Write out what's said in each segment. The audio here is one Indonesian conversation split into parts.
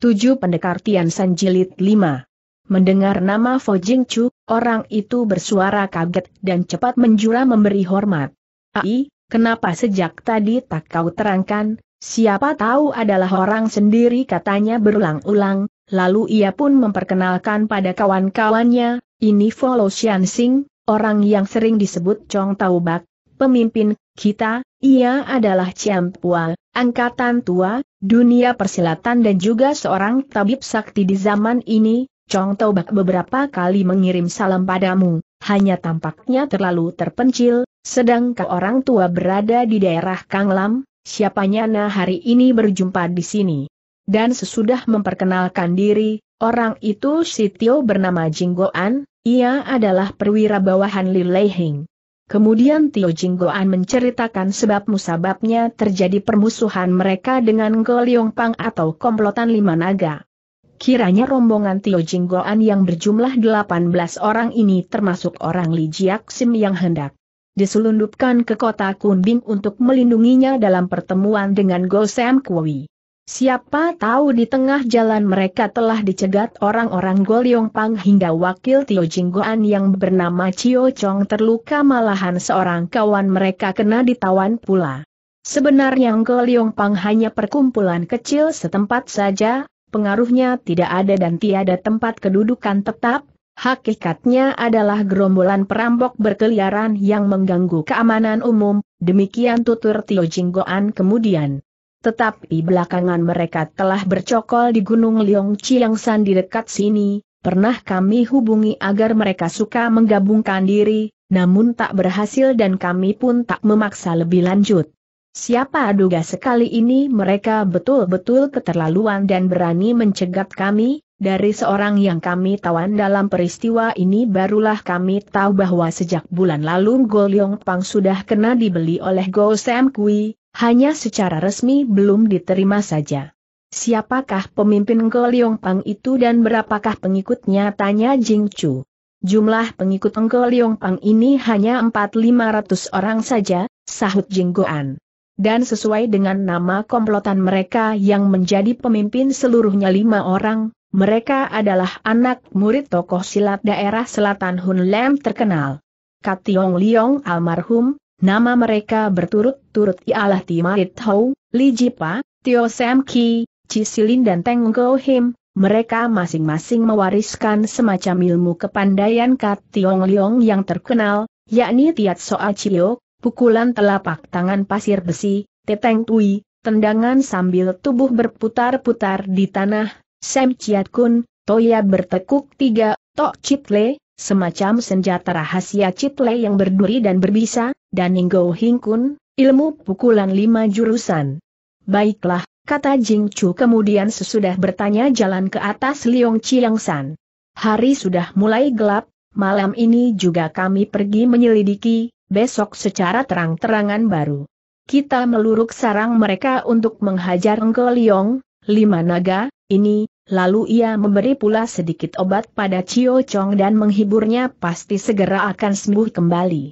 Tujuh Pendekar Tian San Jilid 5 Mendengar nama Fo Jing Chu, orang itu bersuara kaget dan cepat menjura memberi hormat. Ai, kenapa sejak tadi tak kau terangkan, siapa tahu adalah orang sendiri katanya berulang-ulang, lalu ia pun memperkenalkan pada kawan-kawannya, ini Fo Lo Xian Sing, orang yang sering disebut Chong Taubak, pemimpin kita, ia adalah Ciampua, angkatan tua, dunia persilatan dan juga seorang tabib sakti di zaman ini, Chong Tobak beberapa kali mengirim salam padamu, hanya tampaknya terlalu terpencil, Sedangkan orang tua berada di daerah Kanglam, siapanya nah hari ini berjumpa di sini. Dan sesudah memperkenalkan diri, orang itu Sitio bernama Jinggoan, ia adalah perwira bawahan Li Leihing. Kemudian Tio Jinggoan menceritakan sebab musababnya terjadi permusuhan mereka dengan Goliong Yong Pang atau komplotan lima naga. Kiranya rombongan Tio Jinggoan yang berjumlah 18 orang ini termasuk orang Li Jiak Sim yang hendak diselundupkan ke kota Kunbing untuk melindunginya dalam pertemuan dengan Go Sam Kui. Siapa tahu di tengah jalan mereka telah dicegat orang-orang Goliong Pang hingga wakil Tio Jingguan yang bernama Cio Chong terluka malahan seorang kawan mereka kena ditawan pula. Sebenarnya Goliong Pang hanya perkumpulan kecil setempat saja, pengaruhnya tidak ada dan tiada tempat kedudukan tetap, hakikatnya adalah gerombolan perampok berkeliaran yang mengganggu keamanan umum, demikian tutur Tio Jingguan kemudian. Tetapi belakangan mereka telah bercokol di Gunung Liong Chiangsan di dekat sini, pernah kami hubungi agar mereka suka menggabungkan diri, namun tak berhasil dan kami pun tak memaksa lebih lanjut. Siapa duga sekali ini mereka betul-betul keterlaluan dan berani mencegat kami, dari seorang yang kami tawan dalam peristiwa ini barulah kami tahu bahwa sejak bulan lalu Go Pang sudah kena dibeli oleh Go Sam Kui, hanya secara resmi belum diterima saja. Siapakah pemimpin Yong Pang itu dan berapakah pengikutnya tanya Jing Chu. Jumlah pengikut Yong Pang ini hanya 4 orang saja, sahut Jing Goan dan sesuai dengan nama komplotan mereka yang menjadi pemimpin seluruhnya lima orang, mereka adalah anak murid tokoh silat daerah selatan Hun Lam terkenal. Kationg Liong almarhum, Nama mereka berturut-turut ialah Timahit Hou, Li Jipa, Tio Sam Ki, Cisilin dan Teng Go Him. Mereka masing-masing mewariskan semacam ilmu kepandaian Kat Tiong Liong yang terkenal, yakni Tiat Soa Chiyo, pukulan telapak tangan pasir besi, Teteng Tui, tendangan sambil tubuh berputar-putar di tanah, Sam Chiat Kun, Toya bertekuk tiga, Tok Le, semacam senjata rahasia Citle yang berduri dan berbisa, dan Ninggo Hingkun, ilmu pukulan lima jurusan. Baiklah, kata Jing Chu kemudian sesudah bertanya jalan ke atas Liong Chiang Hari sudah mulai gelap, malam ini juga kami pergi menyelidiki, besok secara terang-terangan baru. Kita meluruk sarang mereka untuk menghajar Engke Liong, lima naga, ini, Lalu ia memberi pula sedikit obat pada Cio Chong dan menghiburnya pasti segera akan sembuh kembali.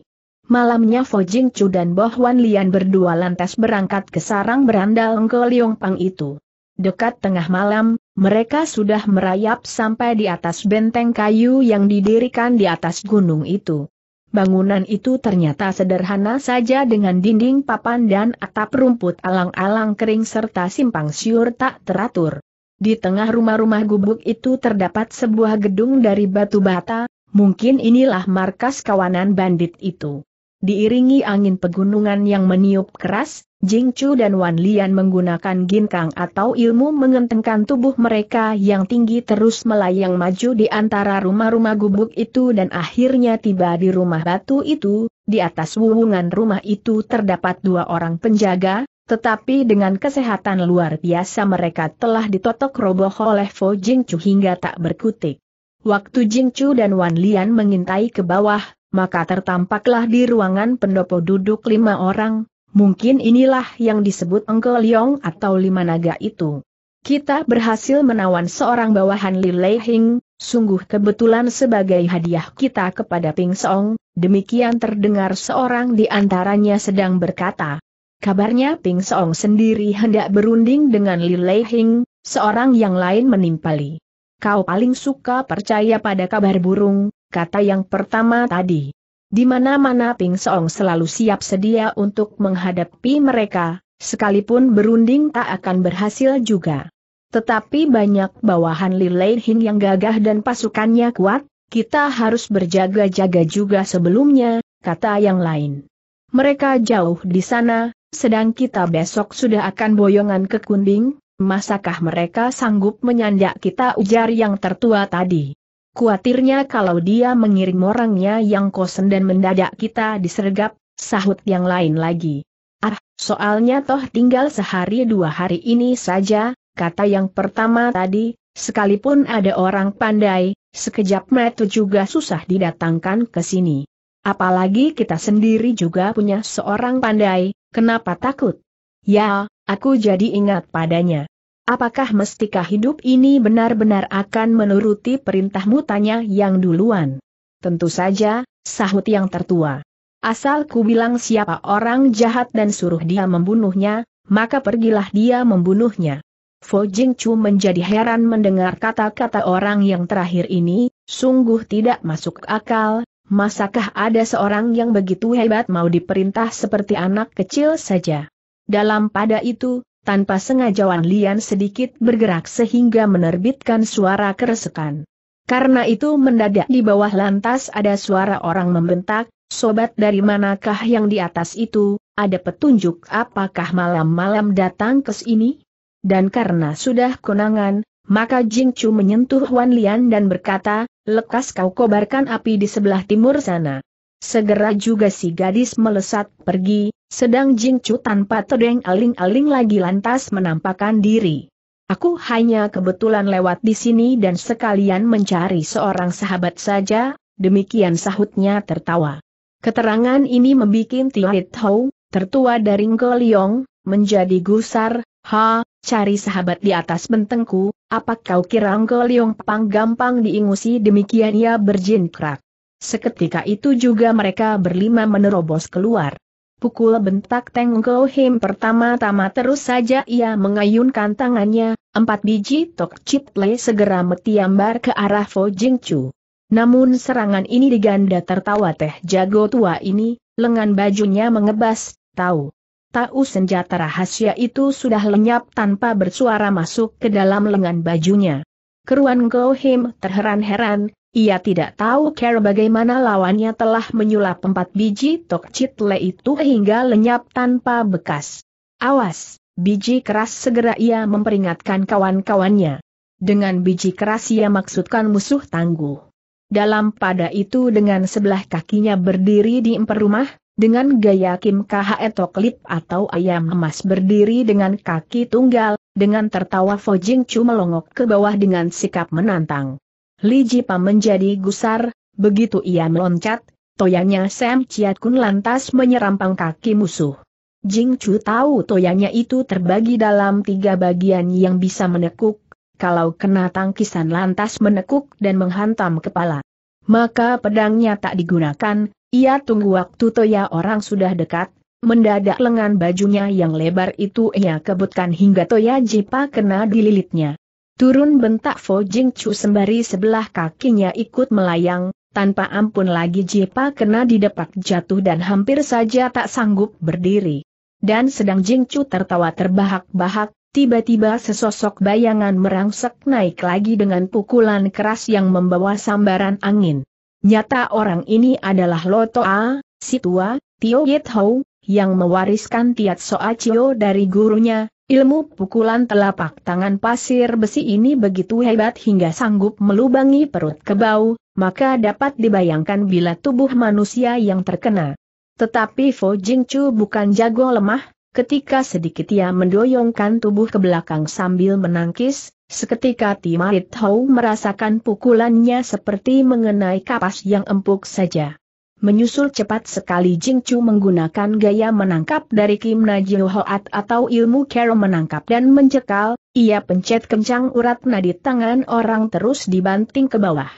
Malamnya Fo Jing Chu dan Bo Huan Lian berdua lantas berangkat ke sarang berandal Engko Liong Pang itu. Dekat tengah malam, mereka sudah merayap sampai di atas benteng kayu yang didirikan di atas gunung itu. Bangunan itu ternyata sederhana saja dengan dinding papan dan atap rumput alang-alang kering serta simpang siur tak teratur. Di tengah rumah-rumah gubuk itu terdapat sebuah gedung dari batu bata, mungkin inilah markas kawanan bandit itu. Diiringi angin pegunungan yang meniup keras, Jing Chu dan Wan Lian menggunakan ginkang atau ilmu mengentengkan tubuh mereka yang tinggi terus melayang maju di antara rumah-rumah gubuk itu dan akhirnya tiba di rumah batu itu, di atas wuwungan rumah itu terdapat dua orang penjaga, tetapi dengan kesehatan luar biasa mereka telah ditotok roboh oleh Fo Jingchu hingga tak berkutik. Waktu Jingchu dan Wan Lian mengintai ke bawah, maka tertampaklah di ruangan pendopo duduk lima orang, mungkin inilah yang disebut Engkel Liong atau lima naga itu. Kita berhasil menawan seorang bawahan Li Lei Hing, sungguh kebetulan sebagai hadiah kita kepada Ping Song, demikian terdengar seorang di antaranya sedang berkata. Kabarnya Ping Song sendiri hendak berunding dengan Li Lei Hing, seorang yang lain menimpali. Kau paling suka percaya pada kabar burung, kata yang pertama tadi. Di mana-mana Ping Song selalu siap sedia untuk menghadapi mereka, sekalipun berunding tak akan berhasil juga. Tetapi banyak bawahan Li Lei Hing yang gagah dan pasukannya kuat, kita harus berjaga-jaga juga sebelumnya, kata yang lain. Mereka jauh di sana, sedang kita besok sudah akan boyongan ke Kunding, masakah mereka sanggup menyandak kita ujar yang tertua tadi. Kuatirnya kalau dia mengirim orangnya yang kosen dan mendadak kita disergap, sahut yang lain lagi. Ah, soalnya toh tinggal sehari dua hari ini saja, kata yang pertama tadi, sekalipun ada orang pandai, sekejap metu juga susah didatangkan ke sini. Apalagi kita sendiri juga punya seorang pandai, Kenapa takut? Ya, aku jadi ingat padanya. Apakah mestika hidup ini benar-benar akan menuruti perintahmu tanya yang duluan? Tentu saja, sahut yang tertua. Asal ku bilang siapa orang jahat dan suruh dia membunuhnya, maka pergilah dia membunuhnya. Fo Jing menjadi heran mendengar kata-kata orang yang terakhir ini, sungguh tidak masuk akal, Masakah ada seorang yang begitu hebat mau diperintah seperti anak kecil saja? Dalam pada itu, tanpa sengaja Wan Lian sedikit bergerak sehingga menerbitkan suara keresekan. Karena itu mendadak di bawah lantas ada suara orang membentak, sobat dari manakah yang di atas itu, ada petunjuk apakah malam-malam datang ke sini? Dan karena sudah kunangan, maka Jing Chu menyentuh Wan Lian dan berkata, lekas kau kobarkan api di sebelah timur sana. Segera juga si gadis melesat pergi, sedang Jingcu tanpa terdeng aling-aling lagi lantas menampakkan diri. Aku hanya kebetulan lewat di sini dan sekalian mencari seorang sahabat saja, demikian sahutnya tertawa. Keterangan ini membuat Tilit Hou, tertua dari Yong, menjadi gusar, ha, cari sahabat di atas bentengku, apa kau kira Anggoliong Pang gampang diingusi demikian ia berjingkrak? Seketika itu juga mereka berlima menerobos keluar. Pukul bentak Teng Him pertama-tama terus saja ia mengayunkan tangannya, empat biji tok le segera metiambar ke arah Fo Jing Chu. Namun serangan ini diganda tertawa teh jago tua ini, lengan bajunya mengebas, tahu. Tahu senjata rahasia itu sudah lenyap tanpa bersuara masuk ke dalam lengan bajunya. Keruan Gohim terheran-heran, ia tidak tahu care bagaimana lawannya telah menyulap empat biji tok citle itu hingga lenyap tanpa bekas. Awas, biji keras segera ia memperingatkan kawan-kawannya. Dengan biji keras ia maksudkan musuh tangguh. Dalam pada itu dengan sebelah kakinya berdiri di emper rumah, dengan gaya Kim Kha Toklip atau ayam emas berdiri dengan kaki tunggal, dengan tertawa Fo Jing Chu melongok ke bawah dengan sikap menantang. Li Jipa menjadi gusar, begitu ia meloncat, toyanya Sam Chiat Kun lantas menyerampang kaki musuh. Jing Chu tahu toyanya itu terbagi dalam tiga bagian yang bisa menekuk, kalau kena tangkisan lantas menekuk dan menghantam kepala. Maka pedangnya tak digunakan, ia tunggu waktu Toya orang sudah dekat, mendadak lengan bajunya yang lebar itu ia kebutkan hingga Toya Jipa kena dililitnya. Turun bentak Fo Jing Chu sembari sebelah kakinya ikut melayang, tanpa ampun lagi Jipa kena didepak jatuh dan hampir saja tak sanggup berdiri. Dan sedang Jing Chu tertawa terbahak-bahak, tiba-tiba sesosok bayangan merangsek naik lagi dengan pukulan keras yang membawa sambaran angin. Nyata orang ini adalah Loto A, si tua, Tio Yit Hou, yang mewariskan Tiat Soa Cio dari gurunya, ilmu pukulan telapak tangan pasir besi ini begitu hebat hingga sanggup melubangi perut kebau, maka dapat dibayangkan bila tubuh manusia yang terkena. Tetapi Fo Chu bukan jago lemah, ketika sedikit ia mendoyongkan tubuh ke belakang sambil menangkis, Seketika Timarit Hou merasakan pukulannya seperti mengenai kapas yang empuk saja. Menyusul cepat sekali Jing Chu menggunakan gaya menangkap dari Kim Najil Hoat atau ilmu Kero menangkap dan mencekal, ia pencet kencang urat nadi tangan orang terus dibanting ke bawah.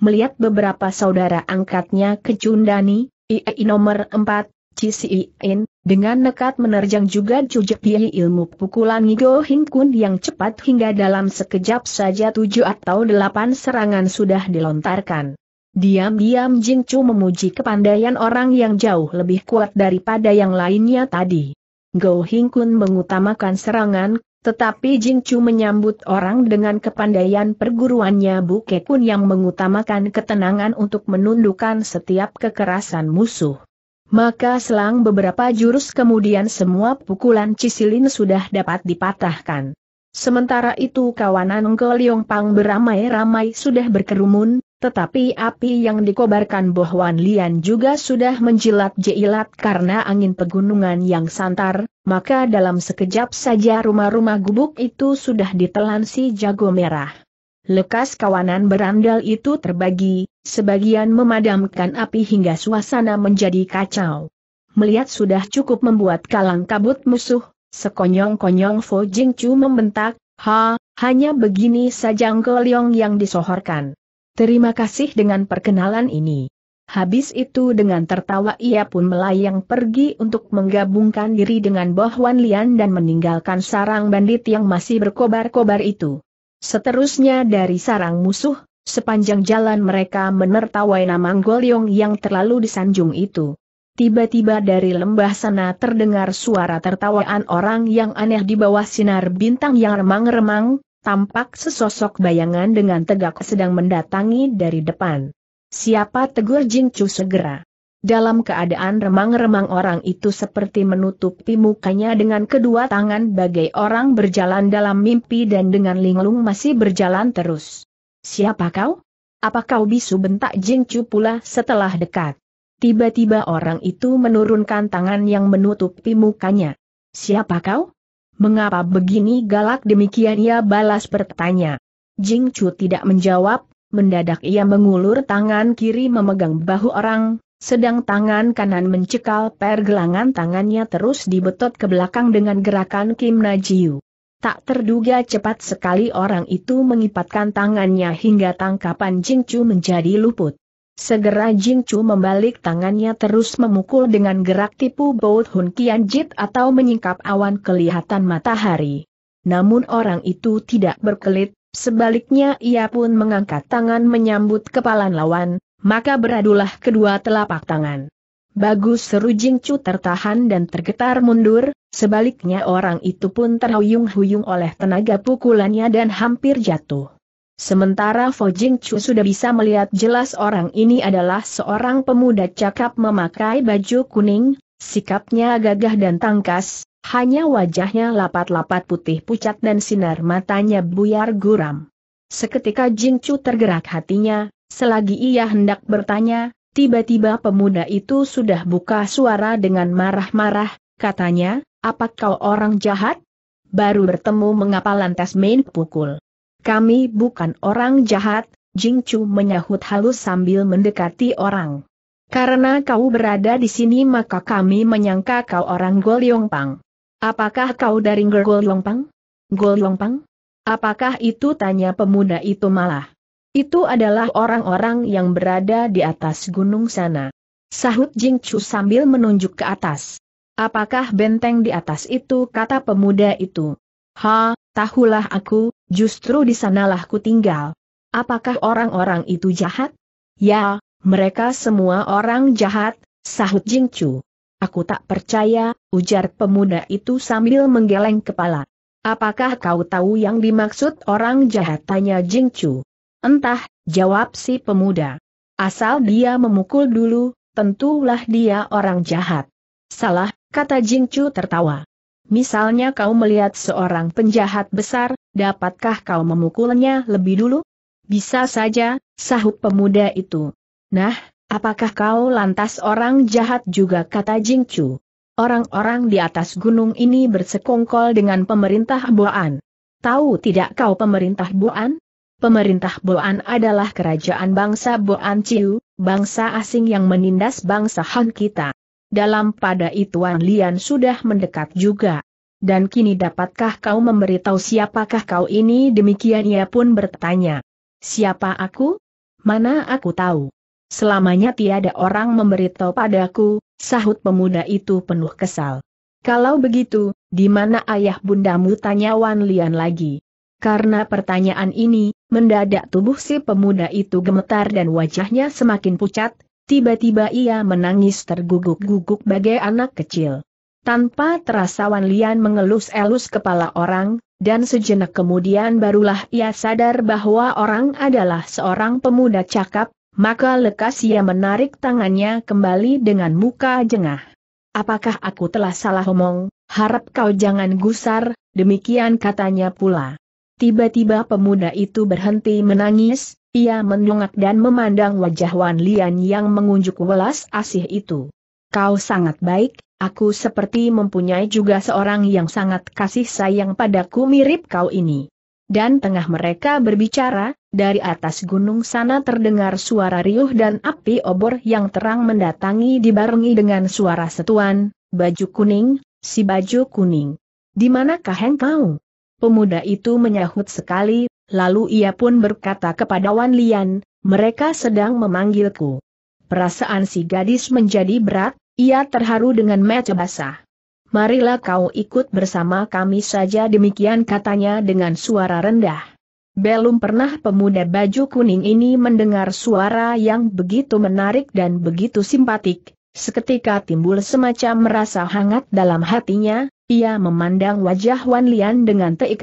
Melihat beberapa saudara angkatnya kecundani, IEI nomor 4, C.C.I.N. Dengan nekat menerjang juga Cujek Pie ilmu pukulan Nigo Hingkun yang cepat hingga dalam sekejap saja tujuh atau delapan serangan sudah dilontarkan. Diam-diam Jing Chu memuji kepandaian orang yang jauh lebih kuat daripada yang lainnya tadi. Go Hing Kun mengutamakan serangan tetapi Jing Chu menyambut orang dengan kepandaian perguruannya Ke Kun yang mengutamakan ketenangan untuk menundukkan setiap kekerasan musuh. Maka selang beberapa jurus kemudian semua pukulan Cisilin sudah dapat dipatahkan. Sementara itu kawanan Liong Pang beramai-ramai sudah berkerumun, tetapi api yang dikobarkan Bohwan Lian juga sudah menjilat-jilat karena angin pegunungan yang santar, maka dalam sekejap saja rumah-rumah gubuk itu sudah ditelan si jago merah. Lekas kawanan berandal itu terbagi, Sebagian memadamkan api hingga suasana menjadi kacau. Melihat sudah cukup membuat kalang kabut musuh, sekonyong-konyong Fo Jing Chu membentak, Ha, hanya begini saja Ngoliong yang disohorkan. Terima kasih dengan perkenalan ini. Habis itu dengan tertawa ia pun melayang pergi untuk menggabungkan diri dengan Boh Wan Lian dan meninggalkan sarang bandit yang masih berkobar-kobar itu. Seterusnya dari sarang musuh, Sepanjang jalan mereka menertawai nama Golyong yang terlalu disanjung itu. Tiba-tiba dari lembah sana terdengar suara tertawaan orang yang aneh di bawah sinar bintang yang remang-remang, tampak sesosok bayangan dengan tegak sedang mendatangi dari depan. Siapa tegur Jingcu segera? Dalam keadaan remang-remang orang itu seperti menutupi mukanya dengan kedua tangan bagai orang berjalan dalam mimpi dan dengan linglung masih berjalan terus. Siapa kau? Apa kau bisu bentak Jing Chu pula setelah dekat? Tiba-tiba orang itu menurunkan tangan yang menutupi mukanya. Siapa kau? Mengapa begini galak demikian ia balas bertanya. Jing Chu tidak menjawab, mendadak ia mengulur tangan kiri memegang bahu orang, sedang tangan kanan mencekal pergelangan tangannya terus dibetot ke belakang dengan gerakan Kim Najiu. Tak terduga cepat sekali orang itu mengipatkan tangannya hingga tangkapan Jing Chu menjadi luput. Segera Jing Chu membalik tangannya terus memukul dengan gerak tipu baut Hun Kianjit atau menyingkap awan kelihatan matahari. Namun orang itu tidak berkelit, sebaliknya ia pun mengangkat tangan menyambut kepalan lawan, maka beradulah kedua telapak tangan. Bagus seru Jing Chu tertahan dan tergetar mundur, sebaliknya orang itu pun terhuyung-huyung oleh tenaga pukulannya dan hampir jatuh. Sementara Fo Jing Chu sudah bisa melihat jelas orang ini adalah seorang pemuda cakap memakai baju kuning, sikapnya gagah dan tangkas, hanya wajahnya lapat-lapat putih pucat dan sinar matanya buyar guram. Seketika Jing Chu tergerak hatinya, selagi ia hendak bertanya, Tiba-tiba pemuda itu sudah buka suara dengan marah-marah, katanya, apa kau orang jahat? Baru bertemu mengapa lantas main pukul. Kami bukan orang jahat, Jing Chu menyahut halus sambil mendekati orang. Karena kau berada di sini maka kami menyangka kau orang Gol Golyongpang. Apakah kau dari Gol Golyongpang? Golyongpang? Apakah itu tanya pemuda itu malah. Itu adalah orang-orang yang berada di atas gunung sana. Sahut Jing Chu sambil menunjuk ke atas. Apakah benteng di atas itu kata pemuda itu? Ha, tahulah aku, justru di sanalah ku tinggal. Apakah orang-orang itu jahat? Ya, mereka semua orang jahat, sahut Jing Chu. Aku tak percaya, ujar pemuda itu sambil menggeleng kepala. Apakah kau tahu yang dimaksud orang jahat? Tanya Jing Chu. Entah, jawab si pemuda. Asal dia memukul dulu, tentulah dia orang jahat. Salah, kata Jingcu tertawa. Misalnya kau melihat seorang penjahat besar, dapatkah kau memukulnya lebih dulu? Bisa saja, sahut pemuda itu. Nah, apakah kau lantas orang jahat juga kata Jingcu? Orang-orang di atas gunung ini bersekongkol dengan pemerintah Boan. Tahu tidak kau pemerintah Boan? pemerintah Boan adalah kerajaan bangsa Boan Ciu, bangsa asing yang menindas bangsa Han kita. Dalam pada itu Wan Lian sudah mendekat juga. Dan kini dapatkah kau memberitahu siapakah kau ini demikian ia pun bertanya. Siapa aku? Mana aku tahu. Selamanya tiada orang memberitahu padaku, sahut pemuda itu penuh kesal. Kalau begitu, di mana ayah bundamu tanya Wan Lian lagi. Karena pertanyaan ini, mendadak tubuh si pemuda itu gemetar dan wajahnya semakin pucat, tiba-tiba ia menangis terguguk-guguk bagai anak kecil. Tanpa terasa Wan Lian mengelus-elus kepala orang, dan sejenak kemudian barulah ia sadar bahwa orang adalah seorang pemuda cakap, maka lekas ia menarik tangannya kembali dengan muka jengah. Apakah aku telah salah omong, harap kau jangan gusar, demikian katanya pula. Tiba-tiba pemuda itu berhenti menangis, ia menyungak dan memandang wajah Wan Lian yang mengunjuk welas asih itu. Kau sangat baik, aku seperti mempunyai juga seorang yang sangat kasih sayang padaku mirip kau ini. Dan tengah mereka berbicara, dari atas gunung sana terdengar suara riuh dan api obor yang terang mendatangi dibarengi dengan suara setuan, baju kuning, si baju kuning. Di manakah engkau? Pemuda itu menyahut sekali, lalu ia pun berkata kepada Wan Lian, mereka sedang memanggilku. Perasaan si gadis menjadi berat, ia terharu dengan meja basah. Marilah kau ikut bersama kami saja demikian katanya dengan suara rendah. Belum pernah pemuda baju kuning ini mendengar suara yang begitu menarik dan begitu simpatik, seketika timbul semacam merasa hangat dalam hatinya, ia memandang wajah Wan Lian dengan teik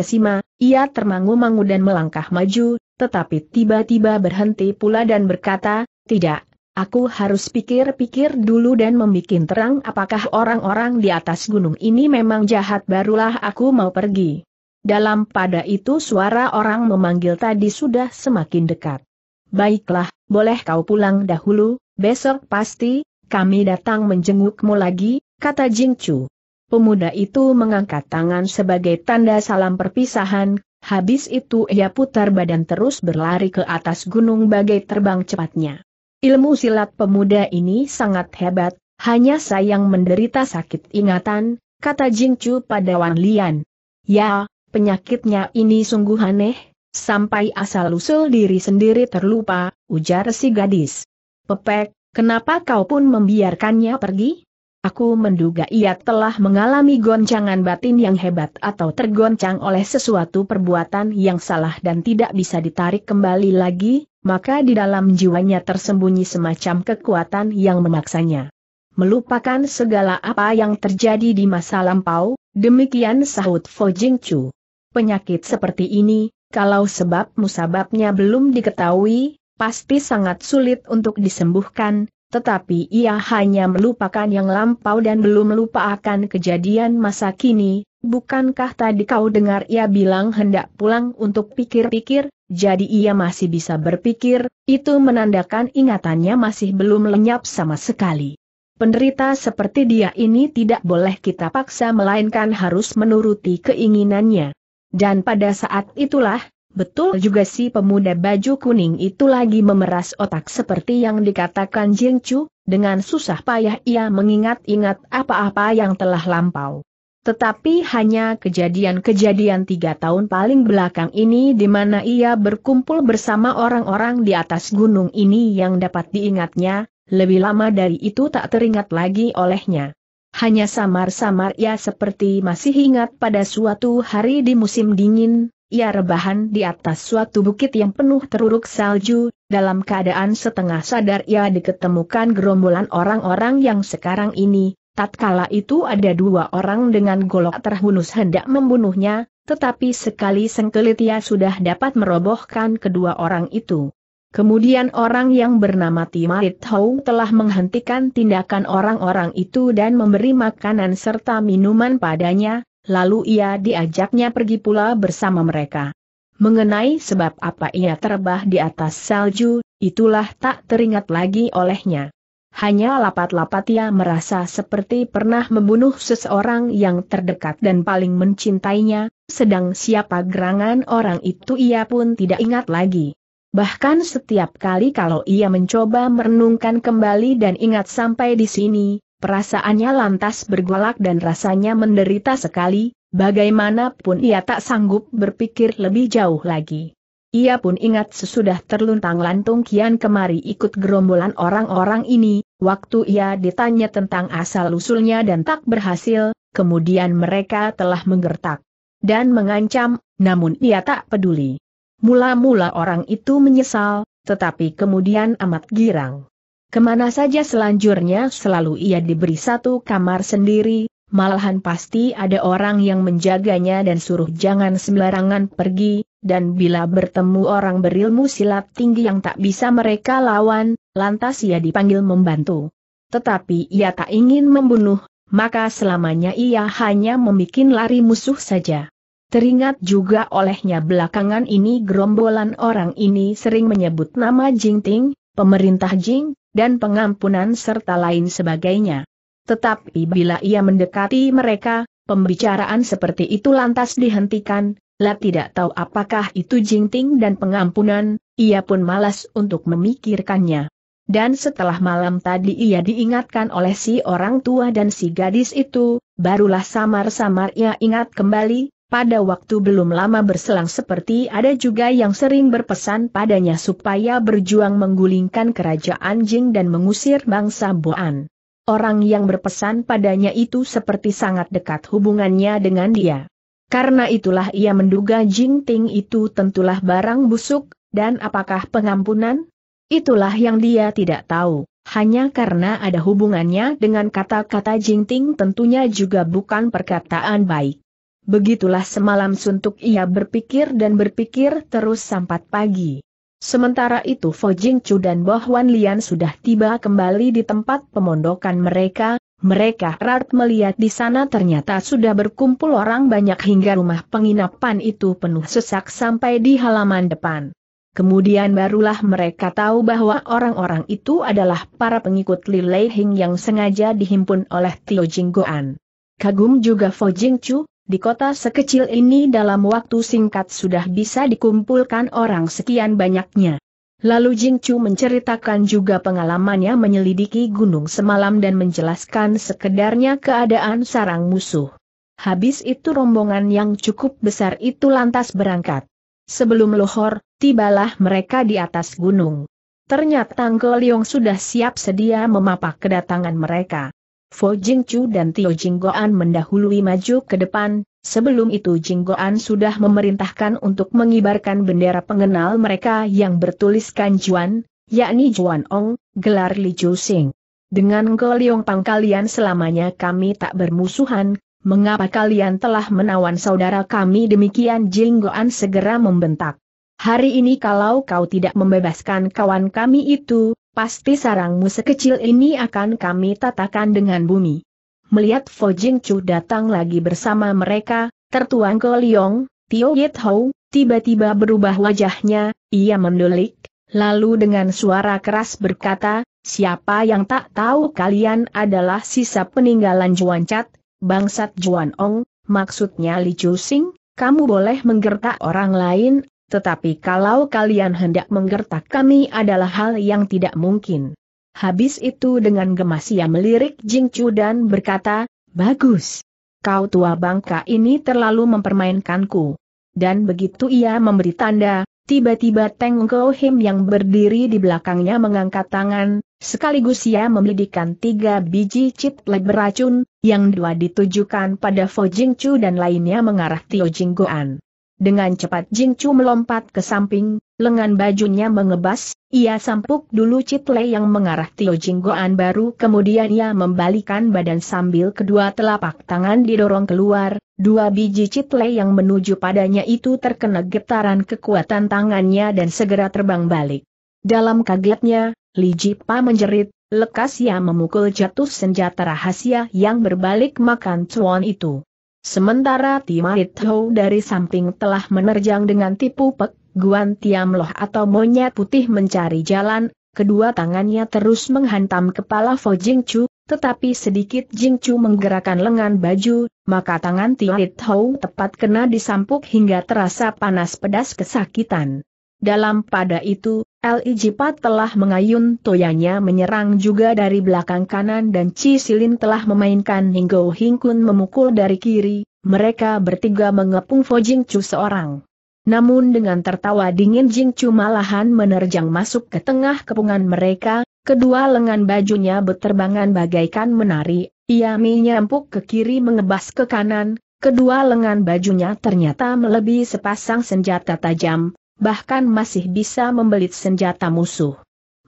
ia termangu-mangu dan melangkah maju, tetapi tiba-tiba berhenti pula dan berkata, tidak, aku harus pikir-pikir dulu dan membuat terang apakah orang-orang di atas gunung ini memang jahat barulah aku mau pergi. Dalam pada itu suara orang memanggil tadi sudah semakin dekat. Baiklah, boleh kau pulang dahulu, besok pasti, kami datang menjengukmu lagi, kata Jingcu pemuda itu mengangkat tangan sebagai tanda salam perpisahan, habis itu ia putar badan terus berlari ke atas gunung bagai terbang cepatnya. Ilmu silat pemuda ini sangat hebat, hanya sayang menderita sakit ingatan, kata Jing Chu pada Wan Lian. Ya, penyakitnya ini sungguh aneh, sampai asal-usul diri sendiri terlupa, ujar si gadis. Pepek, kenapa kau pun membiarkannya pergi? Aku menduga ia telah mengalami goncangan batin yang hebat atau tergoncang oleh sesuatu perbuatan yang salah dan tidak bisa ditarik kembali lagi, maka di dalam jiwanya tersembunyi semacam kekuatan yang memaksanya. Melupakan segala apa yang terjadi di masa lampau, demikian sahut Fo Jing Chu. Penyakit seperti ini, kalau sebab musababnya belum diketahui, pasti sangat sulit untuk disembuhkan, tetapi ia hanya melupakan yang lampau dan belum lupa akan kejadian masa kini, bukankah tadi kau dengar ia bilang hendak pulang untuk pikir-pikir, jadi ia masih bisa berpikir, itu menandakan ingatannya masih belum lenyap sama sekali. Penderita seperti dia ini tidak boleh kita paksa melainkan harus menuruti keinginannya. Dan pada saat itulah, Betul juga si pemuda baju kuning itu lagi memeras otak seperti yang dikatakan Jing Chu, dengan susah payah ia mengingat-ingat apa-apa yang telah lampau. Tetapi hanya kejadian-kejadian tiga tahun paling belakang ini di mana ia berkumpul bersama orang-orang di atas gunung ini yang dapat diingatnya, lebih lama dari itu tak teringat lagi olehnya. Hanya samar-samar ia seperti masih ingat pada suatu hari di musim dingin, ia rebahan di atas suatu bukit yang penuh teruruk salju, dalam keadaan setengah sadar ia diketemukan gerombolan orang-orang yang sekarang ini, tatkala itu ada dua orang dengan golok terhunus hendak membunuhnya, tetapi sekali sengkelit ia sudah dapat merobohkan kedua orang itu. Kemudian orang yang bernama Timarit Hou telah menghentikan tindakan orang-orang itu dan memberi makanan serta minuman padanya, lalu ia diajaknya pergi pula bersama mereka. Mengenai sebab apa ia terbah di atas salju, itulah tak teringat lagi olehnya. Hanya lapat-lapat ia merasa seperti pernah membunuh seseorang yang terdekat dan paling mencintainya, sedang siapa gerangan orang itu ia pun tidak ingat lagi. Bahkan setiap kali kalau ia mencoba merenungkan kembali dan ingat sampai di sini, Perasaannya lantas bergolak dan rasanya menderita sekali, bagaimanapun ia tak sanggup berpikir lebih jauh lagi. Ia pun ingat sesudah terluntang lantung kian kemari ikut gerombolan orang-orang ini, waktu ia ditanya tentang asal-usulnya dan tak berhasil, kemudian mereka telah menggertak dan mengancam, namun ia tak peduli. Mula-mula orang itu menyesal, tetapi kemudian amat girang. Kemana saja selanjurnya selalu ia diberi satu kamar sendiri, malahan pasti ada orang yang menjaganya dan suruh jangan sembarangan pergi, dan bila bertemu orang berilmu silat tinggi yang tak bisa mereka lawan, lantas ia dipanggil membantu. Tetapi ia tak ingin membunuh, maka selamanya ia hanya memikin lari musuh saja. Teringat juga olehnya belakangan ini gerombolan orang ini sering menyebut nama Jingting, pemerintah Jing, dan pengampunan serta lain sebagainya. Tetapi bila ia mendekati mereka, pembicaraan seperti itu lantas dihentikan, Lah tidak tahu apakah itu Jing Ting dan pengampunan, ia pun malas untuk memikirkannya. Dan setelah malam tadi ia diingatkan oleh si orang tua dan si gadis itu, barulah samar-samar ia ingat kembali, pada waktu belum lama berselang seperti ada juga yang sering berpesan padanya supaya berjuang menggulingkan kerajaan Jing dan mengusir bangsa Boan. Orang yang berpesan padanya itu seperti sangat dekat hubungannya dengan dia. Karena itulah ia menduga Jing Ting itu tentulah barang busuk, dan apakah pengampunan? Itulah yang dia tidak tahu. Hanya karena ada hubungannya dengan kata-kata Jing Ting tentunya juga bukan perkataan baik. Begitulah semalam suntuk ia berpikir dan berpikir terus sampai pagi. Sementara itu Fo chu dan Bo Huan Lian sudah tiba kembali di tempat pemondokan mereka, mereka rat melihat di sana ternyata sudah berkumpul orang banyak hingga rumah penginapan itu penuh sesak sampai di halaman depan. Kemudian barulah mereka tahu bahwa orang-orang itu adalah para pengikut Li Lei Hing yang sengaja dihimpun oleh Tio jing Goan. Kagum juga Fo chu. Di kota sekecil ini dalam waktu singkat sudah bisa dikumpulkan orang sekian banyaknya. Lalu Jing Chu menceritakan juga pengalamannya menyelidiki gunung semalam dan menjelaskan sekedarnya keadaan sarang musuh. Habis itu rombongan yang cukup besar itu lantas berangkat. Sebelum lohor, tibalah mereka di atas gunung. Ternyata Tanggo Yong sudah siap sedia memapah kedatangan mereka. Fo Jingchu dan Tio Jinggoan mendahului maju ke depan, sebelum itu Jinggoan sudah memerintahkan untuk mengibarkan bendera pengenal mereka yang bertuliskan Juan, yakni Juan Ong, gelar Li Ju Sing. Dengan Goliong Pang kalian selamanya kami tak bermusuhan, mengapa kalian telah menawan saudara kami demikian Jinggoan segera membentak. Hari ini kalau kau tidak membebaskan kawan kami itu, Pasti sarangmu sekecil ini akan kami tatakan dengan bumi. Melihat Fo Jing Chu datang lagi bersama mereka, tertuang ke Liong, Tio Yit Hou, tiba-tiba berubah wajahnya, ia mendulik, lalu dengan suara keras berkata, siapa yang tak tahu kalian adalah sisa peninggalan Juan Cat, bangsat Juan Ong, maksudnya Li Chu Sing, kamu boleh menggertak orang lain tetapi kalau kalian hendak menggertak kami adalah hal yang tidak mungkin. Habis itu dengan gemas ia melirik Jingcu dan berkata, Bagus. Kau tua bangka ini terlalu mempermainkanku. Dan begitu ia memberi tanda, tiba-tiba Teng Go Him yang berdiri di belakangnya mengangkat tangan, sekaligus ia memelidikan tiga biji citlek beracun, yang dua ditujukan pada Fo Jingcu dan lainnya mengarah Tio Jingguan. Dengan cepat Jing Chu melompat ke samping, lengan bajunya mengebas, ia sampuk dulu Lei yang mengarah Tio Jinggoan baru kemudian ia membalikan badan sambil kedua telapak tangan didorong keluar, dua biji Lei yang menuju padanya itu terkena getaran kekuatan tangannya dan segera terbang balik. Dalam kagetnya, Li Jipa menjerit, lekas ia ya memukul jatuh senjata rahasia yang berbalik makan cuan itu. Sementara Timahit Ho dari samping telah menerjang dengan tipu pek, Guan Tiam Loh atau monyet putih mencari jalan, kedua tangannya terus menghantam kepala Fo Jing Chu, tetapi sedikit Jing Chu menggerakkan lengan baju, maka tangan Timahit Ho tepat kena disampuk hingga terasa panas pedas kesakitan. Dalam pada itu, Li Jipat telah mengayun toyanya menyerang juga dari belakang kanan dan Chi Silin telah memainkan Hinggo Hingkun memukul dari kiri, mereka bertiga mengepung Fo Jing Chu seorang. Namun dengan tertawa dingin Jing Chu malahan menerjang masuk ke tengah kepungan mereka, kedua lengan bajunya berterbangan bagaikan menari, ia menyampuk ke kiri mengebas ke kanan, kedua lengan bajunya ternyata melebihi sepasang senjata tajam, bahkan masih bisa membelit senjata musuh.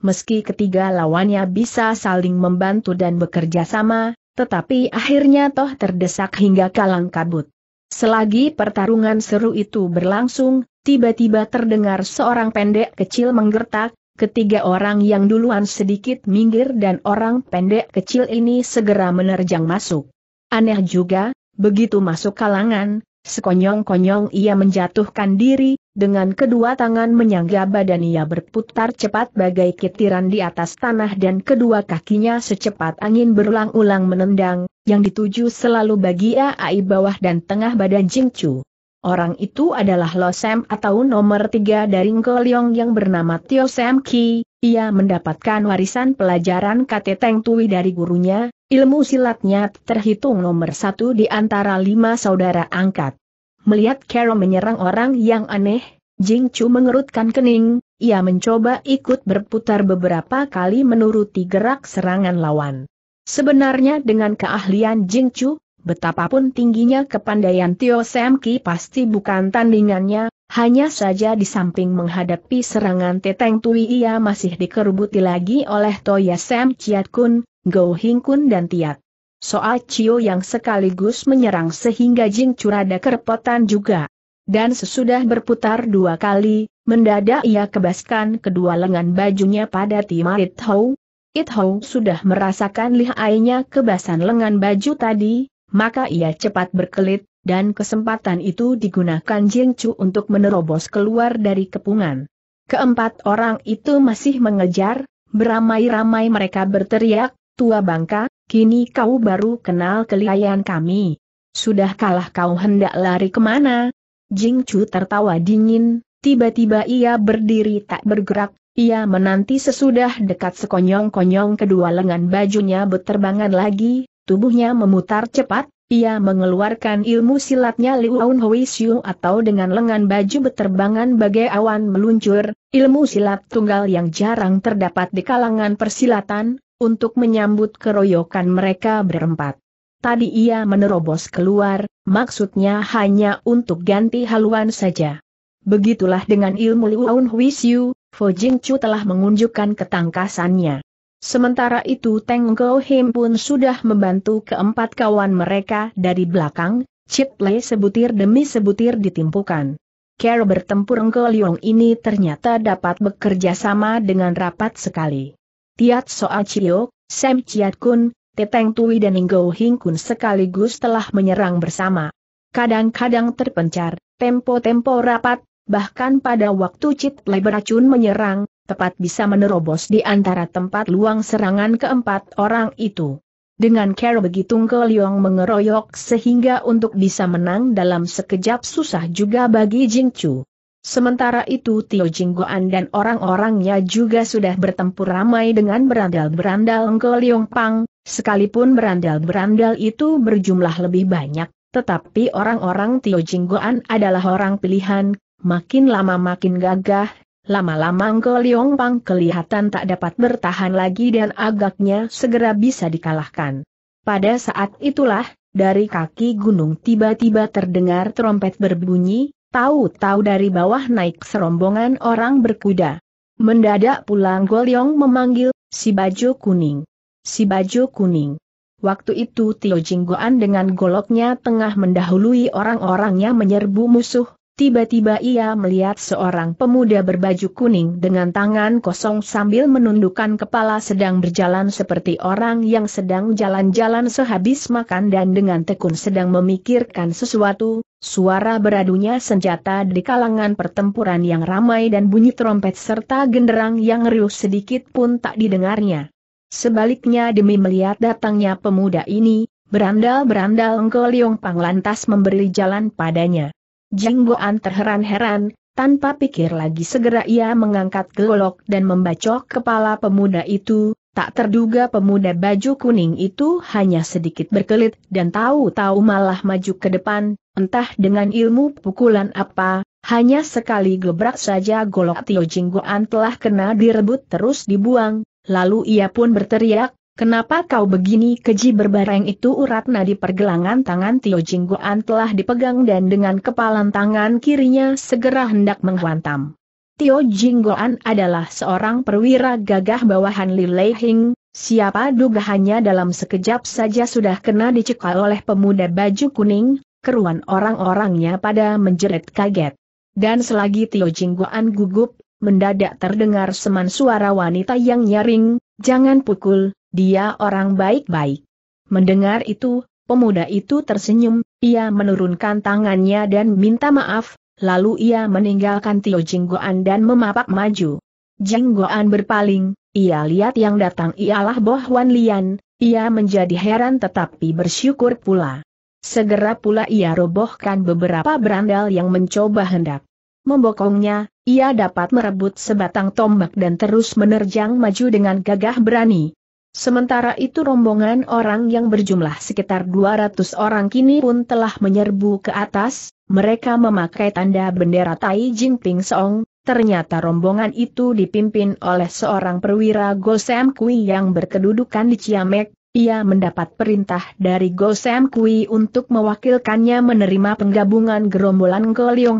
Meski ketiga lawannya bisa saling membantu dan bekerja sama, tetapi akhirnya toh terdesak hingga kalang kabut. Selagi pertarungan seru itu berlangsung, tiba-tiba terdengar seorang pendek kecil menggertak, ketiga orang yang duluan sedikit minggir dan orang pendek kecil ini segera menerjang masuk. Aneh juga, begitu masuk kalangan, sekonyong-konyong ia menjatuhkan diri, dengan kedua tangan menyangga badan ia berputar cepat bagai kitiran di atas tanah dan kedua kakinya secepat angin berulang-ulang menendang, yang dituju selalu bagi AI bawah dan tengah badan Chu. Orang itu adalah Lo Sam atau nomor tiga dari Ngoliong yang bernama Tio Sam Ki, ia mendapatkan warisan pelajaran Kate Teng Tui dari gurunya, ilmu silatnya terhitung nomor satu di antara lima saudara angkat. Melihat Carol menyerang orang yang aneh, Jing Chu mengerutkan kening, ia mencoba ikut berputar beberapa kali menuruti gerak serangan lawan. Sebenarnya dengan keahlian Jing Chu, betapapun tingginya kepandaian Tio Sam Ki pasti bukan tandingannya, hanya saja di samping menghadapi serangan Teteng Tui ia masih dikerubuti lagi oleh Toya Sam Chiat Kun, Go Hing Kun dan Tiat Soal Cio yang sekaligus menyerang sehingga Jing Curada kerepotan juga. Dan sesudah berputar dua kali, mendadak ia kebaskan kedua lengan bajunya pada timah It Hou. It Hou sudah merasakan lihainya kebasan lengan baju tadi, maka ia cepat berkelit, dan kesempatan itu digunakan Jing Chu untuk menerobos keluar dari kepungan. Keempat orang itu masih mengejar, beramai-ramai mereka berteriak, tua bangka, kini kau baru kenal kelihayan kami. Sudah kalah kau hendak lari kemana? Jing Chu tertawa dingin, tiba-tiba ia berdiri tak bergerak, ia menanti sesudah dekat sekonyong-konyong kedua lengan bajunya berterbangan lagi, tubuhnya memutar cepat, ia mengeluarkan ilmu silatnya Liu Hui Xiu atau dengan lengan baju berterbangan bagai awan meluncur, ilmu silat tunggal yang jarang terdapat di kalangan persilatan, untuk menyambut keroyokan mereka berempat. Tadi ia menerobos keluar, maksudnya hanya untuk ganti haluan saja. Begitulah dengan ilmu Luan Huisiu, Fo Jing Chu telah mengunjukkan ketangkasannya. Sementara itu Teng Go Him pun sudah membantu keempat kawan mereka dari belakang, Chip Le sebutir demi sebutir ditimpukan. Care bertempur Go Leong ini ternyata dapat bekerja sama dengan rapat sekali. Tiat Soa Chiyo, Sam Chiat Kun, Teteng Tui dan Inggo Hing Kun sekaligus telah menyerang bersama. Kadang-kadang terpencar, tempo-tempo rapat, bahkan pada waktu Chit Le beracun menyerang, tepat bisa menerobos di antara tempat luang serangan keempat orang itu. Dengan cara begitu Ngke Liong mengeroyok sehingga untuk bisa menang dalam sekejap susah juga bagi Jing Chu. Sementara itu Tio Jingguan dan orang-orangnya juga sudah bertempur ramai dengan berandal-berandal Engko Liong Pang, sekalipun berandal-berandal itu berjumlah lebih banyak, tetapi orang-orang Tio Jingguan adalah orang pilihan, makin lama makin gagah, lama-lama Engko Liong Pang kelihatan tak dapat bertahan lagi dan agaknya segera bisa dikalahkan. Pada saat itulah, dari kaki gunung tiba-tiba terdengar trompet berbunyi, Tahu-tahu dari bawah naik serombongan orang berkuda. Mendadak pulang Golyong memanggil, si baju kuning. Si baju kuning. Waktu itu Tio Jingguan dengan goloknya tengah mendahului orang-orangnya menyerbu musuh, Tiba-tiba ia melihat seorang pemuda berbaju kuning dengan tangan kosong sambil menundukkan kepala sedang berjalan seperti orang yang sedang jalan-jalan sehabis makan dan dengan tekun sedang memikirkan sesuatu, suara beradunya senjata di kalangan pertempuran yang ramai dan bunyi trompet serta genderang yang riuh sedikit pun tak didengarnya. Sebaliknya demi melihat datangnya pemuda ini, berandal-berandal Engko Liong Pang lantas memberi jalan padanya. Jeng Boan terheran-heran, tanpa pikir lagi segera ia mengangkat golok dan membacok kepala pemuda itu, tak terduga pemuda baju kuning itu hanya sedikit berkelit dan tahu-tahu malah maju ke depan, entah dengan ilmu pukulan apa, hanya sekali gebrak saja golok Tio Boan telah kena direbut terus dibuang, lalu ia pun berteriak, Kenapa kau begini keji berbareng itu urat nadi pergelangan tangan Tio Jingguan telah dipegang dan dengan kepalan tangan kirinya segera hendak menghantam. Tio Jingguan adalah seorang perwira gagah bawahan Li Lei Hing, siapa duga hanya dalam sekejap saja sudah kena dicekal oleh pemuda baju kuning, keruan orang-orangnya pada menjerit kaget. Dan selagi Tio Jingguan gugup, mendadak terdengar seman suara wanita yang nyaring, jangan pukul, dia orang baik-baik. Mendengar itu, pemuda itu tersenyum, ia menurunkan tangannya dan minta maaf, lalu ia meninggalkan Tio Jingguan dan memapak maju. Jingguan berpaling, ia lihat yang datang ialah Boh Wan Lian, ia menjadi heran tetapi bersyukur pula. Segera pula ia robohkan beberapa berandal yang mencoba hendak membokongnya, ia dapat merebut sebatang tombak dan terus menerjang maju dengan gagah berani. Sementara itu rombongan orang yang berjumlah sekitar 200 orang kini pun telah menyerbu ke atas, mereka memakai tanda bendera Tai Jing Ping Song, ternyata rombongan itu dipimpin oleh seorang perwira Sam Kui yang berkedudukan di Ciamek, ia mendapat perintah dari Sam Kui untuk mewakilkannya menerima penggabungan gerombolan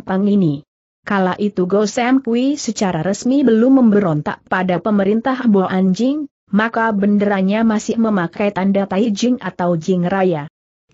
Pang ini. Kala itu Sam Kui secara resmi belum memberontak pada pemerintah Bo Anjing, maka benderanya masih memakai tanda Taijing atau Jing Raya.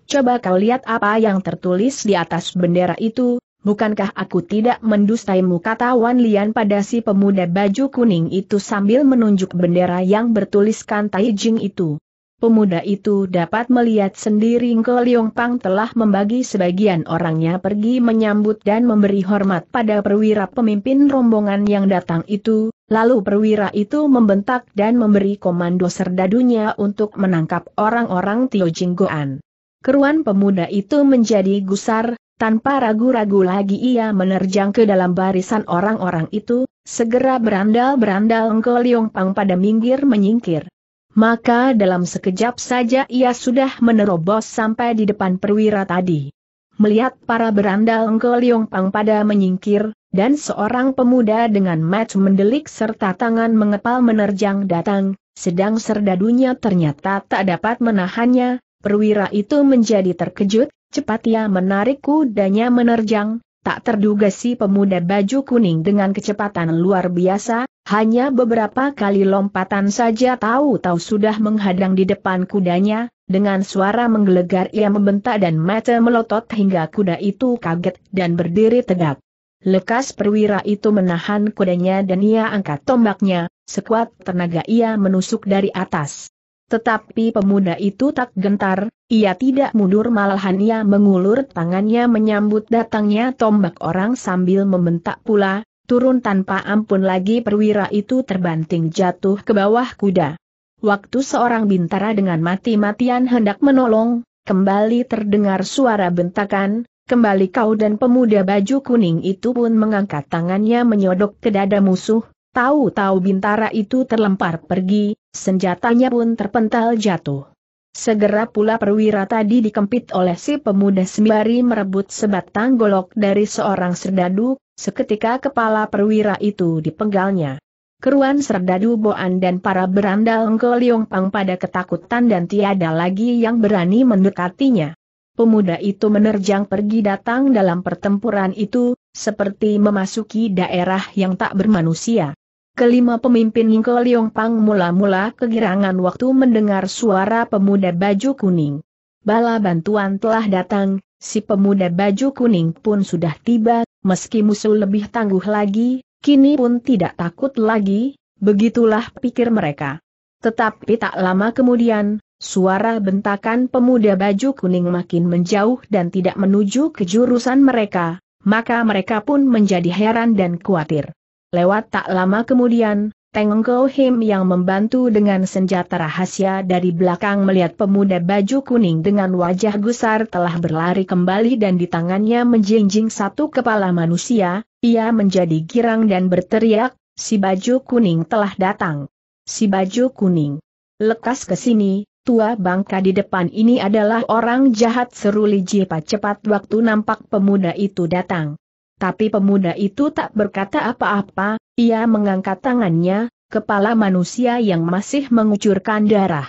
Coba kau lihat apa yang tertulis di atas bendera itu, bukankah aku tidak mendustaimu kata Wan Lian pada si pemuda baju kuning itu sambil menunjuk bendera yang bertuliskan Taijing itu. Pemuda itu dapat melihat sendiri Ngo Liong Pang telah membagi sebagian orangnya pergi menyambut dan memberi hormat pada perwira pemimpin rombongan yang datang itu, lalu perwira itu membentak dan memberi komando serdadunya untuk menangkap orang-orang Tio Jinggoan. Keruan pemuda itu menjadi gusar, tanpa ragu-ragu lagi ia menerjang ke dalam barisan orang-orang itu, segera berandal-berandal Ngo Liong Pang pada minggir menyingkir maka dalam sekejap saja ia sudah menerobos sampai di depan perwira tadi. Melihat para berandal Engko Liong Pang pada menyingkir, dan seorang pemuda dengan match mendelik serta tangan mengepal menerjang datang, sedang serdadunya ternyata tak dapat menahannya, perwira itu menjadi terkejut, cepat ia menarik kudanya menerjang, tak terduga si pemuda baju kuning dengan kecepatan luar biasa, hanya beberapa kali lompatan saja tahu-tahu sudah menghadang di depan kudanya, dengan suara menggelegar ia membentak dan mata melotot hingga kuda itu kaget dan berdiri tegak. Lekas perwira itu menahan kudanya dan ia angkat tombaknya, sekuat tenaga ia menusuk dari atas. Tetapi pemuda itu tak gentar, ia tidak mundur malahan ia mengulur tangannya menyambut datangnya tombak orang sambil membentak pula, turun tanpa ampun lagi perwira itu terbanting jatuh ke bawah kuda. Waktu seorang bintara dengan mati-matian hendak menolong, kembali terdengar suara bentakan, kembali kau dan pemuda baju kuning itu pun mengangkat tangannya menyodok ke dada musuh, tahu-tahu bintara itu terlempar pergi, senjatanya pun terpental jatuh. Segera pula perwira tadi dikempit oleh si pemuda sembari merebut sebatang golok dari seorang serdadu, seketika kepala perwira itu dipenggalnya. Keruan serdadu Boan dan para berandal Ngkoliong Pang pada ketakutan dan tiada lagi yang berani mendekatinya. Pemuda itu menerjang pergi datang dalam pertempuran itu, seperti memasuki daerah yang tak bermanusia. Kelima pemimpin Ngko Pang mula-mula kegirangan waktu mendengar suara pemuda baju kuning. Bala bantuan telah datang, si pemuda baju kuning pun sudah tiba, meski musuh lebih tangguh lagi, kini pun tidak takut lagi, begitulah pikir mereka. Tetapi tak lama kemudian, suara bentakan pemuda baju kuning makin menjauh dan tidak menuju ke jurusan mereka, maka mereka pun menjadi heran dan khawatir. Lewat tak lama kemudian, Teng Go Him yang membantu dengan senjata rahasia dari belakang melihat pemuda baju kuning dengan wajah gusar telah berlari kembali dan di tangannya menjinjing satu kepala manusia, ia menjadi girang dan berteriak, si baju kuning telah datang. Si baju kuning. Lekas ke sini, tua bangka di depan ini adalah orang jahat seru Li Jipa cepat waktu nampak pemuda itu datang. Tapi pemuda itu tak berkata apa-apa, ia mengangkat tangannya, kepala manusia yang masih mengucurkan darah.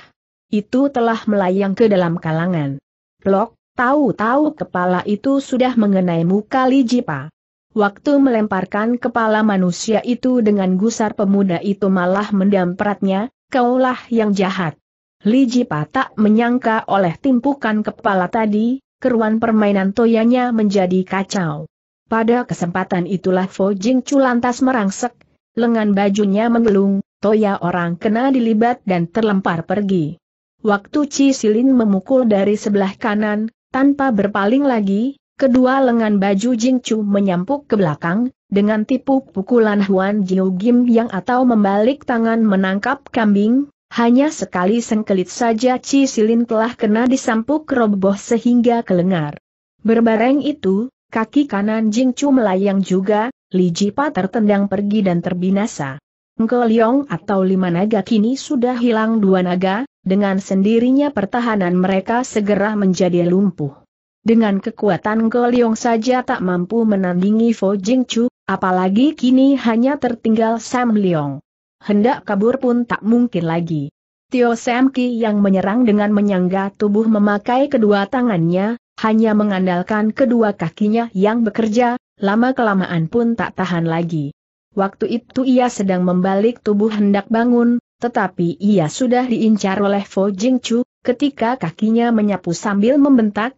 Itu telah melayang ke dalam kalangan. Blok, tahu-tahu kepala itu sudah mengenai muka Lijipa. Waktu melemparkan kepala manusia itu dengan gusar pemuda itu malah mendampratnya, kaulah yang jahat. Li Jipa tak menyangka oleh timpukan kepala tadi, keruan permainan toyanya menjadi kacau. Pada kesempatan itulah Fo Jing Chu lantas merangsek, lengan bajunya mengelung, toya orang kena dilibat dan terlempar pergi. Waktu Ci Silin memukul dari sebelah kanan, tanpa berpaling lagi, kedua lengan baju Jing Chu menyampuk ke belakang, dengan tipu pukulan Huan Jiu Gim yang atau membalik tangan menangkap kambing, hanya sekali sengkelit saja Ci Silin telah kena disampuk roboh sehingga kelengar. Berbareng itu, Kaki kanan Jing Chu melayang juga, Li Jipa tertendang pergi dan terbinasa. Ngo Liong atau lima naga kini sudah hilang dua naga, dengan sendirinya pertahanan mereka segera menjadi lumpuh. Dengan kekuatan Ngo Liong saja tak mampu menandingi Fo Jing Chu, apalagi kini hanya tertinggal Sam Liong. Hendak kabur pun tak mungkin lagi. Tio Sam Ki yang menyerang dengan menyangga tubuh memakai kedua tangannya, hanya mengandalkan kedua kakinya yang bekerja, lama-kelamaan pun tak tahan lagi. Waktu itu ia sedang membalik tubuh hendak bangun, tetapi ia sudah diincar oleh Fo Jing Chu. ketika kakinya menyapu sambil membentak,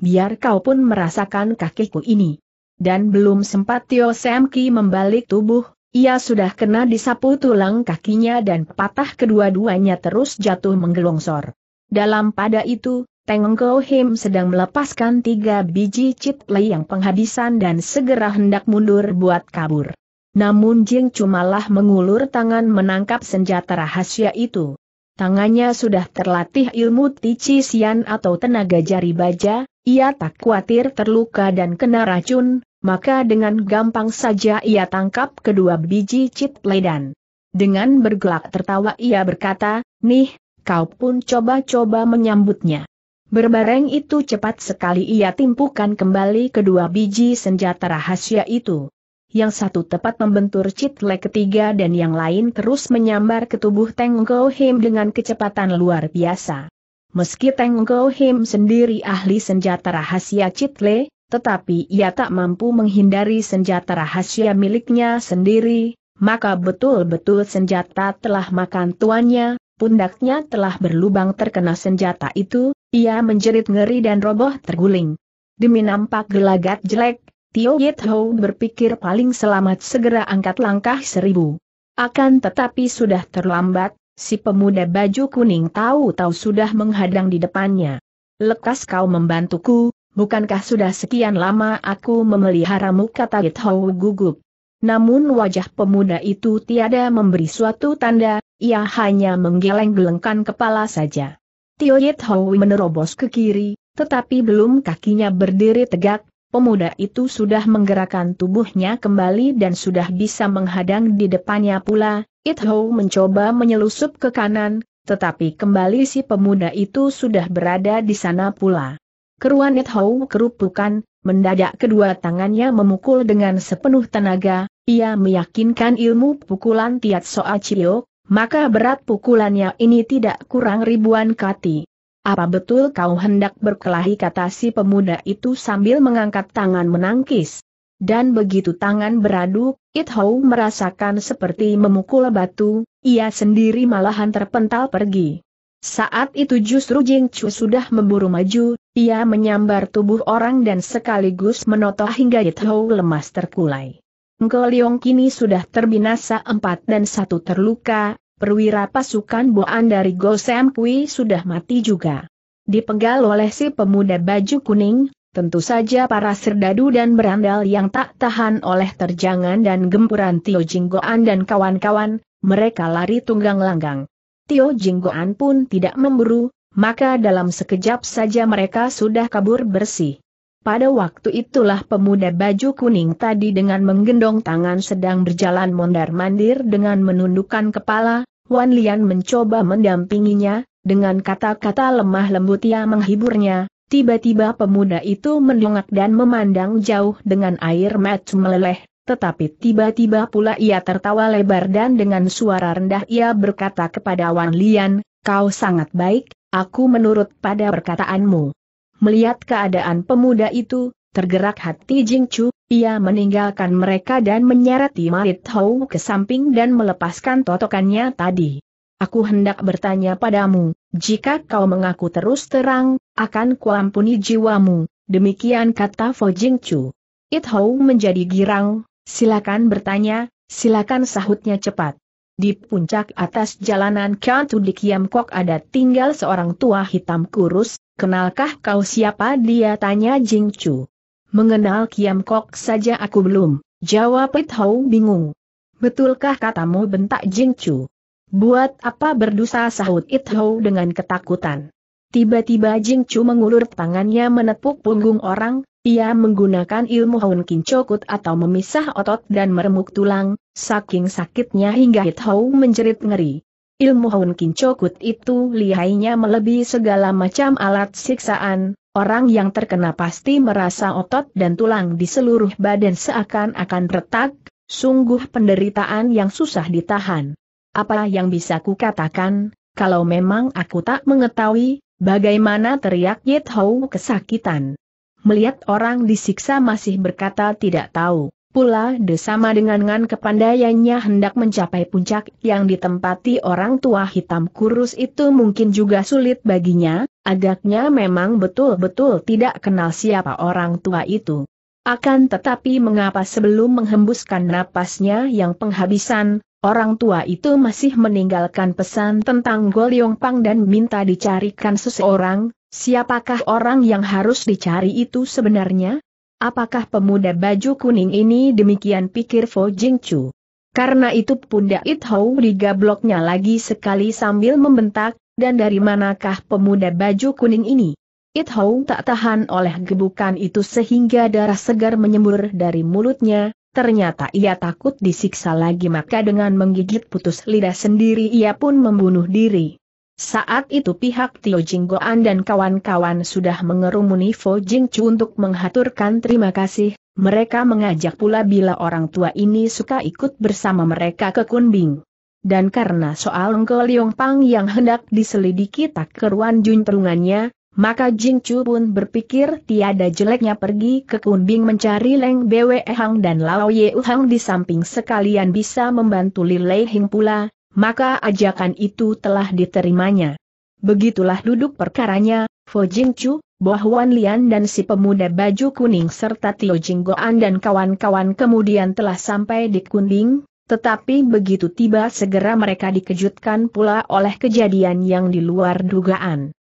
biar kau pun merasakan kakiku ini. Dan belum sempat Tio Sam Ki membalik tubuh, ia sudah kena disapu tulang kakinya dan patah kedua-duanya terus jatuh menggelongsor. Dalam pada itu, Teng Him sedang melepaskan tiga biji cit lei yang penghabisan dan segera hendak mundur buat kabur. Namun Jing cumalah mengulur tangan menangkap senjata rahasia itu. Tangannya sudah terlatih ilmu Tici Sian atau tenaga jari baja, ia tak khawatir terluka dan kena racun, maka dengan gampang saja ia tangkap kedua biji cit lei dan dengan bergelak tertawa ia berkata, Nih, kau pun coba-coba menyambutnya. Berbareng itu cepat sekali ia timpukan kembali kedua biji senjata rahasia itu. Yang satu tepat membentur citle ketiga dan yang lain terus menyambar ke tubuh Teng Go Him dengan kecepatan luar biasa. Meski Teng Go Him sendiri ahli senjata rahasia citle, tetapi ia tak mampu menghindari senjata rahasia miliknya sendiri, maka betul-betul senjata telah makan tuannya, pundaknya telah berlubang terkena senjata itu, ia menjerit ngeri dan roboh terguling. Demi nampak gelagat jelek, Tio Yit Ho berpikir paling selamat segera angkat langkah seribu. Akan tetapi sudah terlambat, si pemuda baju kuning tahu-tahu sudah menghadang di depannya. Lekas kau membantuku, bukankah sudah sekian lama aku memeliharamu kata Yit Ho gugup. Namun wajah pemuda itu tiada memberi suatu tanda, ia hanya menggeleng-gelengkan kepala saja. Tio Yit Howi menerobos ke kiri, tetapi belum kakinya berdiri tegak, pemuda itu sudah menggerakkan tubuhnya kembali dan sudah bisa menghadang di depannya pula, It Hou mencoba menyelusup ke kanan, tetapi kembali si pemuda itu sudah berada di sana pula. Keruan It Hou kerupukan, mendadak kedua tangannya memukul dengan sepenuh tenaga, ia meyakinkan ilmu pukulan Tiat Soa maka berat pukulannya ini tidak kurang ribuan kati. Apa betul kau hendak berkelahi kata si pemuda itu sambil mengangkat tangan menangkis? Dan begitu tangan beradu, It Hou merasakan seperti memukul batu, ia sendiri malahan terpental pergi. Saat itu justru Jing Chu sudah memburu maju, ia menyambar tubuh orang dan sekaligus menotoh hingga It Yithou lemas terkulai. Ngo Leong kini sudah terbinasa empat dan satu terluka, perwira pasukan Boan dari Sam Kui sudah mati juga. Dipegal oleh si pemuda baju kuning, tentu saja para serdadu dan berandal yang tak tahan oleh terjangan dan gempuran Tio Jinggoan dan kawan-kawan, mereka lari tunggang langgang. Tio Jinggoan pun tidak memburu, maka dalam sekejap saja mereka sudah kabur bersih. Pada waktu itulah pemuda baju kuning tadi dengan menggendong tangan sedang berjalan mondar-mandir dengan menundukkan kepala, Wan Lian mencoba mendampinginya, dengan kata-kata lemah lembut ia menghiburnya, tiba-tiba pemuda itu mendongak dan memandang jauh dengan air mata meleleh, tetapi tiba-tiba pula ia tertawa lebar dan dengan suara rendah ia berkata kepada Wan Lian, kau sangat baik, aku menurut pada perkataanmu. Melihat keadaan pemuda itu, tergerak hati Jing Chu, ia meninggalkan mereka dan Ma Marit Hou ke samping dan melepaskan totokannya tadi. Aku hendak bertanya padamu, jika kau mengaku terus terang, akan kuampuni jiwamu, demikian kata Fo Jing Chu. It Hou menjadi girang, silakan bertanya, silakan sahutnya cepat. Di puncak atas jalanan Kantu di Kiamkok ada tinggal seorang tua hitam kurus, Kenalkah kau siapa dia tanya Jing Chu. Mengenal Kiam Kok saja aku belum, jawab It Hou bingung. Betulkah katamu bentak Jing Chu? Buat apa berdosa sahut It Hou dengan ketakutan. Tiba-tiba Jing Chu mengulur tangannya menepuk punggung orang, ia menggunakan ilmu Hon Kin Chokut atau memisah otot dan meremuk tulang, saking sakitnya hingga It Hou menjerit ngeri. Ilmu Hon Kincokut itu lihainya melebihi segala macam alat siksaan, orang yang terkena pasti merasa otot dan tulang di seluruh badan seakan-akan retak, sungguh penderitaan yang susah ditahan. Apa yang bisa kukatakan, kalau memang aku tak mengetahui, bagaimana teriak Hou kesakitan. Melihat orang disiksa masih berkata tidak tahu. Pula desama dengan ngan kepandaiannya hendak mencapai puncak yang ditempati orang tua hitam kurus itu mungkin juga sulit baginya, agaknya memang betul-betul tidak kenal siapa orang tua itu. Akan tetapi mengapa sebelum menghembuskan napasnya yang penghabisan, orang tua itu masih meninggalkan pesan tentang Goliong Pang dan minta dicarikan seseorang, siapakah orang yang harus dicari itu sebenarnya? Apakah pemuda baju kuning ini demikian pikir Fo Jingchu? Karena itu pundak It Hou digabloknya lagi sekali sambil membentak, dan dari manakah pemuda baju kuning ini? It Hou tak tahan oleh gebukan itu sehingga darah segar menyembur dari mulutnya, Ternyata ia takut disiksa lagi maka dengan menggigit putus lidah sendiri ia pun membunuh diri. Saat itu pihak Tio Jinggoan dan kawan-kawan sudah mengerumuni Fo Jingcu untuk menghaturkan terima kasih, mereka mengajak pula bila orang tua ini suka ikut bersama mereka ke Kunbing. Dan karena soal Ngo Liong Pang yang hendak diselidiki tak keruan Jun perungannya, maka Jingcu pun berpikir tiada jeleknya pergi ke Kunbing mencari Leng Bwe Hang dan Lao Ye Hang di samping sekalian bisa membantu Li Lei Hing pula, maka ajakan itu telah diterimanya. Begitulah duduk perkaranya, Fo Jingchu, Chu, Bo Huan Lian dan si pemuda baju kuning serta Tio Jinggoan dan kawan-kawan kemudian telah sampai di Kunding, tetapi begitu tiba segera mereka dikejutkan pula oleh kejadian yang di luar dugaan.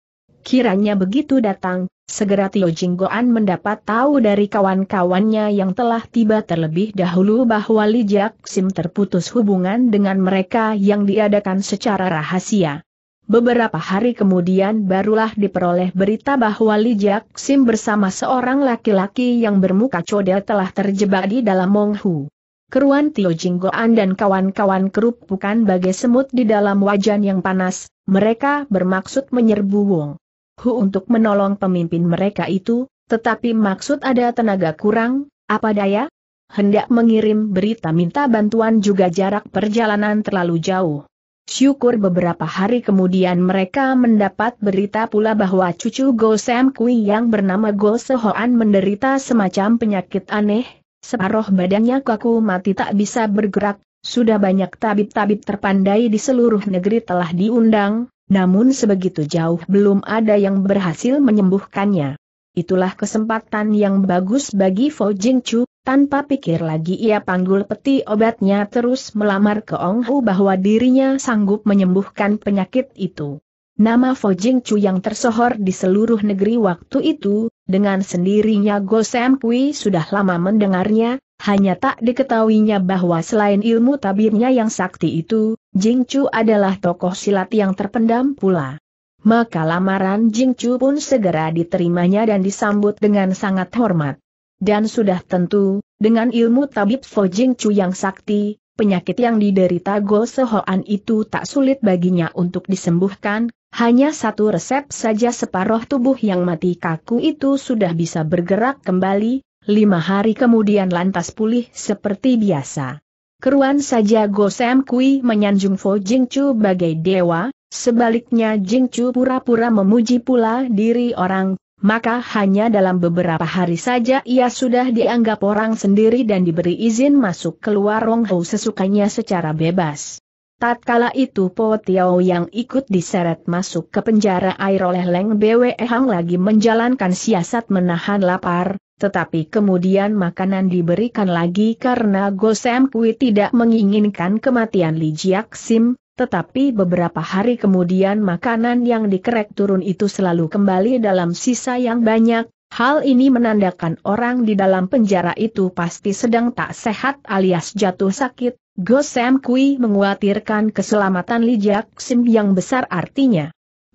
Kiranya begitu datang, segera Tio Jinggoan mendapat tahu dari kawan-kawannya yang telah tiba terlebih dahulu bahwa Li Jiak Sim terputus hubungan dengan mereka yang diadakan secara rahasia. Beberapa hari kemudian barulah diperoleh berita bahwa Li Jiak Sim bersama seorang laki-laki yang bermuka coda telah terjebak di dalam Monghu. Keruan Tio Jinggoan dan kawan-kawan kerup bukan bagai semut di dalam wajan yang panas, mereka bermaksud menyerbu Wong. Hu untuk menolong pemimpin mereka itu, tetapi maksud ada tenaga kurang, apa daya? Hendak mengirim berita minta bantuan juga jarak perjalanan terlalu jauh. Syukur beberapa hari kemudian mereka mendapat berita pula bahwa cucu Go Sam Kui yang bernama Go Sehoan menderita semacam penyakit aneh, separuh badannya kaku mati tak bisa bergerak, sudah banyak tabib-tabib terpandai di seluruh negeri telah diundang, namun sebegitu jauh belum ada yang berhasil menyembuhkannya. Itulah kesempatan yang bagus bagi Fo Jing Chu, tanpa pikir lagi ia panggul peti obatnya terus melamar ke Ong Hu bahwa dirinya sanggup menyembuhkan penyakit itu. Nama Fo Jing Chu yang tersohor di seluruh negeri waktu itu, dengan sendirinya Go Sam Kui sudah lama mendengarnya, hanya tak diketahuinya bahwa selain ilmu tabirnya yang sakti itu, Jing Chu adalah tokoh silat yang terpendam pula. Maka lamaran Jing Chu pun segera diterimanya dan disambut dengan sangat hormat. Dan sudah tentu, dengan ilmu tabib Fo Jing Chu yang sakti, penyakit yang diderita Go Sehoan itu tak sulit baginya untuk disembuhkan, hanya satu resep saja separuh tubuh yang mati kaku itu sudah bisa bergerak kembali, lima hari kemudian lantas pulih seperti biasa. Keruan saja Go Sam Kui menyanjung Fo Jingcu bagai dewa, sebaliknya Jingcu pura-pura memuji pula diri orang, maka hanya dalam beberapa hari saja ia sudah dianggap orang sendiri dan diberi izin masuk keluar Ronghou sesukanya secara bebas. Tatkala itu Po Tiao yang ikut diseret masuk ke penjara air oleh Leng Bwe Hang lagi menjalankan siasat menahan lapar, tetapi kemudian makanan diberikan lagi karena Gosem Kui tidak menginginkan kematian Li Jiak Sim, tetapi beberapa hari kemudian makanan yang dikerek turun itu selalu kembali dalam sisa yang banyak, hal ini menandakan orang di dalam penjara itu pasti sedang tak sehat alias jatuh sakit, Gosem Kui menguatirkan keselamatan Li Jiak Sim yang besar artinya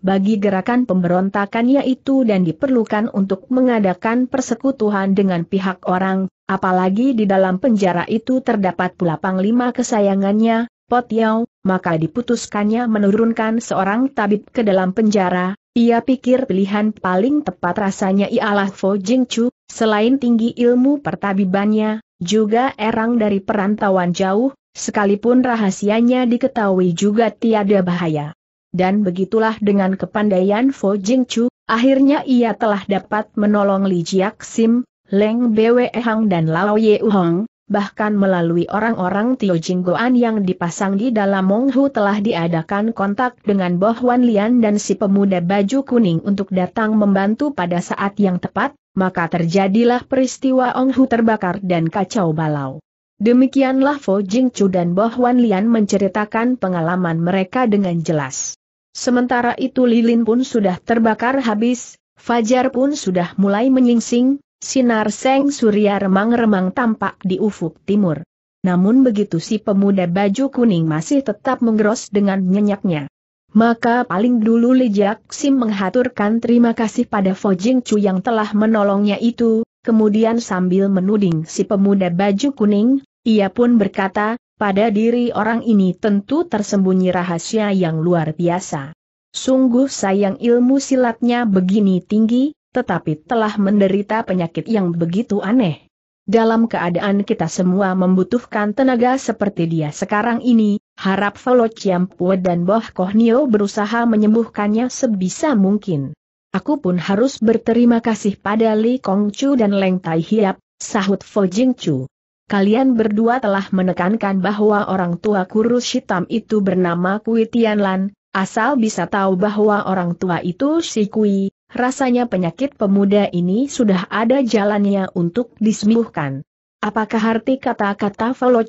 bagi gerakan pemberontakannya itu dan diperlukan untuk mengadakan persekutuan dengan pihak orang, apalagi di dalam penjara itu terdapat pula panglima kesayangannya, Pot Yao, maka diputuskannya menurunkan seorang tabib ke dalam penjara, ia pikir pilihan paling tepat rasanya ialah Fo Jing Chu, selain tinggi ilmu pertabibannya, juga erang dari perantauan jauh, sekalipun rahasianya diketahui juga tiada bahaya dan begitulah dengan kepandaian Fo Jing Chu, akhirnya ia telah dapat menolong Li Jiak Sim, Leng Bwe Hang dan Lao Ye Hong, bahkan melalui orang-orang Tio Goan yang dipasang di dalam Hu telah diadakan kontak dengan Bo Huan Lian dan si pemuda baju kuning untuk datang membantu pada saat yang tepat, maka terjadilah peristiwa Ong Hu terbakar dan kacau balau. Demikianlah Fo Jing Chu dan Bo Huan Lian menceritakan pengalaman mereka dengan jelas. Sementara itu lilin pun sudah terbakar habis, fajar pun sudah mulai menyingsing, sinar seng surya remang-remang tampak di ufuk timur. Namun begitu si pemuda baju kuning masih tetap menggeros dengan nyenyaknya. Maka paling dulu Lijak Sim menghaturkan terima kasih pada Fojing Chu yang telah menolongnya itu, kemudian sambil menuding si pemuda baju kuning, ia pun berkata, pada diri orang ini tentu tersembunyi rahasia yang luar biasa. Sungguh sayang ilmu silatnya begini tinggi, tetapi telah menderita penyakit yang begitu aneh. Dalam keadaan kita semua membutuhkan tenaga seperti dia sekarang ini, harap Velo Chiampue dan Boh Kohnio berusaha menyembuhkannya sebisa mungkin. Aku pun harus berterima kasih pada Li Kongchu dan Leng Tai Hiap, sahut Fo Jing Chu kalian berdua telah menekankan bahwa orang tua kurus hitam itu bernama Kui Tianlan, asal bisa tahu bahwa orang tua itu si Kui, rasanya penyakit pemuda ini sudah ada jalannya untuk disembuhkan. Apakah arti kata-kata Velo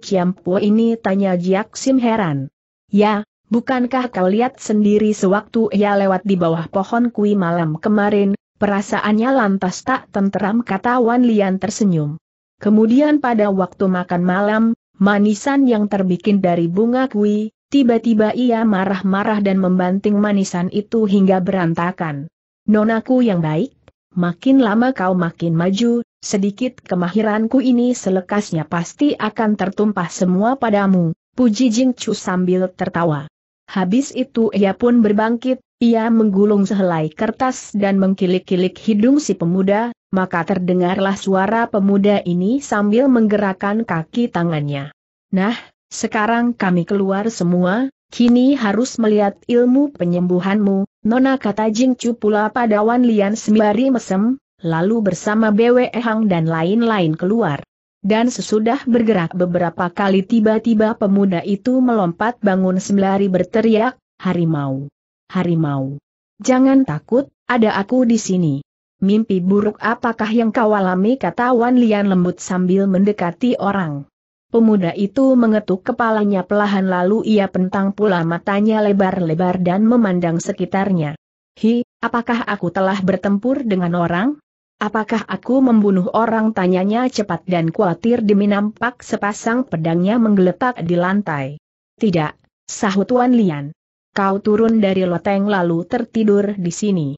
ini tanya Jiak Sim heran. Ya, bukankah kau lihat sendiri sewaktu ia lewat di bawah pohon Kui malam kemarin, perasaannya lantas tak tenteram kata Wan Lian tersenyum. Kemudian pada waktu makan malam, manisan yang terbikin dari bunga kui, tiba-tiba ia marah-marah dan membanting manisan itu hingga berantakan. Nonaku yang baik, makin lama kau makin maju, sedikit kemahiranku ini selekasnya pasti akan tertumpah semua padamu, puji Jingchu sambil tertawa. Habis itu ia pun berbangkit, ia menggulung sehelai kertas dan mengkilik-kilik hidung si pemuda, maka terdengarlah suara pemuda ini sambil menggerakkan kaki tangannya. Nah, sekarang kami keluar semua, kini harus melihat ilmu penyembuhanmu, Nona kata Jingcu pula pada Wan Lian Sembari Mesem, lalu bersama BWE Hang dan lain-lain keluar. Dan sesudah bergerak beberapa kali tiba-tiba pemuda itu melompat bangun sembari berteriak, harimau. Harimau. Jangan takut, ada aku di sini. Mimpi buruk apakah yang kau alami kata Wan Lian lembut sambil mendekati orang. Pemuda itu mengetuk kepalanya pelahan lalu ia pentang pula matanya lebar-lebar dan memandang sekitarnya. Hi, apakah aku telah bertempur dengan orang? Apakah aku membunuh orang tanyanya cepat dan khawatir demi nampak sepasang pedangnya menggeletak di lantai. Tidak, sahut Wan Lian. Kau turun dari loteng lalu tertidur di sini.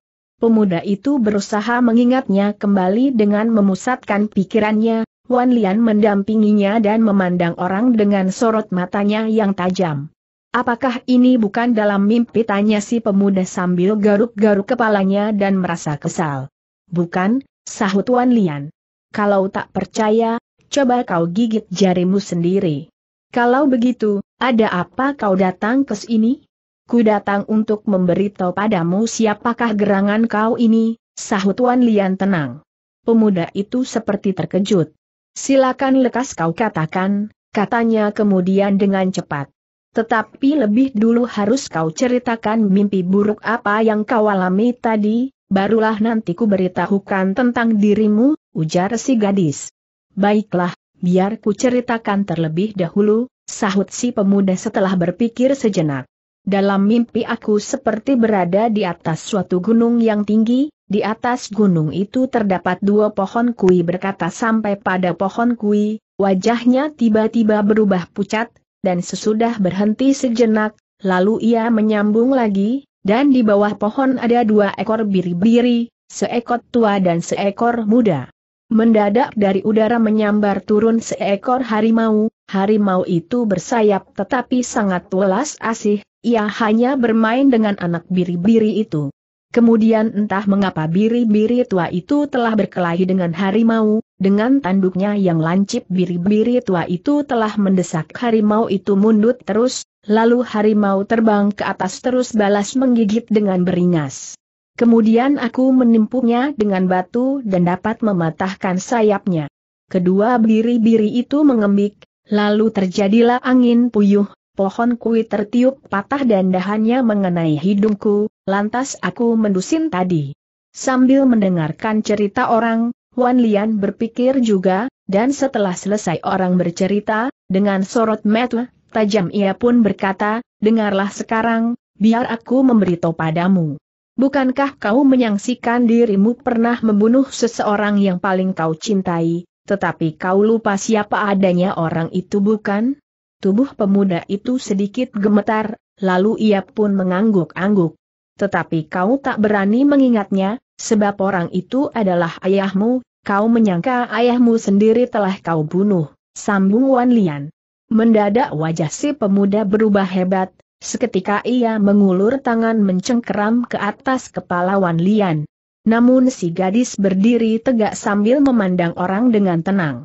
Pemuda itu berusaha mengingatnya kembali dengan memusatkan pikirannya, Wan Lian mendampinginya dan memandang orang dengan sorot matanya yang tajam. Apakah ini bukan dalam mimpi tanya si pemuda sambil garuk-garuk kepalanya dan merasa kesal? Bukan, Sahut Wan Lian. Kalau tak percaya, coba kau gigit jarimu sendiri. Kalau begitu, ada apa kau datang ke sini? Ku datang untuk memberitahu padamu siapakah gerangan kau ini, sahut Wan Lian tenang. Pemuda itu seperti terkejut. Silakan lekas kau katakan, katanya kemudian dengan cepat. Tetapi lebih dulu harus kau ceritakan mimpi buruk apa yang kau alami tadi, barulah nanti ku beritahukan tentang dirimu, ujar si gadis. Baiklah, biar ku ceritakan terlebih dahulu, sahut si pemuda setelah berpikir sejenak. Dalam mimpi aku seperti berada di atas suatu gunung yang tinggi, di atas gunung itu terdapat dua pohon kui berkata sampai pada pohon kui, wajahnya tiba-tiba berubah pucat, dan sesudah berhenti sejenak, lalu ia menyambung lagi, dan di bawah pohon ada dua ekor biri-biri, seekor tua dan seekor muda. Mendadak dari udara menyambar turun seekor harimau, harimau itu bersayap tetapi sangat welas asih, ia hanya bermain dengan anak biri-biri itu. Kemudian entah mengapa biri-biri tua itu telah berkelahi dengan harimau, dengan tanduknya yang lancip biri-biri tua itu telah mendesak harimau itu mundut terus, Lalu harimau terbang ke atas terus balas menggigit dengan beringas. Kemudian aku menimpuknya dengan batu dan dapat mematahkan sayapnya. Kedua biri-biri itu mengembik, lalu terjadilah angin puyuh, pohon kui tertiup patah dan dahannya mengenai hidungku, lantas aku mendusin tadi. Sambil mendengarkan cerita orang, Wan Lian berpikir juga, dan setelah selesai orang bercerita, dengan sorot mata, tajam ia pun berkata, dengarlah sekarang, biar aku memberitahu padamu. Bukankah kau menyaksikan dirimu pernah membunuh seseorang yang paling kau cintai, tetapi kau lupa siapa adanya orang itu bukan? Tubuh pemuda itu sedikit gemetar, lalu ia pun mengangguk-angguk. Tetapi kau tak berani mengingatnya, sebab orang itu adalah ayahmu, kau menyangka ayahmu sendiri telah kau bunuh, sambung Wan Lian. Mendadak wajah si pemuda berubah hebat, seketika ia mengulur tangan mencengkeram ke atas kepala Wan Lian. Namun si gadis berdiri tegak sambil memandang orang dengan tenang.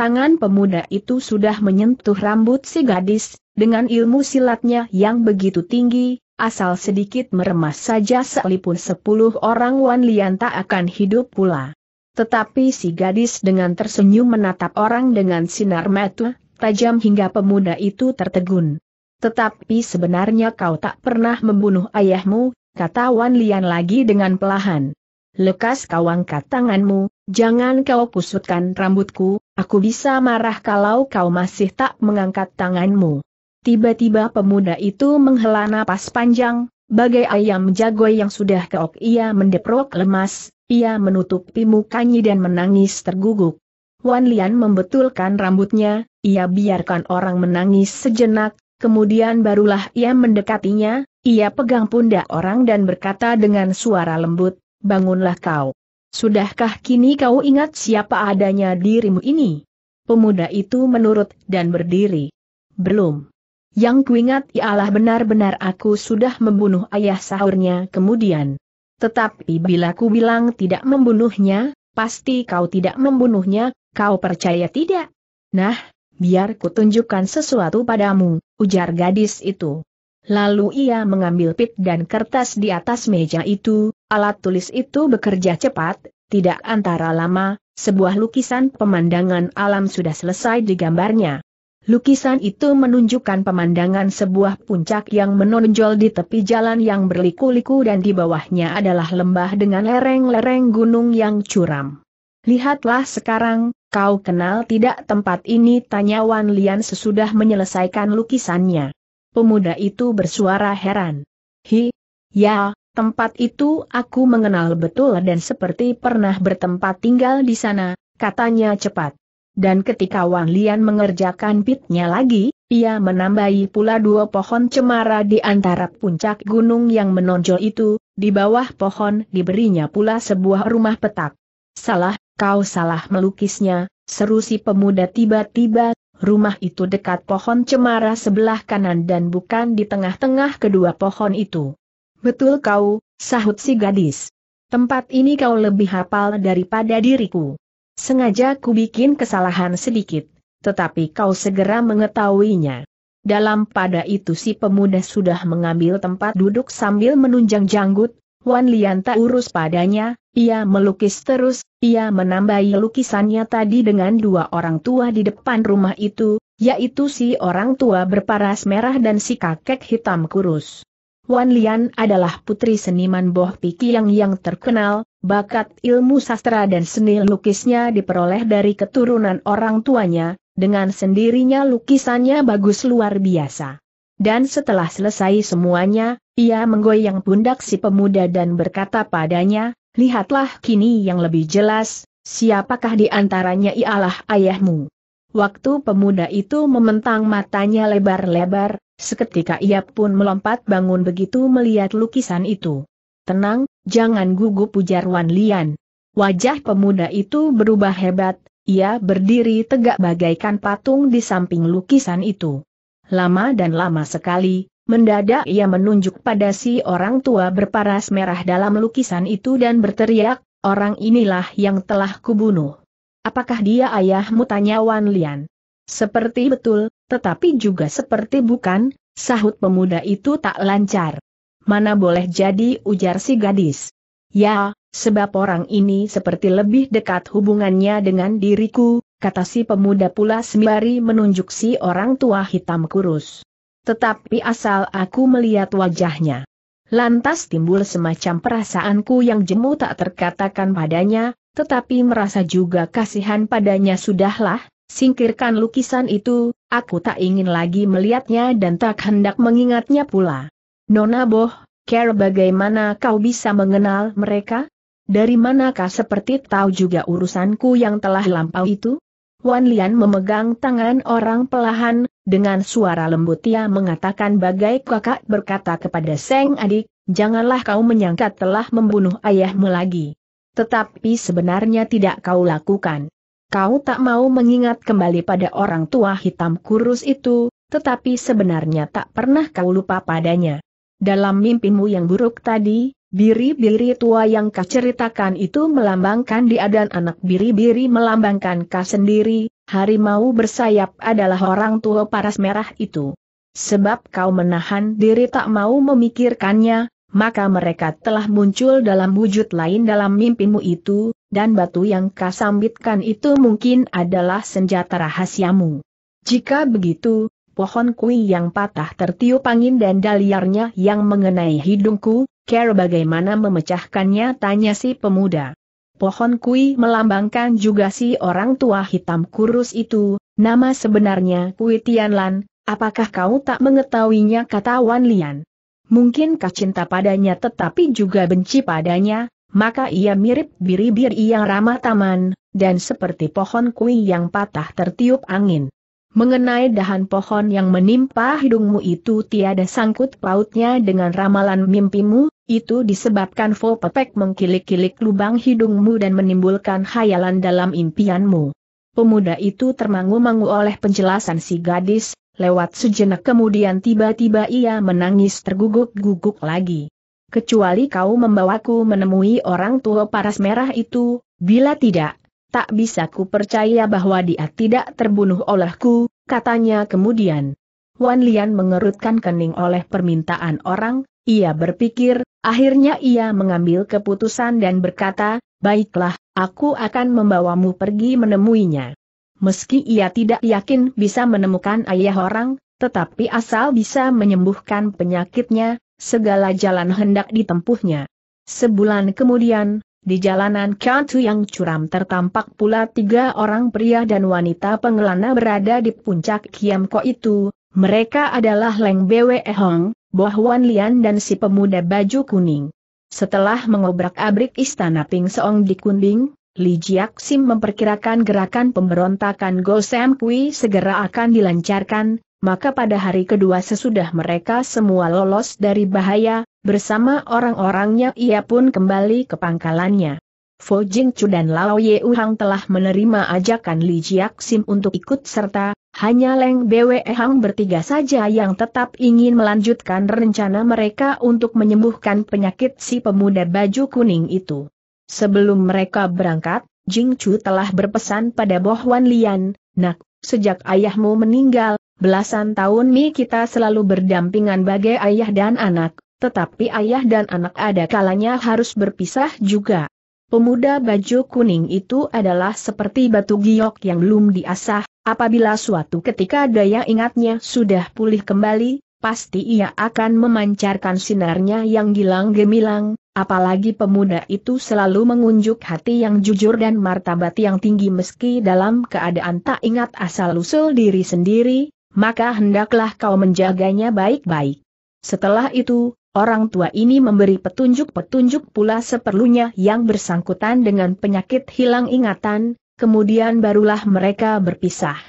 Tangan pemuda itu sudah menyentuh rambut si gadis, dengan ilmu silatnya yang begitu tinggi, asal sedikit meremas saja sekalipun sepuluh orang Wan Lian tak akan hidup pula. Tetapi si gadis dengan tersenyum menatap orang dengan sinar mata tajam hingga pemuda itu tertegun. Tetapi sebenarnya kau tak pernah membunuh ayahmu, kata Wan Lian lagi dengan pelahan. Lekas kau angkat tanganmu, jangan kau kusutkan rambutku, aku bisa marah kalau kau masih tak mengangkat tanganmu. Tiba-tiba pemuda itu menghela napas panjang, bagai ayam jago yang sudah keok ia mendeprok lemas, ia menutupi mukanya dan menangis terguguk. Wan Lian membetulkan rambutnya, ia biarkan orang menangis sejenak, kemudian barulah ia mendekatinya, ia pegang pundak orang dan berkata dengan suara lembut, bangunlah kau. Sudahkah kini kau ingat siapa adanya dirimu ini? Pemuda itu menurut dan berdiri. Belum. Yang kuingat ialah benar-benar aku sudah membunuh ayah sahurnya kemudian. Tetapi bila ku bilang tidak membunuhnya, pasti kau tidak membunuhnya, kau percaya tidak? Nah, biar kutunjukkan sesuatu padamu, ujar gadis itu. Lalu ia mengambil pit dan kertas di atas meja itu, alat tulis itu bekerja cepat, tidak antara lama, sebuah lukisan pemandangan alam sudah selesai digambarnya. Lukisan itu menunjukkan pemandangan sebuah puncak yang menonjol di tepi jalan yang berliku-liku dan di bawahnya adalah lembah dengan lereng-lereng gunung yang curam. Lihatlah sekarang, kau kenal tidak tempat ini tanya Wan Lian sesudah menyelesaikan lukisannya. Pemuda itu bersuara heran. Hi, ya, tempat itu aku mengenal betul dan seperti pernah bertempat tinggal di sana, katanya cepat dan ketika Wang Lian mengerjakan pitnya lagi, ia menambahi pula dua pohon cemara di antara puncak gunung yang menonjol itu, di bawah pohon diberinya pula sebuah rumah petak. Salah, kau salah melukisnya, seru si pemuda tiba-tiba, rumah itu dekat pohon cemara sebelah kanan dan bukan di tengah-tengah kedua pohon itu. Betul kau, sahut si gadis. Tempat ini kau lebih hafal daripada diriku. Sengaja ku bikin kesalahan sedikit, tetapi kau segera mengetahuinya. Dalam pada itu si pemuda sudah mengambil tempat duduk sambil menunjang janggut, Wan Lian tak urus padanya, ia melukis terus, ia menambahi lukisannya tadi dengan dua orang tua di depan rumah itu, yaitu si orang tua berparas merah dan si kakek hitam kurus. Wan Lian adalah putri seniman Boh Pikiang yang terkenal, bakat ilmu sastra dan seni lukisnya diperoleh dari keturunan orang tuanya, dengan sendirinya lukisannya bagus luar biasa. Dan setelah selesai semuanya, ia menggoyang pundak si pemuda dan berkata padanya, Lihatlah kini yang lebih jelas, siapakah di antaranya ialah ayahmu. Waktu pemuda itu mementang matanya lebar-lebar, Seketika ia pun melompat bangun begitu melihat lukisan itu. Tenang, jangan gugup ujar Wan Lian. Wajah pemuda itu berubah hebat, ia berdiri tegak bagaikan patung di samping lukisan itu. Lama dan lama sekali, mendadak ia menunjuk pada si orang tua berparas merah dalam lukisan itu dan berteriak, orang inilah yang telah kubunuh. Apakah dia ayahmu tanya Wan Lian? Seperti betul, tetapi juga seperti bukan, sahut pemuda itu tak lancar. Mana boleh jadi ujar si gadis. Ya, sebab orang ini seperti lebih dekat hubungannya dengan diriku, kata si pemuda pula sembari menunjuk si orang tua hitam kurus. Tetapi asal aku melihat wajahnya. Lantas timbul semacam perasaanku yang jemu tak terkatakan padanya, tetapi merasa juga kasihan padanya sudahlah, singkirkan lukisan itu, Aku tak ingin lagi melihatnya dan tak hendak mengingatnya pula. Nona Boh, Care bagaimana kau bisa mengenal mereka? Dari manakah seperti tahu juga urusanku yang telah lampau itu? Wan Lian memegang tangan orang pelahan, dengan suara lembut ia mengatakan bagai kakak berkata kepada Seng adik, janganlah kau menyangka telah membunuh ayahmu lagi. Tetapi sebenarnya tidak kau lakukan. Kau tak mau mengingat kembali pada orang tua hitam kurus itu, tetapi sebenarnya tak pernah kau lupa padanya. Dalam mimpimu yang buruk tadi, biri-biri tua yang kau ceritakan itu melambangkan dia dan anak biri-biri melambangkan kau sendiri, harimau bersayap adalah orang tua paras merah itu. Sebab kau menahan diri tak mau memikirkannya, maka mereka telah muncul dalam wujud lain dalam mimpimu itu, dan batu yang kasambitkan itu mungkin adalah senjata rahasiamu. Jika begitu, pohon kui yang patah tertiup angin dan daliarnya yang mengenai hidungku, care bagaimana memecahkannya tanya si pemuda. Pohon kui melambangkan juga si orang tua hitam kurus itu, nama sebenarnya Kui Tianlan, apakah kau tak mengetahuinya kata Wan Lian mungkin cinta padanya tetapi juga benci padanya, maka ia mirip biri-biri yang ramah taman, dan seperti pohon kui yang patah tertiup angin. Mengenai dahan pohon yang menimpa hidungmu itu tiada sangkut pautnya dengan ramalan mimpimu, itu disebabkan Volpepek mengkilik-kilik lubang hidungmu dan menimbulkan khayalan dalam impianmu. Pemuda itu termangu-mangu oleh penjelasan si gadis, Lewat sejenak kemudian tiba-tiba ia menangis terguguk-guguk lagi. Kecuali kau membawaku menemui orang tua paras merah itu, bila tidak, tak bisa ku percaya bahwa dia tidak terbunuh olehku, katanya kemudian. Wan Lian mengerutkan kening oleh permintaan orang, ia berpikir, akhirnya ia mengambil keputusan dan berkata, baiklah, aku akan membawamu pergi menemuinya meski ia tidak yakin bisa menemukan ayah orang, tetapi asal bisa menyembuhkan penyakitnya, segala jalan hendak ditempuhnya. Sebulan kemudian, di jalanan Kantu yang curam tertampak pula tiga orang pria dan wanita pengelana berada di puncak Kiamko itu, mereka adalah Leng Bwe Hong, Wan Lian dan si pemuda baju kuning. Setelah mengobrak-abrik istana Ping Song di Kuning, Li Jiaksim memperkirakan gerakan pemberontakan Go Sam Kui segera akan dilancarkan, maka pada hari kedua sesudah mereka semua lolos dari bahaya, bersama orang-orangnya ia pun kembali ke pangkalannya. Fo Chu dan Lao Ye Hang telah menerima ajakan Li Jiaksim untuk ikut serta, hanya Leng Bwe Hang bertiga saja yang tetap ingin melanjutkan rencana mereka untuk menyembuhkan penyakit si pemuda baju kuning itu. Sebelum mereka berangkat, Jing Chu telah berpesan pada Boh Wan Lian, Nak, sejak ayahmu meninggal, belasan tahun Mi kita selalu berdampingan bagai ayah dan anak, tetapi ayah dan anak ada kalanya harus berpisah juga. Pemuda baju kuning itu adalah seperti batu giok yang belum diasah, apabila suatu ketika daya ingatnya sudah pulih kembali, pasti ia akan memancarkan sinarnya yang gilang gemilang, Apalagi pemuda itu selalu mengunjuk hati yang jujur dan martabat yang tinggi meski dalam keadaan tak ingat asal-usul diri sendiri, maka hendaklah kau menjaganya baik-baik. Setelah itu, orang tua ini memberi petunjuk-petunjuk pula seperlunya yang bersangkutan dengan penyakit hilang ingatan, kemudian barulah mereka berpisah.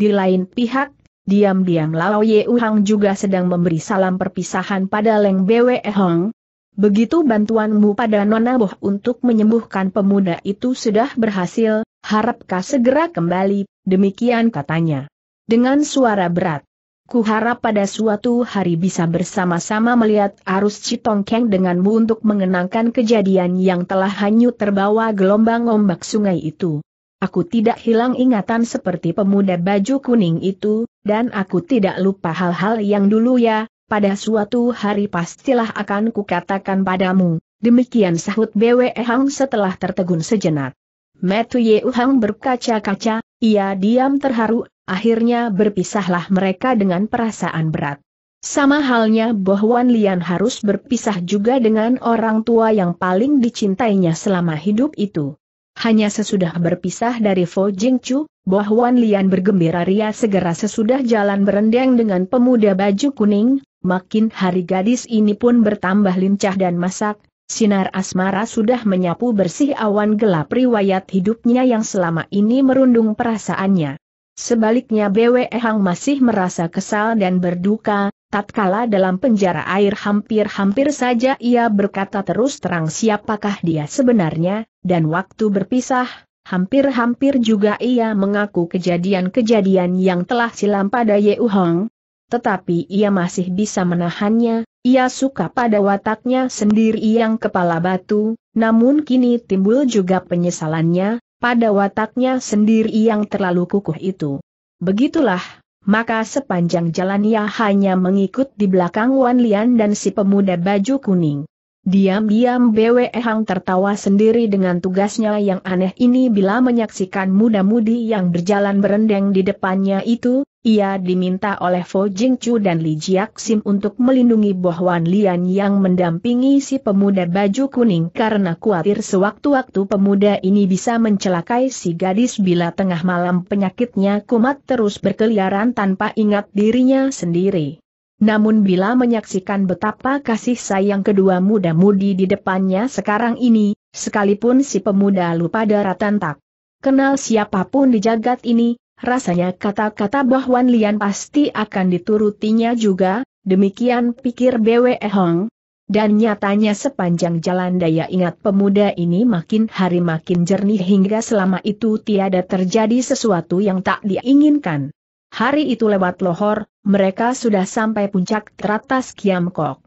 Di lain pihak, diam-diam Lao Ye Uhang juga sedang memberi salam perpisahan pada Leng Bwe Hong, Begitu bantuanmu pada Nona Boh untuk menyembuhkan pemuda itu sudah berhasil, harapkah segera kembali, demikian katanya. Dengan suara berat. Kuharap pada suatu hari bisa bersama-sama melihat arus Citongkeng denganmu untuk mengenangkan kejadian yang telah hanyut terbawa gelombang ombak sungai itu. Aku tidak hilang ingatan seperti pemuda baju kuning itu, dan aku tidak lupa hal-hal yang dulu ya, pada suatu hari pastilah akan kukatakan padamu, demikian sahut BWE Hang setelah tertegun sejenak. Metu Ye Hang berkaca-kaca, ia diam terharu, akhirnya berpisahlah mereka dengan perasaan berat. Sama halnya bahwa Lian harus berpisah juga dengan orang tua yang paling dicintainya selama hidup itu. Hanya sesudah berpisah dari Fo Jingchu, bahwa Lian bergembira ria segera sesudah jalan berendeng dengan pemuda baju kuning, makin hari gadis ini pun bertambah lincah dan masak, sinar asmara sudah menyapu bersih awan gelap riwayat hidupnya yang selama ini merundung perasaannya. Sebaliknya BWE Hang masih merasa kesal dan berduka, tatkala dalam penjara air hampir-hampir saja ia berkata terus terang siapakah dia sebenarnya, dan waktu berpisah, hampir-hampir juga ia mengaku kejadian-kejadian yang telah silam pada Yeu Hang tetapi ia masih bisa menahannya, ia suka pada wataknya sendiri yang kepala batu, namun kini timbul juga penyesalannya, pada wataknya sendiri yang terlalu kukuh itu. Begitulah, maka sepanjang jalan ia hanya mengikut di belakang Wan Lian dan si pemuda baju kuning. Diam-diam Bwe Hang tertawa sendiri dengan tugasnya yang aneh ini bila menyaksikan muda-mudi yang berjalan berendeng di depannya itu, ia diminta oleh Fo Jingchu dan Li Jiak Sim untuk melindungi Huan Lian yang mendampingi si pemuda baju kuning karena khawatir sewaktu-waktu pemuda ini bisa mencelakai si gadis bila tengah malam penyakitnya kumat terus berkeliaran tanpa ingat dirinya sendiri. Namun bila menyaksikan betapa kasih sayang kedua muda-mudi di depannya sekarang ini, sekalipun si pemuda lupa daratan tak kenal siapapun di jagat ini, Rasanya kata-kata bahwa Lian pasti akan diturutinya juga, demikian pikir BWE Hong. Dan nyatanya sepanjang jalan daya ingat pemuda ini makin hari makin jernih hingga selama itu tiada terjadi sesuatu yang tak diinginkan. Hari itu lewat lohor, mereka sudah sampai puncak teratas Kiamkok.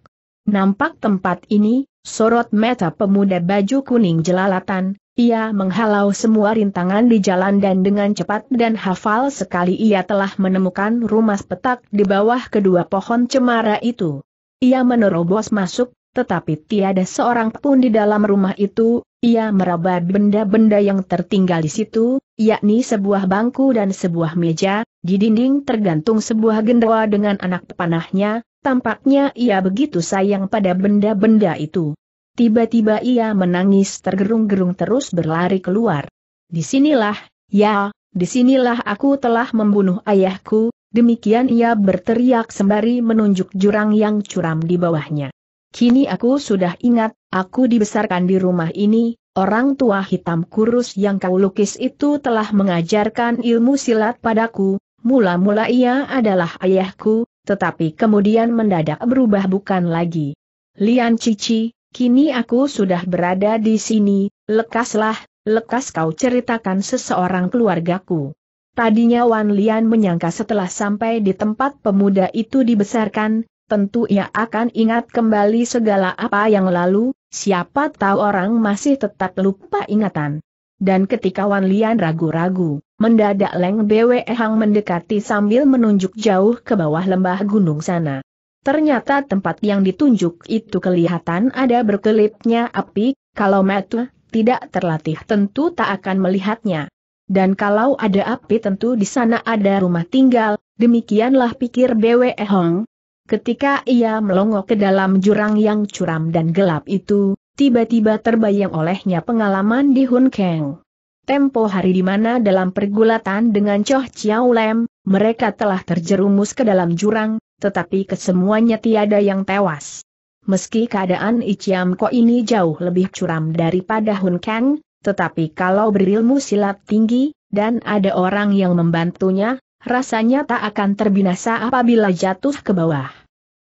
Nampak tempat ini, sorot mata pemuda baju kuning jelalatan, ia menghalau semua rintangan di jalan dan dengan cepat dan hafal sekali ia telah menemukan rumah petak di bawah kedua pohon cemara itu. Ia menerobos masuk, tetapi tiada seorang pun di dalam rumah itu, ia meraba benda-benda yang tertinggal di situ, yakni sebuah bangku dan sebuah meja, di dinding tergantung sebuah gendawa dengan anak panahnya, tampaknya ia begitu sayang pada benda-benda itu. Tiba-tiba ia menangis tergerung-gerung terus berlari keluar. Disinilah, ya, disinilah aku telah membunuh ayahku, demikian ia berteriak sembari menunjuk jurang yang curam di bawahnya. Kini aku sudah ingat, aku dibesarkan di rumah ini, orang tua hitam kurus yang kau lukis itu telah mengajarkan ilmu silat padaku, mula-mula ia adalah ayahku, tetapi kemudian mendadak berubah bukan lagi. Lian Cici, kini aku sudah berada di sini, lekaslah, lekas kau ceritakan seseorang keluargaku. Tadinya Wan Lian menyangka setelah sampai di tempat pemuda itu dibesarkan, tentu ia akan ingat kembali segala apa yang lalu, siapa tahu orang masih tetap lupa ingatan. Dan ketika Wan Lian ragu-ragu, mendadak Leng Bwe Hang mendekati sambil menunjuk jauh ke bawah lembah gunung sana. Ternyata tempat yang ditunjuk itu kelihatan ada berkelipnya api, kalau metu tidak terlatih tentu tak akan melihatnya. Dan kalau ada api tentu di sana ada rumah tinggal, demikianlah pikir Bwe Hong. Ketika ia melongo ke dalam jurang yang curam dan gelap itu, tiba-tiba terbayang olehnya pengalaman di Hun Keng. Tempo hari di mana dalam pergulatan dengan Choh Chiao Lem, mereka telah terjerumus ke dalam jurang, tetapi kesemuanya tiada yang tewas. Meski keadaan Iciam Ko ini jauh lebih curam daripada Hun Kang, tetapi kalau berilmu silat tinggi, dan ada orang yang membantunya, rasanya tak akan terbinasa apabila jatuh ke bawah.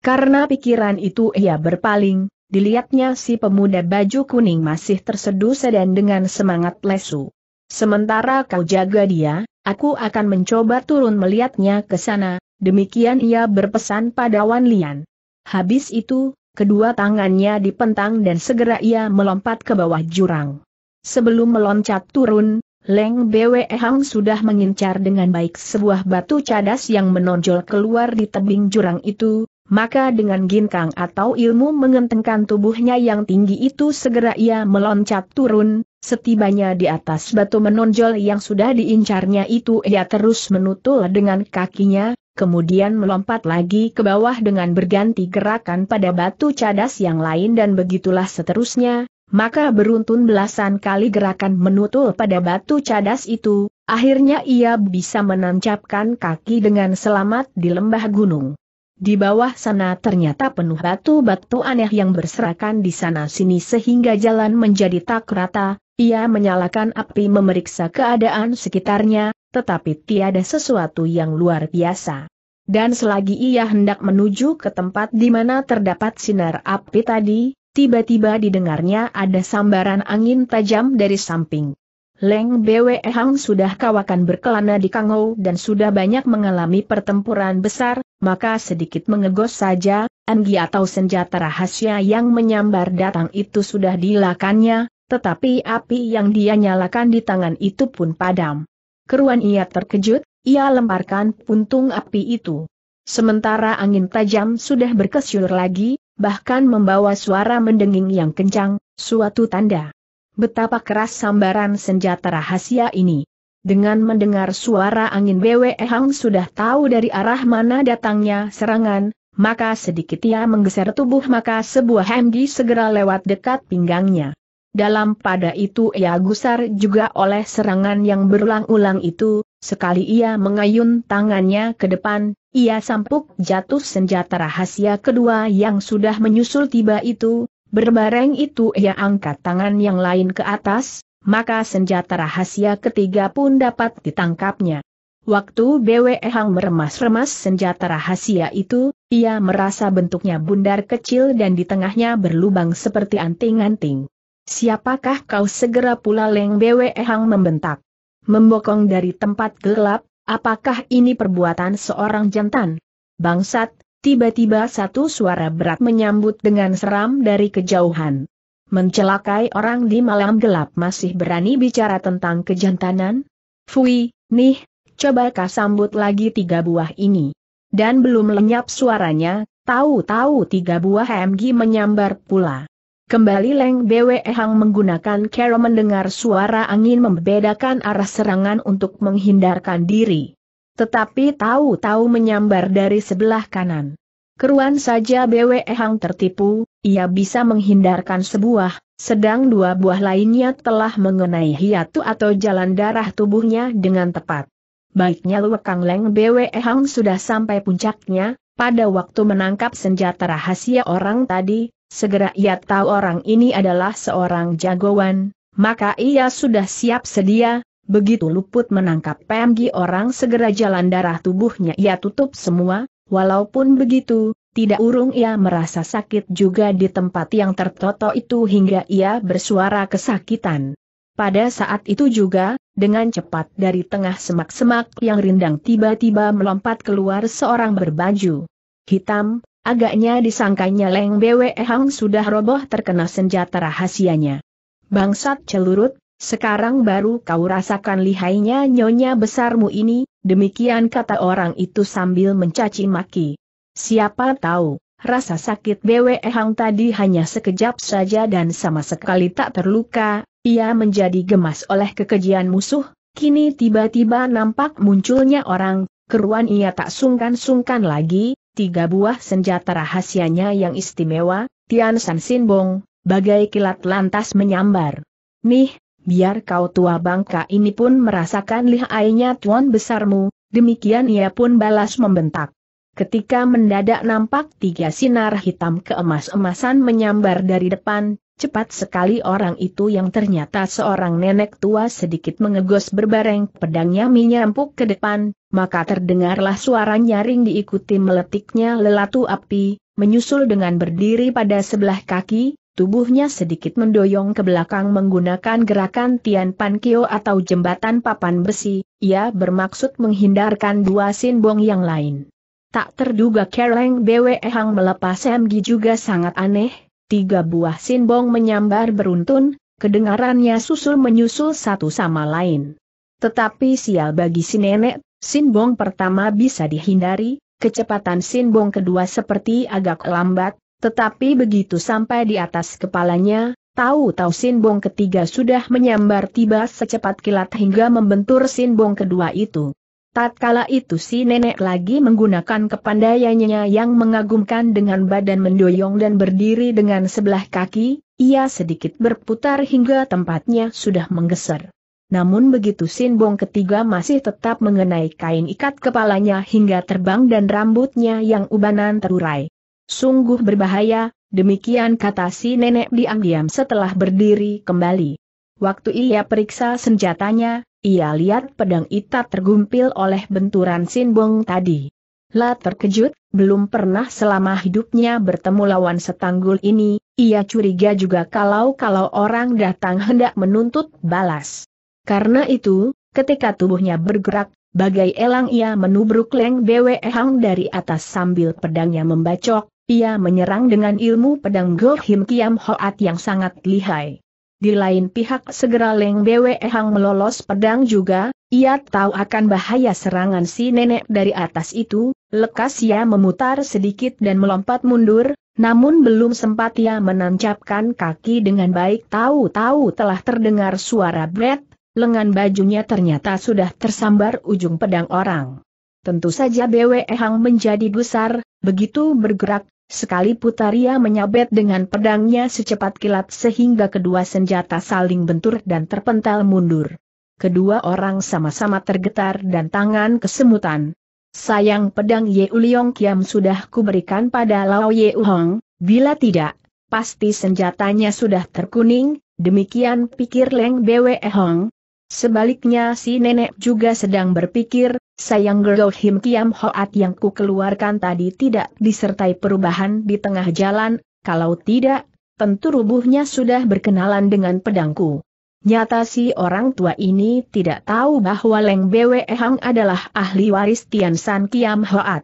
Karena pikiran itu ia berpaling, dilihatnya si pemuda baju kuning masih tersedu dan dengan semangat lesu. Sementara kau jaga dia, aku akan mencoba turun melihatnya ke sana, Demikian ia berpesan pada Wan Lian. Habis itu, kedua tangannya dipentang dan segera ia melompat ke bawah jurang. Sebelum meloncat turun, Leng Bwe Hang sudah mengincar dengan baik sebuah batu cadas yang menonjol keluar di tebing jurang itu, maka dengan ginkang atau ilmu mengentengkan tubuhnya yang tinggi itu segera ia meloncat turun, setibanya di atas batu menonjol yang sudah diincarnya itu ia terus menutul dengan kakinya, kemudian melompat lagi ke bawah dengan berganti gerakan pada batu cadas yang lain dan begitulah seterusnya, maka beruntun belasan kali gerakan menutul pada batu cadas itu, akhirnya ia bisa menancapkan kaki dengan selamat di lembah gunung. Di bawah sana ternyata penuh batu-batu aneh yang berserakan di sana-sini sehingga jalan menjadi tak rata, ia menyalakan api memeriksa keadaan sekitarnya, tetapi tiada sesuatu yang luar biasa. Dan selagi ia hendak menuju ke tempat di mana terdapat sinar api tadi, tiba-tiba didengarnya ada sambaran angin tajam dari samping. Leng Bwe Hang sudah kawakan berkelana di Kangou dan sudah banyak mengalami pertempuran besar, maka sedikit mengegos saja, anggi atau senjata rahasia yang menyambar datang itu sudah dilakannya, tetapi api yang dia nyalakan di tangan itu pun padam. Keruan ia terkejut, ia lemparkan puntung api itu. Sementara angin tajam sudah berkesyur lagi, bahkan membawa suara mendenging yang kencang, suatu tanda. Betapa keras sambaran senjata rahasia ini. Dengan mendengar suara angin Bwe Hang sudah tahu dari arah mana datangnya serangan, maka sedikit ia menggeser tubuh maka sebuah hemdi segera lewat dekat pinggangnya. Dalam pada itu ia gusar juga oleh serangan yang berulang-ulang itu, sekali ia mengayun tangannya ke depan, ia sampuk jatuh senjata rahasia kedua yang sudah menyusul tiba itu, berbareng itu ia angkat tangan yang lain ke atas, maka senjata rahasia ketiga pun dapat ditangkapnya. Waktu BWE Hang meremas-remas senjata rahasia itu, ia merasa bentuknya bundar kecil dan di tengahnya berlubang seperti anting-anting. Siapakah kau segera pula Leng Bwe Hang membentak? Membokong dari tempat gelap, apakah ini perbuatan seorang jantan? Bangsat, tiba-tiba satu suara berat menyambut dengan seram dari kejauhan. Mencelakai orang di malam gelap masih berani bicara tentang kejantanan? Fui, nih, coba kau sambut lagi tiga buah ini. Dan belum lenyap suaranya, tahu-tahu tiga buah MG menyambar pula. Kembali Leng Bwe Hang menggunakan kero mendengar suara angin membedakan arah serangan untuk menghindarkan diri. Tetapi tahu-tahu menyambar dari sebelah kanan. Keruan saja Bwe Hang tertipu, ia bisa menghindarkan sebuah, sedang dua buah lainnya telah mengenai hiatu atau jalan darah tubuhnya dengan tepat. Baiknya kang Leng Bwe Hang sudah sampai puncaknya, pada waktu menangkap senjata rahasia orang tadi, Segera ia tahu orang ini adalah seorang jagoan, maka ia sudah siap sedia, begitu luput menangkap PMG orang segera jalan darah tubuhnya ia tutup semua, walaupun begitu, tidak urung ia merasa sakit juga di tempat yang tertoto itu hingga ia bersuara kesakitan. Pada saat itu juga, dengan cepat dari tengah semak-semak yang rindang tiba-tiba melompat keluar seorang berbaju hitam, Agaknya disangkanya Leng Bwe Hang sudah roboh terkena senjata rahasianya. Bangsat celurut, sekarang baru kau rasakan lihainya nyonya besarmu ini, demikian kata orang itu sambil mencaci maki. Siapa tahu, rasa sakit Bwe Hang tadi hanya sekejap saja dan sama sekali tak terluka, ia menjadi gemas oleh kekejian musuh, kini tiba-tiba nampak munculnya orang, keruan ia tak sungkan-sungkan lagi, tiga buah senjata rahasianya yang istimewa, Tian San Sin Bong, bagai kilat lantas menyambar. Nih, biar kau tua bangka ini pun merasakan lihainya tuan besarmu, demikian ia pun balas membentak. Ketika mendadak nampak tiga sinar hitam keemas-emasan menyambar dari depan, Cepat sekali orang itu yang ternyata seorang nenek tua sedikit mengegos berbareng pedangnya menyampuk ke depan, maka terdengarlah suara nyaring diikuti meletiknya lelatu api, menyusul dengan berdiri pada sebelah kaki, tubuhnya sedikit mendoyong ke belakang menggunakan gerakan Tian Pan Kio atau jembatan papan besi, ia bermaksud menghindarkan dua sinbong yang lain. Tak terduga Kereng Bwe Hang melepas MG juga sangat aneh, tiga buah sinbong menyambar beruntun, kedengarannya susul menyusul satu sama lain. Tetapi sial bagi si nenek, sinbong pertama bisa dihindari, kecepatan sinbong kedua seperti agak lambat, tetapi begitu sampai di atas kepalanya, tahu-tahu sinbong ketiga sudah menyambar tiba secepat kilat hingga membentur sinbong kedua itu. Tatkala itu si nenek lagi menggunakan kepandaiannya yang mengagumkan dengan badan mendoyong dan berdiri dengan sebelah kaki, ia sedikit berputar hingga tempatnya sudah menggeser. Namun begitu Sinbong ketiga masih tetap mengenai kain ikat kepalanya hingga terbang dan rambutnya yang ubanan terurai. Sungguh berbahaya, demikian kata si nenek diam-diam setelah berdiri kembali. Waktu ia periksa senjatanya, ia lihat pedang Ita tergumpil oleh benturan Sinbong tadi. La terkejut, belum pernah selama hidupnya bertemu lawan setanggul ini, ia curiga juga kalau-kalau orang datang hendak menuntut balas. Karena itu, ketika tubuhnya bergerak, bagai elang ia menubruk Leng Bwe Hang dari atas sambil pedangnya membacok, ia menyerang dengan ilmu pedang Gohim Kiam Hoat yang sangat lihai. Di lain pihak segera Leng Bwe Hang melolos pedang juga, ia tahu akan bahaya serangan si nenek dari atas itu, lekas ia memutar sedikit dan melompat mundur, namun belum sempat ia menancapkan kaki dengan baik tahu-tahu telah terdengar suara bret, lengan bajunya ternyata sudah tersambar ujung pedang orang. Tentu saja Bwe Hang menjadi besar, begitu bergerak, Sekali putar ia menyabet dengan pedangnya secepat kilat sehingga kedua senjata saling bentur dan terpental mundur. Kedua orang sama-sama tergetar dan tangan kesemutan. Sayang pedang Ye Uliong Kiam sudah kuberikan pada Lao Ye Uhong, bila tidak, pasti senjatanya sudah terkuning, demikian pikir Leng Bwe Hong. Sebaliknya si nenek juga sedang berpikir, Sayang Girl Him Kiam Hoat yang ku keluarkan tadi tidak disertai perubahan di tengah jalan, kalau tidak, tentu rubuhnya sudah berkenalan dengan pedangku. Nyata si orang tua ini tidak tahu bahwa Leng Bwe Hang adalah ahli waris Tian San Kiam Hoat.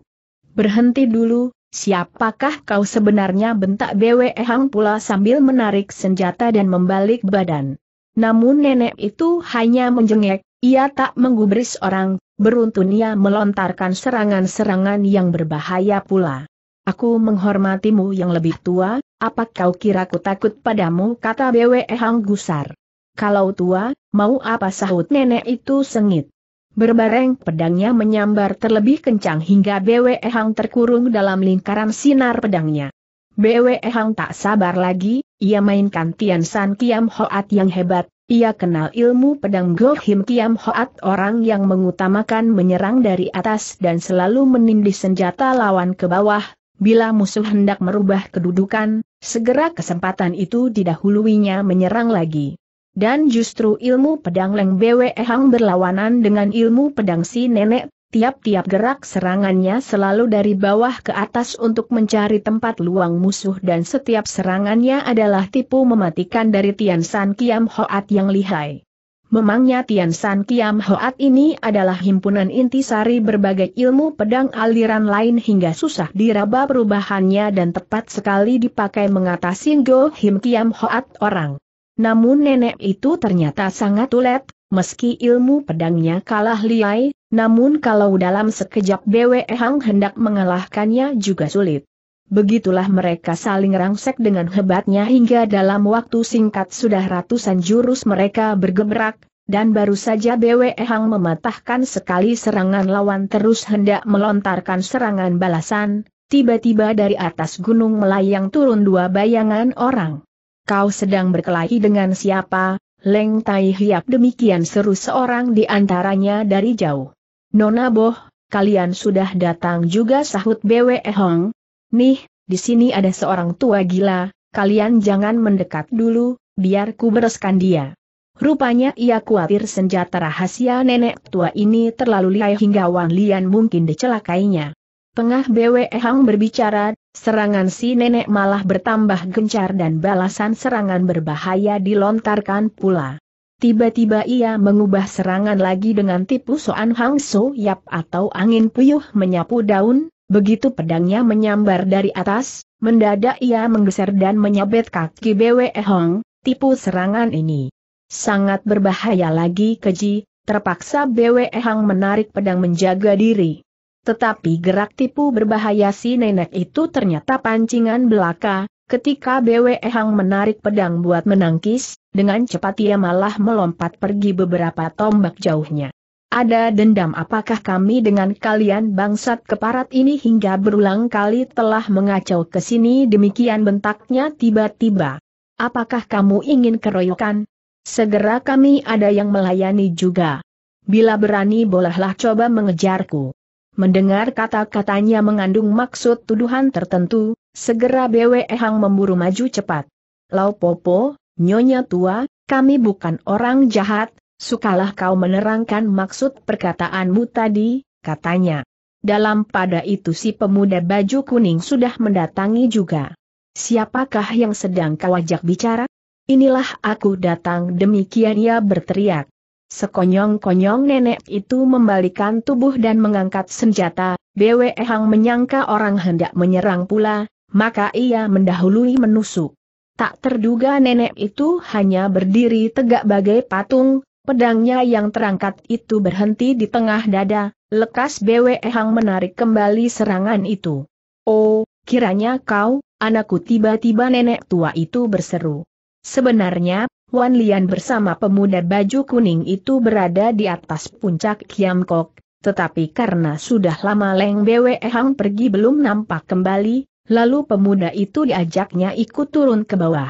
Berhenti dulu, siapakah kau sebenarnya bentak Bwe Hang pula sambil menarik senjata dan membalik badan. Namun nenek itu hanya menjengek, ia tak menggubris orang, beruntun ia melontarkan serangan-serangan yang berbahaya pula. Aku menghormatimu yang lebih tua, apa kau kira ku takut padamu kata BWE Hang Gusar. Kalau tua, mau apa sahut nenek itu sengit. Berbareng pedangnya menyambar terlebih kencang hingga BWE Hang terkurung dalam lingkaran sinar pedangnya. BWE Hang tak sabar lagi, ia mainkan Tian San Kiam Hoat yang hebat, ia kenal ilmu pedang Gohim Kiam Hoat orang yang mengutamakan menyerang dari atas dan selalu menindih senjata lawan ke bawah, bila musuh hendak merubah kedudukan, segera kesempatan itu didahuluinya menyerang lagi. Dan justru ilmu pedang Leng Bwe Hang berlawanan dengan ilmu pedang si nenek Tiap-tiap gerak serangannya selalu dari bawah ke atas untuk mencari tempat luang musuh dan setiap serangannya adalah tipu mematikan dari Tian San Kiam Hoat yang lihai. Memangnya Tian San Kiam Hoat ini adalah himpunan intisari berbagai ilmu pedang aliran lain hingga susah diraba perubahannya dan tepat sekali dipakai mengatasi Go Him Kiam Hoat orang. Namun nenek itu ternyata sangat ulet, meski ilmu pedangnya kalah liai, namun kalau dalam sekejap BWE Hang hendak mengalahkannya juga sulit. Begitulah mereka saling rangsek dengan hebatnya hingga dalam waktu singkat sudah ratusan jurus mereka bergebrak, dan baru saja BWE Hang mematahkan sekali serangan lawan terus hendak melontarkan serangan balasan, tiba-tiba dari atas gunung melayang turun dua bayangan orang. Kau sedang berkelahi dengan siapa? Leng Tai Hiap demikian seru seorang di antaranya dari jauh. Nona Boh, kalian sudah datang juga sahut BW Hong. Nih, di sini ada seorang tua gila, kalian jangan mendekat dulu, biar ku bereskan dia. Rupanya ia khawatir senjata rahasia nenek tua ini terlalu lihai hingga Wang Lian mungkin dicelakainya. Pengah BW Hong berbicara, serangan si nenek malah bertambah gencar dan balasan serangan berbahaya dilontarkan pula. Tiba-tiba ia mengubah serangan lagi dengan tipu soan Hang So Yap atau angin puyuh menyapu daun, begitu pedangnya menyambar dari atas, mendadak ia menggeser dan menyabet kaki Bwe Hong, tipu serangan ini. Sangat berbahaya lagi keji, terpaksa Bwe Hong menarik pedang menjaga diri. Tetapi gerak tipu berbahaya si nenek itu ternyata pancingan belaka, Ketika Bwe Hang menarik pedang buat menangkis, dengan cepat ia malah melompat pergi beberapa tombak jauhnya. Ada dendam apakah kami dengan kalian bangsat keparat ini hingga berulang kali telah mengacau ke sini demikian bentaknya tiba-tiba. Apakah kamu ingin keroyokan? Segera kami ada yang melayani juga. Bila berani bolehlah coba mengejarku. Mendengar kata-katanya mengandung maksud tuduhan tertentu, Segera BWE Hang memburu maju cepat. Lau Popo, Nyonya tua, kami bukan orang jahat, sukalah kau menerangkan maksud perkataanmu tadi, katanya. Dalam pada itu si pemuda baju kuning sudah mendatangi juga. Siapakah yang sedang kau ajak bicara? Inilah aku datang demikian ia berteriak. Sekonyong-konyong nenek itu membalikan tubuh dan mengangkat senjata, BWE Hang menyangka orang hendak menyerang pula, maka ia mendahului menusuk. Tak terduga nenek itu hanya berdiri tegak bagai patung, pedangnya yang terangkat itu berhenti di tengah dada, lekas Bwe Hang menarik kembali serangan itu. Oh, kiranya kau, anakku tiba-tiba nenek tua itu berseru. Sebenarnya, Wan Lian bersama pemuda baju kuning itu berada di atas puncak Kiam Kok, tetapi karena sudah lama Leng Bwe Hang pergi belum nampak kembali, Lalu pemuda itu diajaknya ikut turun ke bawah.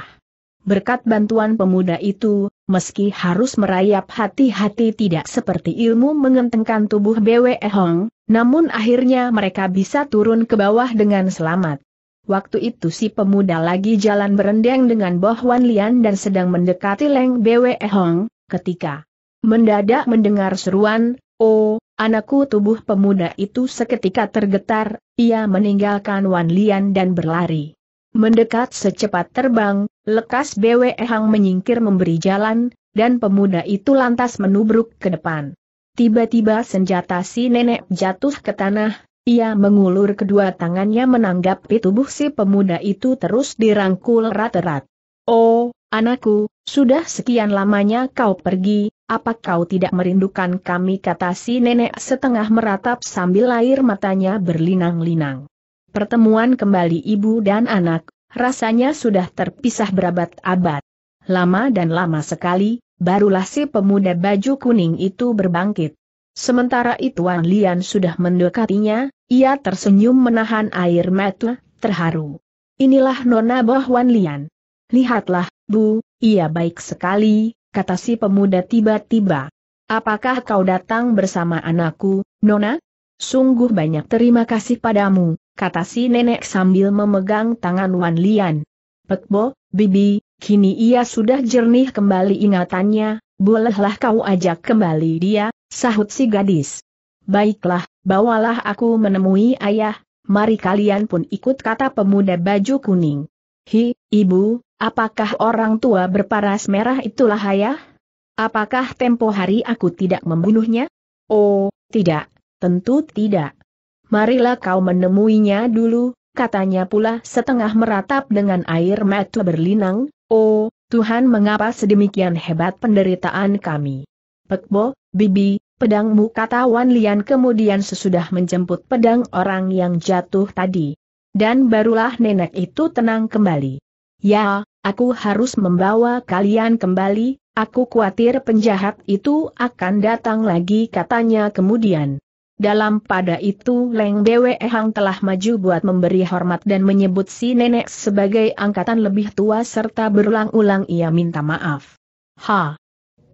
Berkat bantuan pemuda itu, meski harus merayap hati-hati tidak seperti ilmu mengentengkan tubuh BWE Hong, namun akhirnya mereka bisa turun ke bawah dengan selamat. Waktu itu si pemuda lagi jalan berendeng dengan Boh Wan Lian dan sedang mendekati Leng Bwe Hong, ketika mendadak mendengar seruan, Oh, anakku tubuh pemuda itu seketika tergetar, ia meninggalkan Wan Lian dan berlari. Mendekat secepat terbang, lekas BW Hang menyingkir memberi jalan, dan pemuda itu lantas menubruk ke depan. Tiba-tiba senjata si nenek jatuh ke tanah, ia mengulur kedua tangannya menanggapi tubuh si pemuda itu terus dirangkul rat-rat. Oh, anakku, sudah sekian lamanya kau pergi, apa kau tidak merindukan kami kata si nenek setengah meratap sambil air matanya berlinang-linang. Pertemuan kembali ibu dan anak, rasanya sudah terpisah berabad-abad. Lama dan lama sekali, barulah si pemuda baju kuning itu berbangkit. Sementara itu Wang Lian sudah mendekatinya, ia tersenyum menahan air mata, terharu. Inilah Nona Boh Wan Lian. Lihatlah, Bu, ia baik sekali, kata si pemuda tiba-tiba. Apakah kau datang bersama anakku, Nona? Sungguh banyak terima kasih padamu, kata si nenek sambil memegang tangan Wan Lian. Pekbo, Bibi, kini ia sudah jernih kembali ingatannya, bolehlah kau ajak kembali dia, sahut si gadis. Baiklah, bawalah aku menemui ayah, mari kalian pun ikut kata pemuda baju kuning. Hi, ibu, Apakah orang tua berparas merah itulah ayah? Apakah tempo hari aku tidak membunuhnya? Oh, tidak, tentu tidak. Marilah kau menemuinya dulu, katanya pula setengah meratap dengan air mata berlinang, Oh, Tuhan mengapa sedemikian hebat penderitaan kami? Pekbo, Bibi, pedangmu kata Wan Lian kemudian sesudah menjemput pedang orang yang jatuh tadi. Dan barulah nenek itu tenang kembali. Ya, aku harus membawa kalian kembali, aku khawatir penjahat itu akan datang lagi katanya kemudian. Dalam pada itu Leng Dewe Hang telah maju buat memberi hormat dan menyebut si nenek sebagai angkatan lebih tua serta berulang-ulang ia minta maaf. Ha!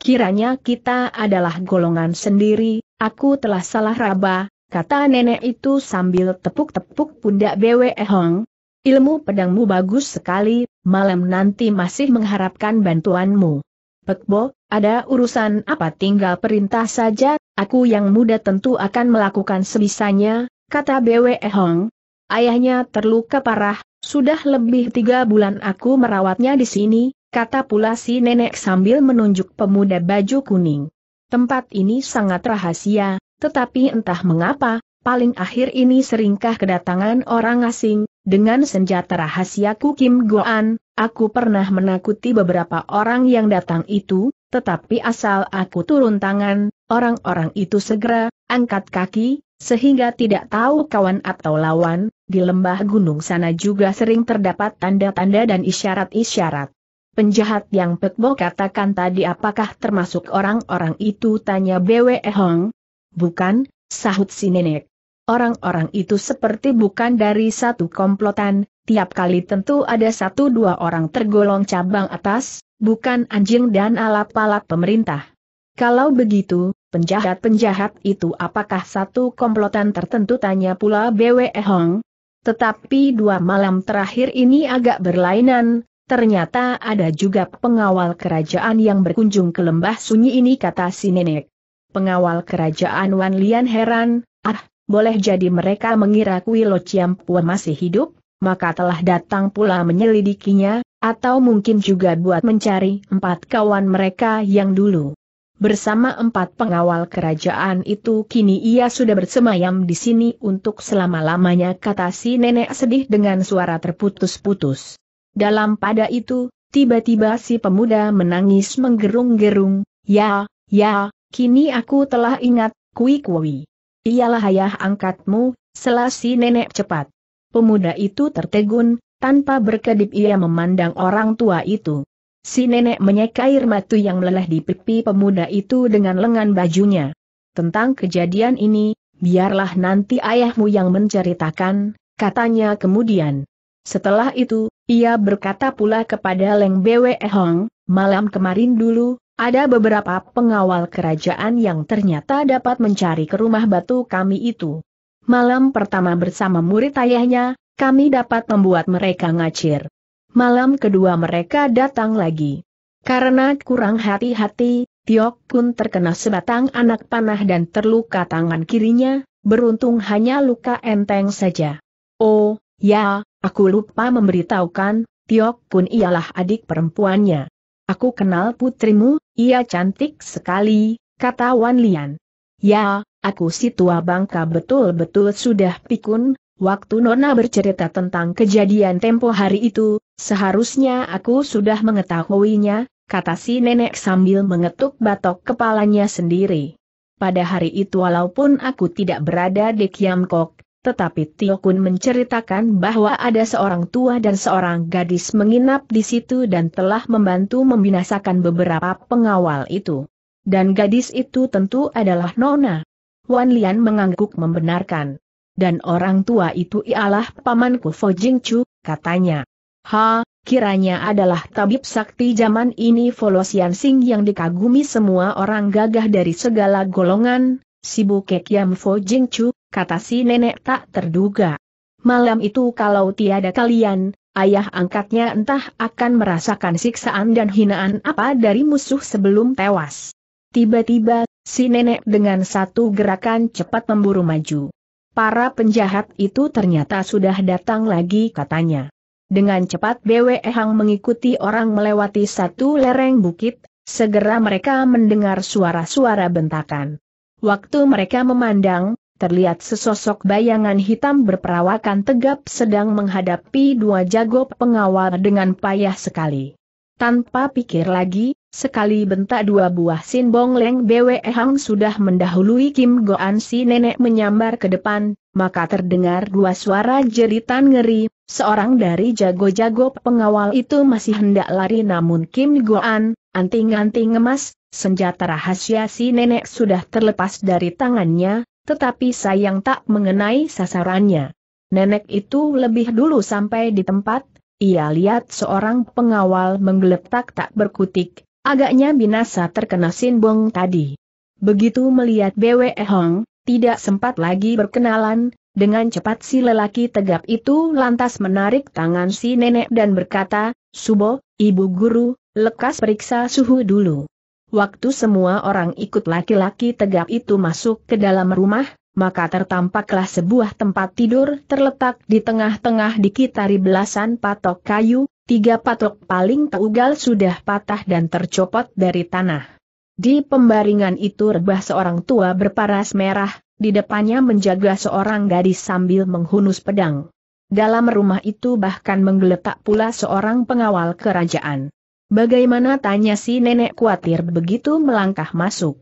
Kiranya kita adalah golongan sendiri, aku telah salah raba, kata nenek itu sambil tepuk-tepuk pundak Bwe Hong. Ilmu pedangmu bagus sekali, malam nanti masih mengharapkan bantuanmu. Pekbo, ada urusan apa tinggal perintah saja, aku yang muda tentu akan melakukan sebisanya, kata Bwe Hong. Ayahnya terluka parah, sudah lebih tiga bulan aku merawatnya di sini, kata pula si nenek sambil menunjuk pemuda baju kuning. Tempat ini sangat rahasia, tetapi entah mengapa, paling akhir ini seringkah kedatangan orang asing, dengan senjata rahasiaku Kim Goan, aku pernah menakuti beberapa orang yang datang itu, tetapi asal aku turun tangan, orang-orang itu segera, angkat kaki, sehingga tidak tahu kawan atau lawan, di lembah gunung sana juga sering terdapat tanda-tanda dan isyarat-isyarat. Penjahat yang Pekbo katakan tadi apakah termasuk orang-orang itu tanya BWE Hong? Bukan, sahut si nenek. Orang-orang itu seperti bukan dari satu komplotan, tiap kali tentu ada satu dua orang tergolong cabang atas, bukan anjing dan alap-alap pemerintah. Kalau begitu, penjahat-penjahat itu apakah satu komplotan tertentu tanya pula Bwe Hong? Tetapi dua malam terakhir ini agak berlainan, ternyata ada juga pengawal kerajaan yang berkunjung ke lembah sunyi ini kata si nenek. Pengawal kerajaan Wan Lian heran, ah, boleh jadi mereka mengira Kuilo Ciampua masih hidup, maka telah datang pula menyelidikinya, atau mungkin juga buat mencari empat kawan mereka yang dulu. Bersama empat pengawal kerajaan itu kini ia sudah bersemayam di sini untuk selama-lamanya kata si nenek sedih dengan suara terputus-putus. Dalam pada itu, tiba-tiba si pemuda menangis menggerung-gerung, ya, ya, kini aku telah ingat, kui kui. Ialah ayah angkatmu, selasi nenek cepat. Pemuda itu tertegun, tanpa berkedip ia memandang orang tua itu. Si nenek menyeka air matu yang meleleh di pipi pemuda itu dengan lengan bajunya. Tentang kejadian ini, biarlah nanti ayahmu yang menceritakan, katanya kemudian. Setelah itu, ia berkata pula kepada Leng Bwe Hong, malam kemarin dulu, ada beberapa pengawal kerajaan yang ternyata dapat mencari ke rumah batu kami itu. Malam pertama bersama murid ayahnya, kami dapat membuat mereka ngacir. Malam kedua mereka datang lagi. Karena kurang hati-hati, Tiok pun terkena sebatang anak panah dan terluka tangan kirinya, beruntung hanya luka enteng saja. Oh, ya, aku lupa memberitahukan, Tiok pun ialah adik perempuannya. Aku kenal putrimu, ia cantik sekali, kata Wan Lian. Ya, aku si tua bangka betul-betul sudah pikun, waktu Nona bercerita tentang kejadian tempo hari itu, seharusnya aku sudah mengetahuinya, kata si nenek sambil mengetuk batok kepalanya sendiri. Pada hari itu walaupun aku tidak berada di Kiamkok, tetapi Tio Kun menceritakan bahwa ada seorang tua dan seorang gadis menginap di situ dan telah membantu membinasakan beberapa pengawal itu. Dan gadis itu tentu adalah Nona. Wan Lian mengangguk membenarkan. Dan orang tua itu ialah pamanku Fo Jing Chu, katanya. Ha, kiranya adalah tabib sakti zaman ini Folosian Sing yang dikagumi semua orang gagah dari segala golongan, Si Yam Fo Jing Chu, kata si nenek tak terduga. Malam itu kalau tiada kalian, ayah angkatnya entah akan merasakan siksaan dan hinaan apa dari musuh sebelum tewas. Tiba-tiba, si nenek dengan satu gerakan cepat memburu maju. Para penjahat itu ternyata sudah datang lagi katanya. Dengan cepat Bwe Hang mengikuti orang melewati satu lereng bukit, segera mereka mendengar suara-suara bentakan. Waktu mereka memandang, terlihat sesosok bayangan hitam berperawakan tegap sedang menghadapi dua jago pengawal dengan payah sekali. Tanpa pikir lagi, sekali bentak dua buah sin bong leng bwe hang sudah mendahului Kim Goan si nenek menyambar ke depan, maka terdengar dua suara jeritan ngeri, Seorang dari jago-jago pengawal itu masih hendak lari namun Kim Goan, anting-anting emas, senjata rahasia si nenek sudah terlepas dari tangannya, tetapi sayang tak mengenai sasarannya. Nenek itu lebih dulu sampai di tempat, ia lihat seorang pengawal menggeletak tak berkutik, agaknya binasa terkena sinbong tadi. Begitu melihat Bwe Hong, tidak sempat lagi berkenalan, dengan cepat si lelaki tegap itu lantas menarik tangan si nenek dan berkata, Subo, ibu guru, lekas periksa suhu dulu. Waktu semua orang ikut laki-laki tegap itu masuk ke dalam rumah, maka tertampaklah sebuah tempat tidur terletak di tengah-tengah dikitari belasan patok kayu, tiga patok paling teugal sudah patah dan tercopot dari tanah. Di pembaringan itu rebah seorang tua berparas merah, di depannya menjaga seorang gadis sambil menghunus pedang. Dalam rumah itu bahkan menggeletak pula seorang pengawal kerajaan. Bagaimana tanya si nenek khawatir begitu melangkah masuk.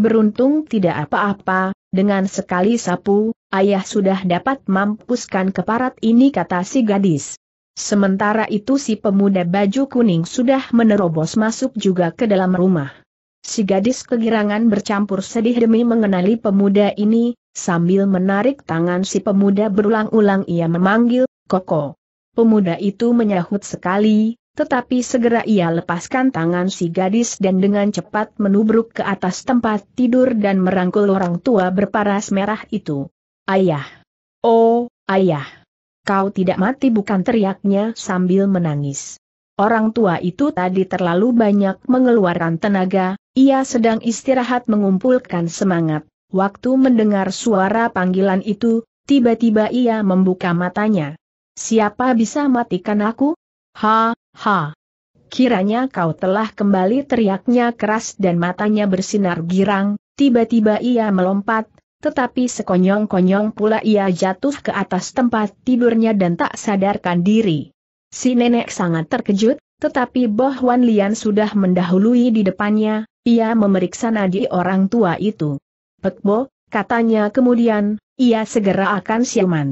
Beruntung tidak apa-apa, dengan sekali sapu, ayah sudah dapat mampuskan keparat ini kata si gadis. Sementara itu si pemuda baju kuning sudah menerobos masuk juga ke dalam rumah. Si gadis kegirangan bercampur sedih demi mengenali pemuda ini, sambil menarik tangan si pemuda berulang-ulang ia memanggil, Koko. Pemuda itu menyahut sekali, tetapi segera ia lepaskan tangan si gadis dan dengan cepat menubruk ke atas tempat tidur dan merangkul orang tua berparas merah itu. Ayah! Oh, ayah! Kau tidak mati bukan teriaknya sambil menangis. Orang tua itu tadi terlalu banyak mengeluarkan tenaga, ia sedang istirahat mengumpulkan semangat. Waktu mendengar suara panggilan itu, tiba-tiba ia membuka matanya. Siapa bisa matikan aku? Ha, ha. Kiranya kau telah kembali teriaknya keras dan matanya bersinar girang, tiba-tiba ia melompat, tetapi sekonyong-konyong pula ia jatuh ke atas tempat tidurnya dan tak sadarkan diri. Si nenek sangat terkejut, tetapi Boh Wan Lian sudah mendahului di depannya, ia memeriksa nadi orang tua itu. Pek Bo, katanya kemudian, ia segera akan siuman.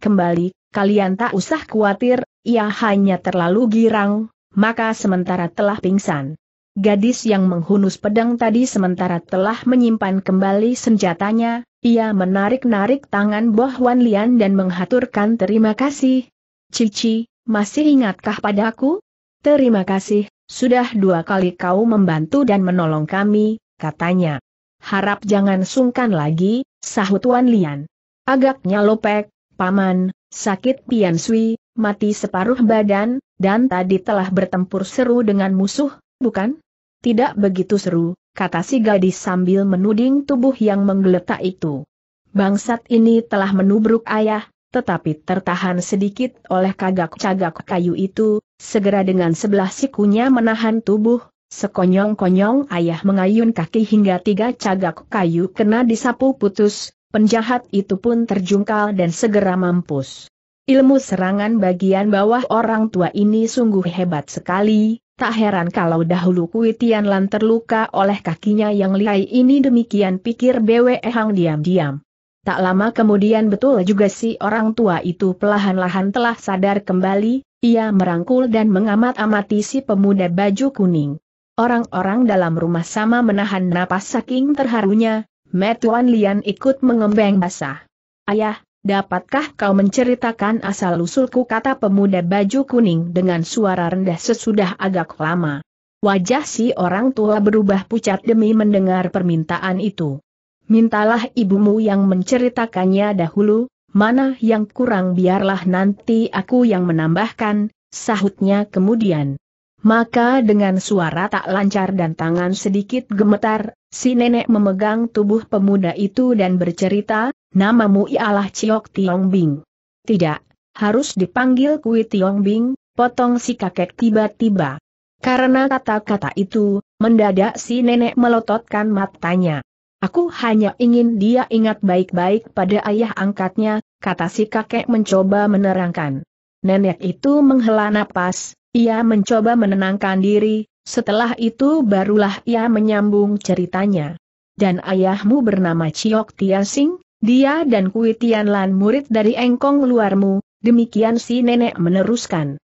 Kembali, kalian tak usah khawatir, ia hanya terlalu girang, maka sementara telah pingsan. Gadis yang menghunus pedang tadi sementara telah menyimpan kembali senjatanya, ia menarik-narik tangan Boh Wan Lian dan menghaturkan terima kasih. Cici, masih ingatkah padaku? Terima kasih, sudah dua kali kau membantu dan menolong kami, katanya. Harap jangan sungkan lagi, sahut Wan Lian. Agaknya lopek, paman, sakit Pian Sui, mati separuh badan, dan tadi telah bertempur seru dengan musuh, bukan? Tidak begitu seru, kata si gadis sambil menuding tubuh yang menggeletak itu. Bangsat ini telah menubruk ayah, tetapi tertahan sedikit oleh kagak-cagak kayu itu, Segera dengan sebelah sikunya menahan tubuh, sekonyong-konyong ayah mengayun kaki hingga tiga cagak kayu kena disapu putus, penjahat itu pun terjungkal dan segera mampus. Ilmu serangan bagian bawah orang tua ini sungguh hebat sekali, Tak heran kalau dahulu Kui lan terluka oleh kakinya yang lihai ini demikian pikir Bwe Hang diam-diam. Tak lama kemudian betul juga si orang tua itu pelahan-lahan telah sadar kembali, ia merangkul dan mengamat-amati si pemuda baju kuning. Orang-orang dalam rumah sama menahan napas saking terharunya, Metuan Lian ikut mengembang basah. Ayah, dapatkah kau menceritakan asal-usulku kata pemuda baju kuning dengan suara rendah sesudah agak lama. Wajah si orang tua berubah pucat demi mendengar permintaan itu. Mintalah ibumu yang menceritakannya dahulu, mana yang kurang biarlah nanti aku yang menambahkan, sahutnya kemudian. Maka dengan suara tak lancar dan tangan sedikit gemetar, si nenek memegang tubuh pemuda itu dan bercerita, namamu ialah Ciok Tiong Bing. Tidak, harus dipanggil Kui Tiong Bing, potong si kakek tiba-tiba. Karena kata-kata itu, mendadak si nenek melototkan matanya. Aku hanya ingin dia ingat baik-baik pada ayah angkatnya, kata si kakek mencoba menerangkan. Nenek itu menghela napas, ia mencoba menenangkan diri, setelah itu barulah ia menyambung ceritanya. Dan ayahmu bernama Chiok Tiasing, dia dan Kui Tianlan murid dari engkong luarmu, demikian si nenek meneruskan.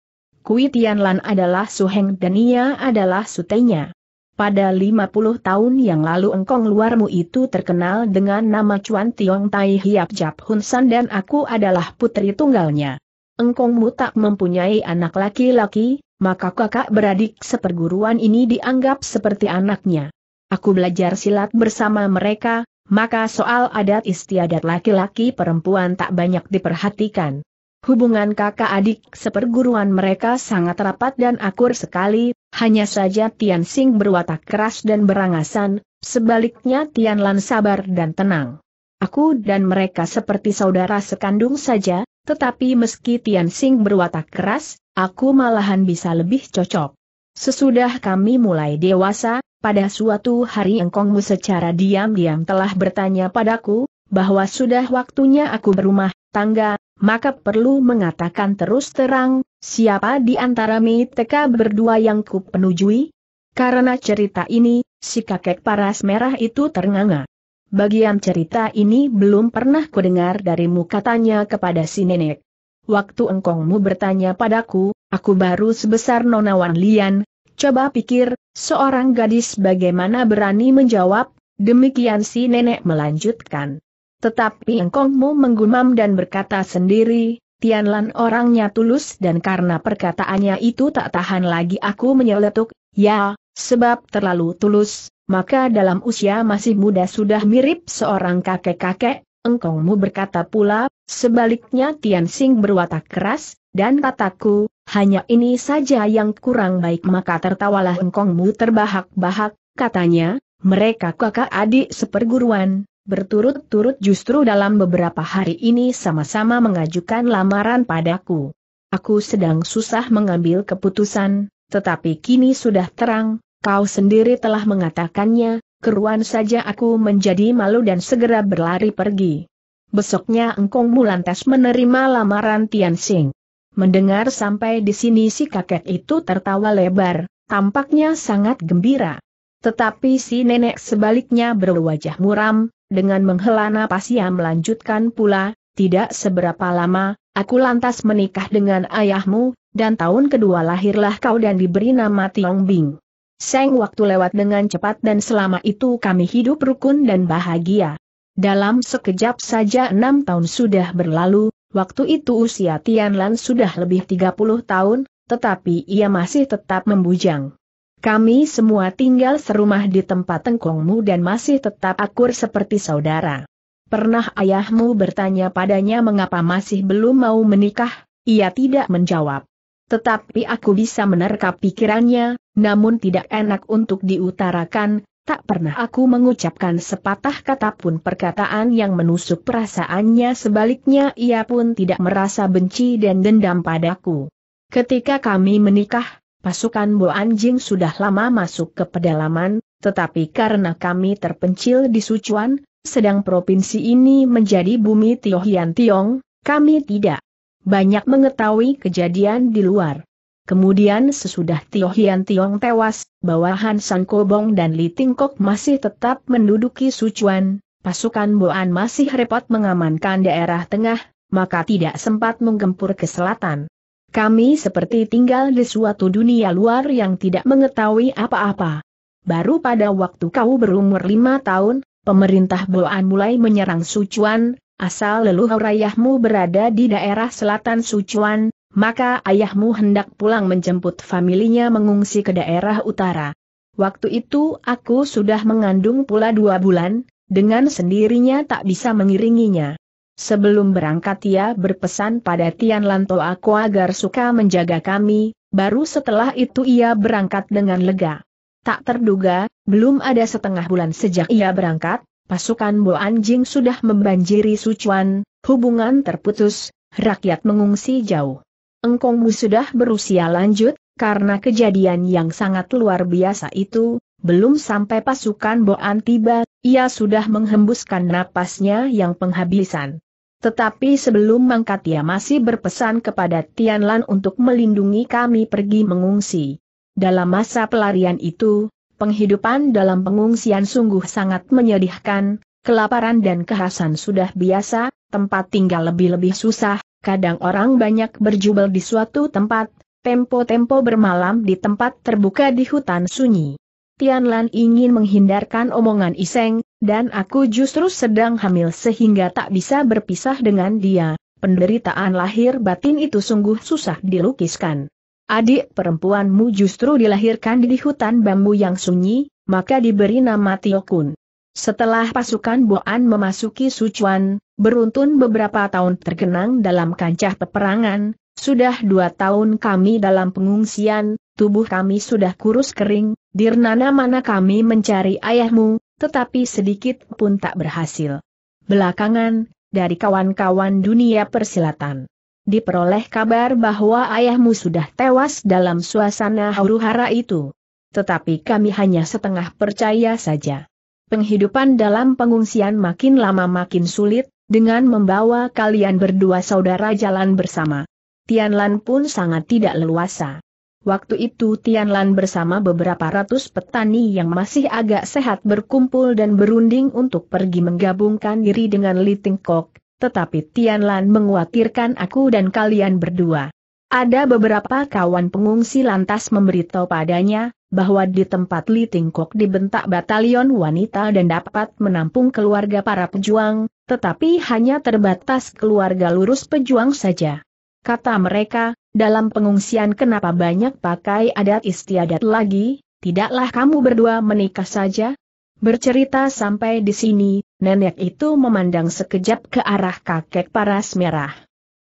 Kui Tianlan adalah suheng dan ia adalah sutenya. Pada 50 tahun yang lalu engkong luarmu itu terkenal dengan nama Chuan Tiong Tai Hiap Jap Hun San dan aku adalah putri tunggalnya. Engkongmu tak mempunyai anak laki-laki, maka kakak beradik seperguruan ini dianggap seperti anaknya. Aku belajar silat bersama mereka, maka soal adat istiadat laki-laki perempuan tak banyak diperhatikan. Hubungan kakak adik seperguruan mereka sangat rapat dan akur sekali, hanya saja Tian Sing berwatak keras dan berangasan, sebaliknya Tian Lan sabar dan tenang. Aku dan mereka seperti saudara sekandung saja, tetapi meski Tian Sing berwatak keras, aku malahan bisa lebih cocok. Sesudah kami mulai dewasa, pada suatu hari engkongmu secara diam-diam telah bertanya padaku, bahwa sudah waktunya aku berumah tangga, maka perlu mengatakan terus terang, siapa di antara Miteka berdua yang ku-penujui? Karena cerita ini, si kakek paras merah itu ternganga. Bagian cerita ini belum pernah kudengar darimu katanya kepada si nenek. Waktu engkongmu bertanya padaku, aku baru sebesar nonawan lian, coba pikir, seorang gadis bagaimana berani menjawab, demikian si nenek melanjutkan. Tetapi engkongmu menggumam dan berkata sendiri, Tianlan orangnya tulus dan karena perkataannya itu tak tahan lagi aku menyeletuk, ya, sebab terlalu tulus, maka dalam usia masih muda sudah mirip seorang kakek-kakek, engkongmu berkata pula, sebaliknya Tian Sing berwatak keras, dan kataku, hanya ini saja yang kurang baik maka tertawalah engkongmu terbahak-bahak, katanya, mereka kakak adik seperguruan, berturut-turut justru dalam beberapa hari ini sama-sama mengajukan lamaran padaku. Aku sedang susah mengambil keputusan, tetapi kini sudah terang, kau sendiri telah mengatakannya, keruan saja aku menjadi malu dan segera berlari pergi. Besoknya Engkong Mulantes menerima lamaran Tian Sing. Mendengar sampai di sini si kakek itu tertawa lebar, tampaknya sangat gembira. Tetapi si nenek sebaliknya berwajah muram, dengan menghela napas ia melanjutkan pula, tidak seberapa lama, aku lantas menikah dengan ayahmu, dan tahun kedua lahirlah kau dan diberi nama Tiong Bing. Seng waktu lewat dengan cepat dan selama itu kami hidup rukun dan bahagia. Dalam sekejap saja enam tahun sudah berlalu, waktu itu usia Tianlan sudah lebih 30 tahun, tetapi ia masih tetap membujang. Kami semua tinggal serumah di tempat tengkongmu dan masih tetap akur seperti saudara. Pernah ayahmu bertanya padanya mengapa masih belum mau menikah? Ia tidak menjawab. Tetapi aku bisa menerka pikirannya, namun tidak enak untuk diutarakan, tak pernah aku mengucapkan sepatah kata pun perkataan yang menusuk perasaannya sebaliknya ia pun tidak merasa benci dan dendam padaku. Ketika kami menikah, Pasukan Bo Anjing sudah lama masuk ke pedalaman, tetapi karena kami terpencil di Sichuan, sedang provinsi ini menjadi bumi Tiohian Tiong, kami tidak banyak mengetahui kejadian di luar. Kemudian sesudah Tio Hian Tiong tewas, bawahan San Kobong dan Li Tingkok masih tetap menduduki Sichuan, pasukan Boan masih repot mengamankan daerah tengah, maka tidak sempat menggempur ke selatan. Kami seperti tinggal di suatu dunia luar yang tidak mengetahui apa-apa. Baru pada waktu kau berumur lima tahun, pemerintah Boan mulai menyerang Sucuan, asal leluhur ayahmu berada di daerah selatan Sucuan, maka ayahmu hendak pulang menjemput familinya mengungsi ke daerah utara. Waktu itu aku sudah mengandung pula dua bulan, dengan sendirinya tak bisa mengiringinya. Sebelum berangkat ia berpesan pada Tian Lanto aku agar suka menjaga kami, baru setelah itu ia berangkat dengan lega. Tak terduga, belum ada setengah bulan sejak ia berangkat, pasukan Bo Anjing sudah membanjiri Sucuan, hubungan terputus, rakyat mengungsi jauh. Engkongmu sudah berusia lanjut, karena kejadian yang sangat luar biasa itu, belum sampai pasukan Boan tiba, ia sudah menghembuskan napasnya yang penghabisan. Tetapi sebelum mangkat ia masih berpesan kepada Tianlan untuk melindungi kami pergi mengungsi. Dalam masa pelarian itu, penghidupan dalam pengungsian sungguh sangat menyedihkan, kelaparan dan kehasan sudah biasa, tempat tinggal lebih-lebih susah, kadang orang banyak berjubel di suatu tempat, tempo-tempo bermalam di tempat terbuka di hutan sunyi. Tian Lan ingin menghindarkan omongan Iseng, dan aku justru sedang hamil sehingga tak bisa berpisah dengan dia. Penderitaan lahir batin itu sungguh susah dilukiskan. Adik perempuanmu justru dilahirkan di hutan bambu yang sunyi, maka diberi nama Tiokun. Setelah pasukan Boan memasuki Sichuan, beruntun beberapa tahun tergenang dalam kancah peperangan, sudah dua tahun kami dalam pengungsian, tubuh kami sudah kurus kering, dirnana mana kami mencari ayahmu, tetapi sedikit pun tak berhasil. Belakangan, dari kawan-kawan dunia persilatan. Diperoleh kabar bahwa ayahmu sudah tewas dalam suasana huru-hara itu. Tetapi kami hanya setengah percaya saja. Penghidupan dalam pengungsian makin lama makin sulit, dengan membawa kalian berdua saudara jalan bersama. Tianlan pun sangat tidak leluasa. Waktu itu Tianlan bersama beberapa ratus petani yang masih agak sehat berkumpul dan berunding untuk pergi menggabungkan diri dengan Li Tingkok, tetapi Tianlan mengkhawatirkan aku dan kalian berdua. Ada beberapa kawan pengungsi lantas memberitahu padanya, bahwa di tempat Li Tingkok dibentak batalion wanita dan dapat menampung keluarga para pejuang, tetapi hanya terbatas keluarga lurus pejuang saja. Kata mereka, dalam pengungsian kenapa banyak pakai adat istiadat lagi, tidaklah kamu berdua menikah saja? Bercerita sampai di sini, nenek itu memandang sekejap ke arah kakek paras merah.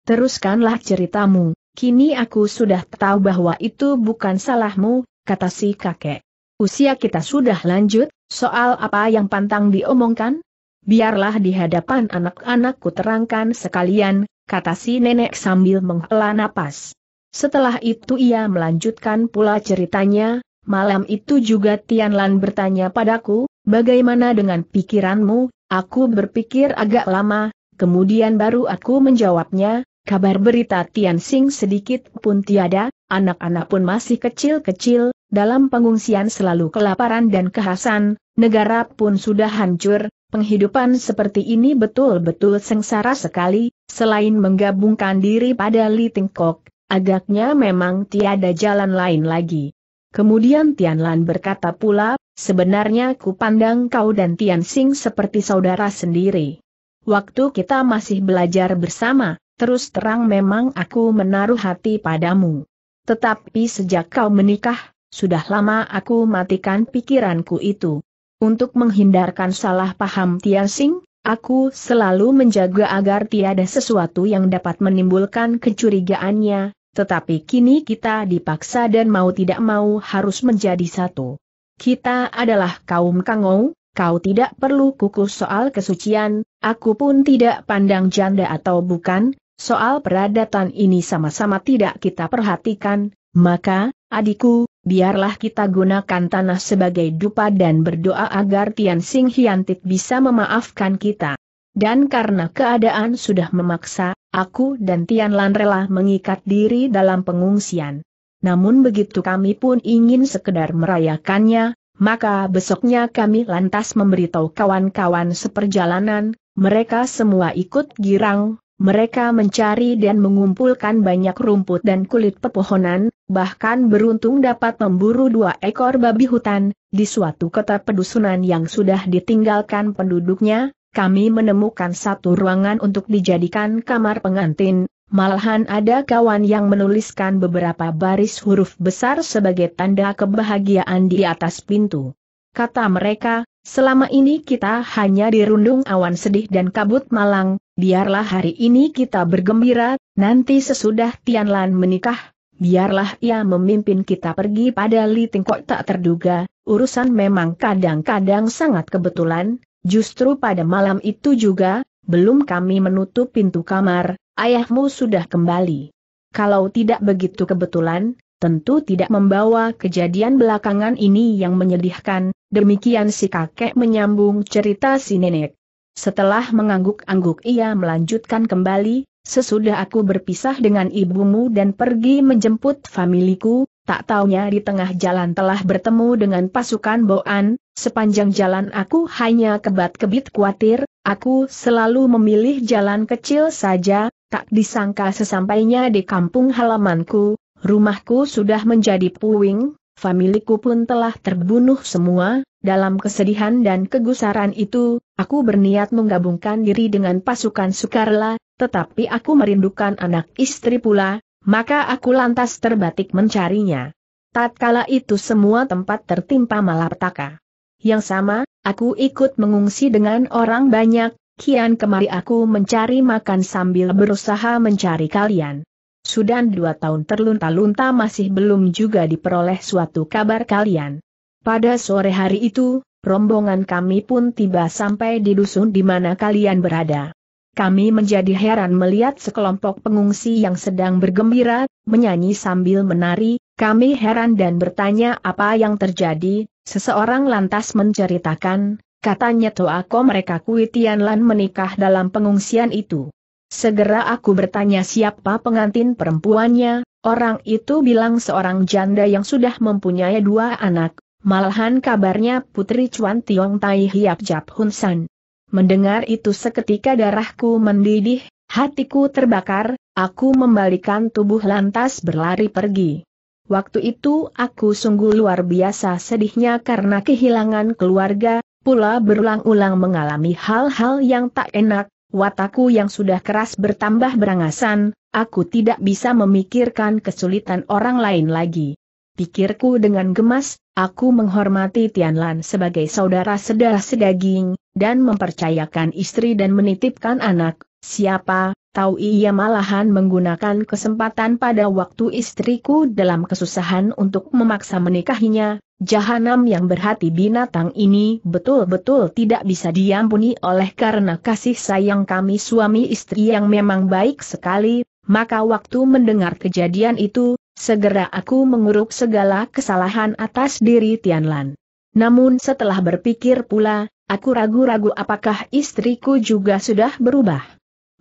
Teruskanlah ceritamu, kini aku sudah tahu bahwa itu bukan salahmu, kata si kakek. Usia kita sudah lanjut, soal apa yang pantang diomongkan? Biarlah di hadapan anak-anakku terangkan sekalian, kata si nenek sambil menghela napas. Setelah itu ia melanjutkan pula ceritanya, malam itu juga Tian Lan bertanya padaku, bagaimana dengan pikiranmu, aku berpikir agak lama, kemudian baru aku menjawabnya, kabar berita Tian Sing sedikit pun tiada, anak-anak pun masih kecil-kecil, dalam pengungsian selalu kelaparan dan kehasan, negara pun sudah hancur, Penghidupan seperti ini betul-betul sengsara sekali, selain menggabungkan diri pada Li Tingkok, agaknya memang tiada jalan lain lagi. Kemudian Tian Lan berkata pula, sebenarnya ku pandang kau dan Tian Sing seperti saudara sendiri. Waktu kita masih belajar bersama, terus terang memang aku menaruh hati padamu. Tetapi sejak kau menikah, sudah lama aku matikan pikiranku itu. Untuk menghindarkan salah paham Tian Sing, aku selalu menjaga agar tiada sesuatu yang dapat menimbulkan kecurigaannya, tetapi kini kita dipaksa dan mau tidak mau harus menjadi satu. Kita adalah kaum Kangou, kau tidak perlu kukus soal kesucian, aku pun tidak pandang janda atau bukan, soal peradatan ini sama-sama tidak kita perhatikan, maka, adikku, biarlah kita gunakan tanah sebagai dupa dan berdoa agar Tian Sing bisa memaafkan kita. Dan karena keadaan sudah memaksa, aku dan Tian Lan rela mengikat diri dalam pengungsian. Namun begitu kami pun ingin sekedar merayakannya, maka besoknya kami lantas memberitahu kawan-kawan seperjalanan, mereka semua ikut girang, mereka mencari dan mengumpulkan banyak rumput dan kulit pepohonan, bahkan beruntung dapat memburu dua ekor babi hutan, di suatu kota pedusunan yang sudah ditinggalkan penduduknya, kami menemukan satu ruangan untuk dijadikan kamar pengantin, malahan ada kawan yang menuliskan beberapa baris huruf besar sebagai tanda kebahagiaan di atas pintu. Kata mereka, selama ini kita hanya dirundung awan sedih dan kabut malang, biarlah hari ini kita bergembira, nanti sesudah Tianlan menikah, biarlah ia memimpin kita pergi pada Li Tingkok tak terduga, urusan memang kadang-kadang sangat kebetulan, Justru pada malam itu juga, belum kami menutup pintu kamar, ayahmu sudah kembali. Kalau tidak begitu kebetulan, tentu tidak membawa kejadian belakangan ini yang menyedihkan, demikian si kakek menyambung cerita si nenek. Setelah mengangguk-angguk ia melanjutkan kembali, sesudah aku berpisah dengan ibumu dan pergi menjemput familiku, tak taunya di tengah jalan telah bertemu dengan pasukan Boan, Sepanjang jalan aku hanya kebat-kebit khawatir, aku selalu memilih jalan kecil saja, tak disangka sesampainya di kampung halamanku, rumahku sudah menjadi puing, familiku pun telah terbunuh semua, dalam kesedihan dan kegusaran itu, aku berniat menggabungkan diri dengan pasukan Sukarla, tetapi aku merindukan anak istri pula, maka aku lantas terbatik mencarinya. Tatkala itu semua tempat tertimpa malapetaka yang sama, aku ikut mengungsi dengan orang banyak, kian kemari aku mencari makan sambil berusaha mencari kalian. Sudah dua tahun terlunta-lunta masih belum juga diperoleh suatu kabar kalian. Pada sore hari itu, rombongan kami pun tiba sampai di dusun di mana kalian berada. Kami menjadi heran melihat sekelompok pengungsi yang sedang bergembira, menyanyi sambil menari, kami heran dan bertanya apa yang terjadi, seseorang lantas menceritakan, katanya Toako mereka Kuitian Lan menikah dalam pengungsian itu. Segera aku bertanya siapa pengantin perempuannya, orang itu bilang seorang janda yang sudah mempunyai dua anak, malahan kabarnya Putri Chuan Tiong Tai Hiap Jap Hun San. Mendengar itu seketika darahku mendidih, hatiku terbakar, aku membalikan tubuh lantas berlari pergi. Waktu itu aku sungguh luar biasa sedihnya karena kehilangan keluarga, pula berulang-ulang mengalami hal-hal yang tak enak, wataku yang sudah keras bertambah berangasan, aku tidak bisa memikirkan kesulitan orang lain lagi. Pikirku dengan gemas, aku menghormati Tianlan sebagai saudara sedarah sedaging, dan mempercayakan istri dan menitipkan anak, siapa, tahu ia malahan menggunakan kesempatan pada waktu istriku dalam kesusahan untuk memaksa menikahinya, jahanam yang berhati binatang ini betul-betul tidak bisa diampuni oleh karena kasih sayang kami suami istri yang memang baik sekali, maka waktu mendengar kejadian itu, segera aku menguruk segala kesalahan atas diri Tianlan. Namun setelah berpikir pula, aku ragu-ragu apakah istriku juga sudah berubah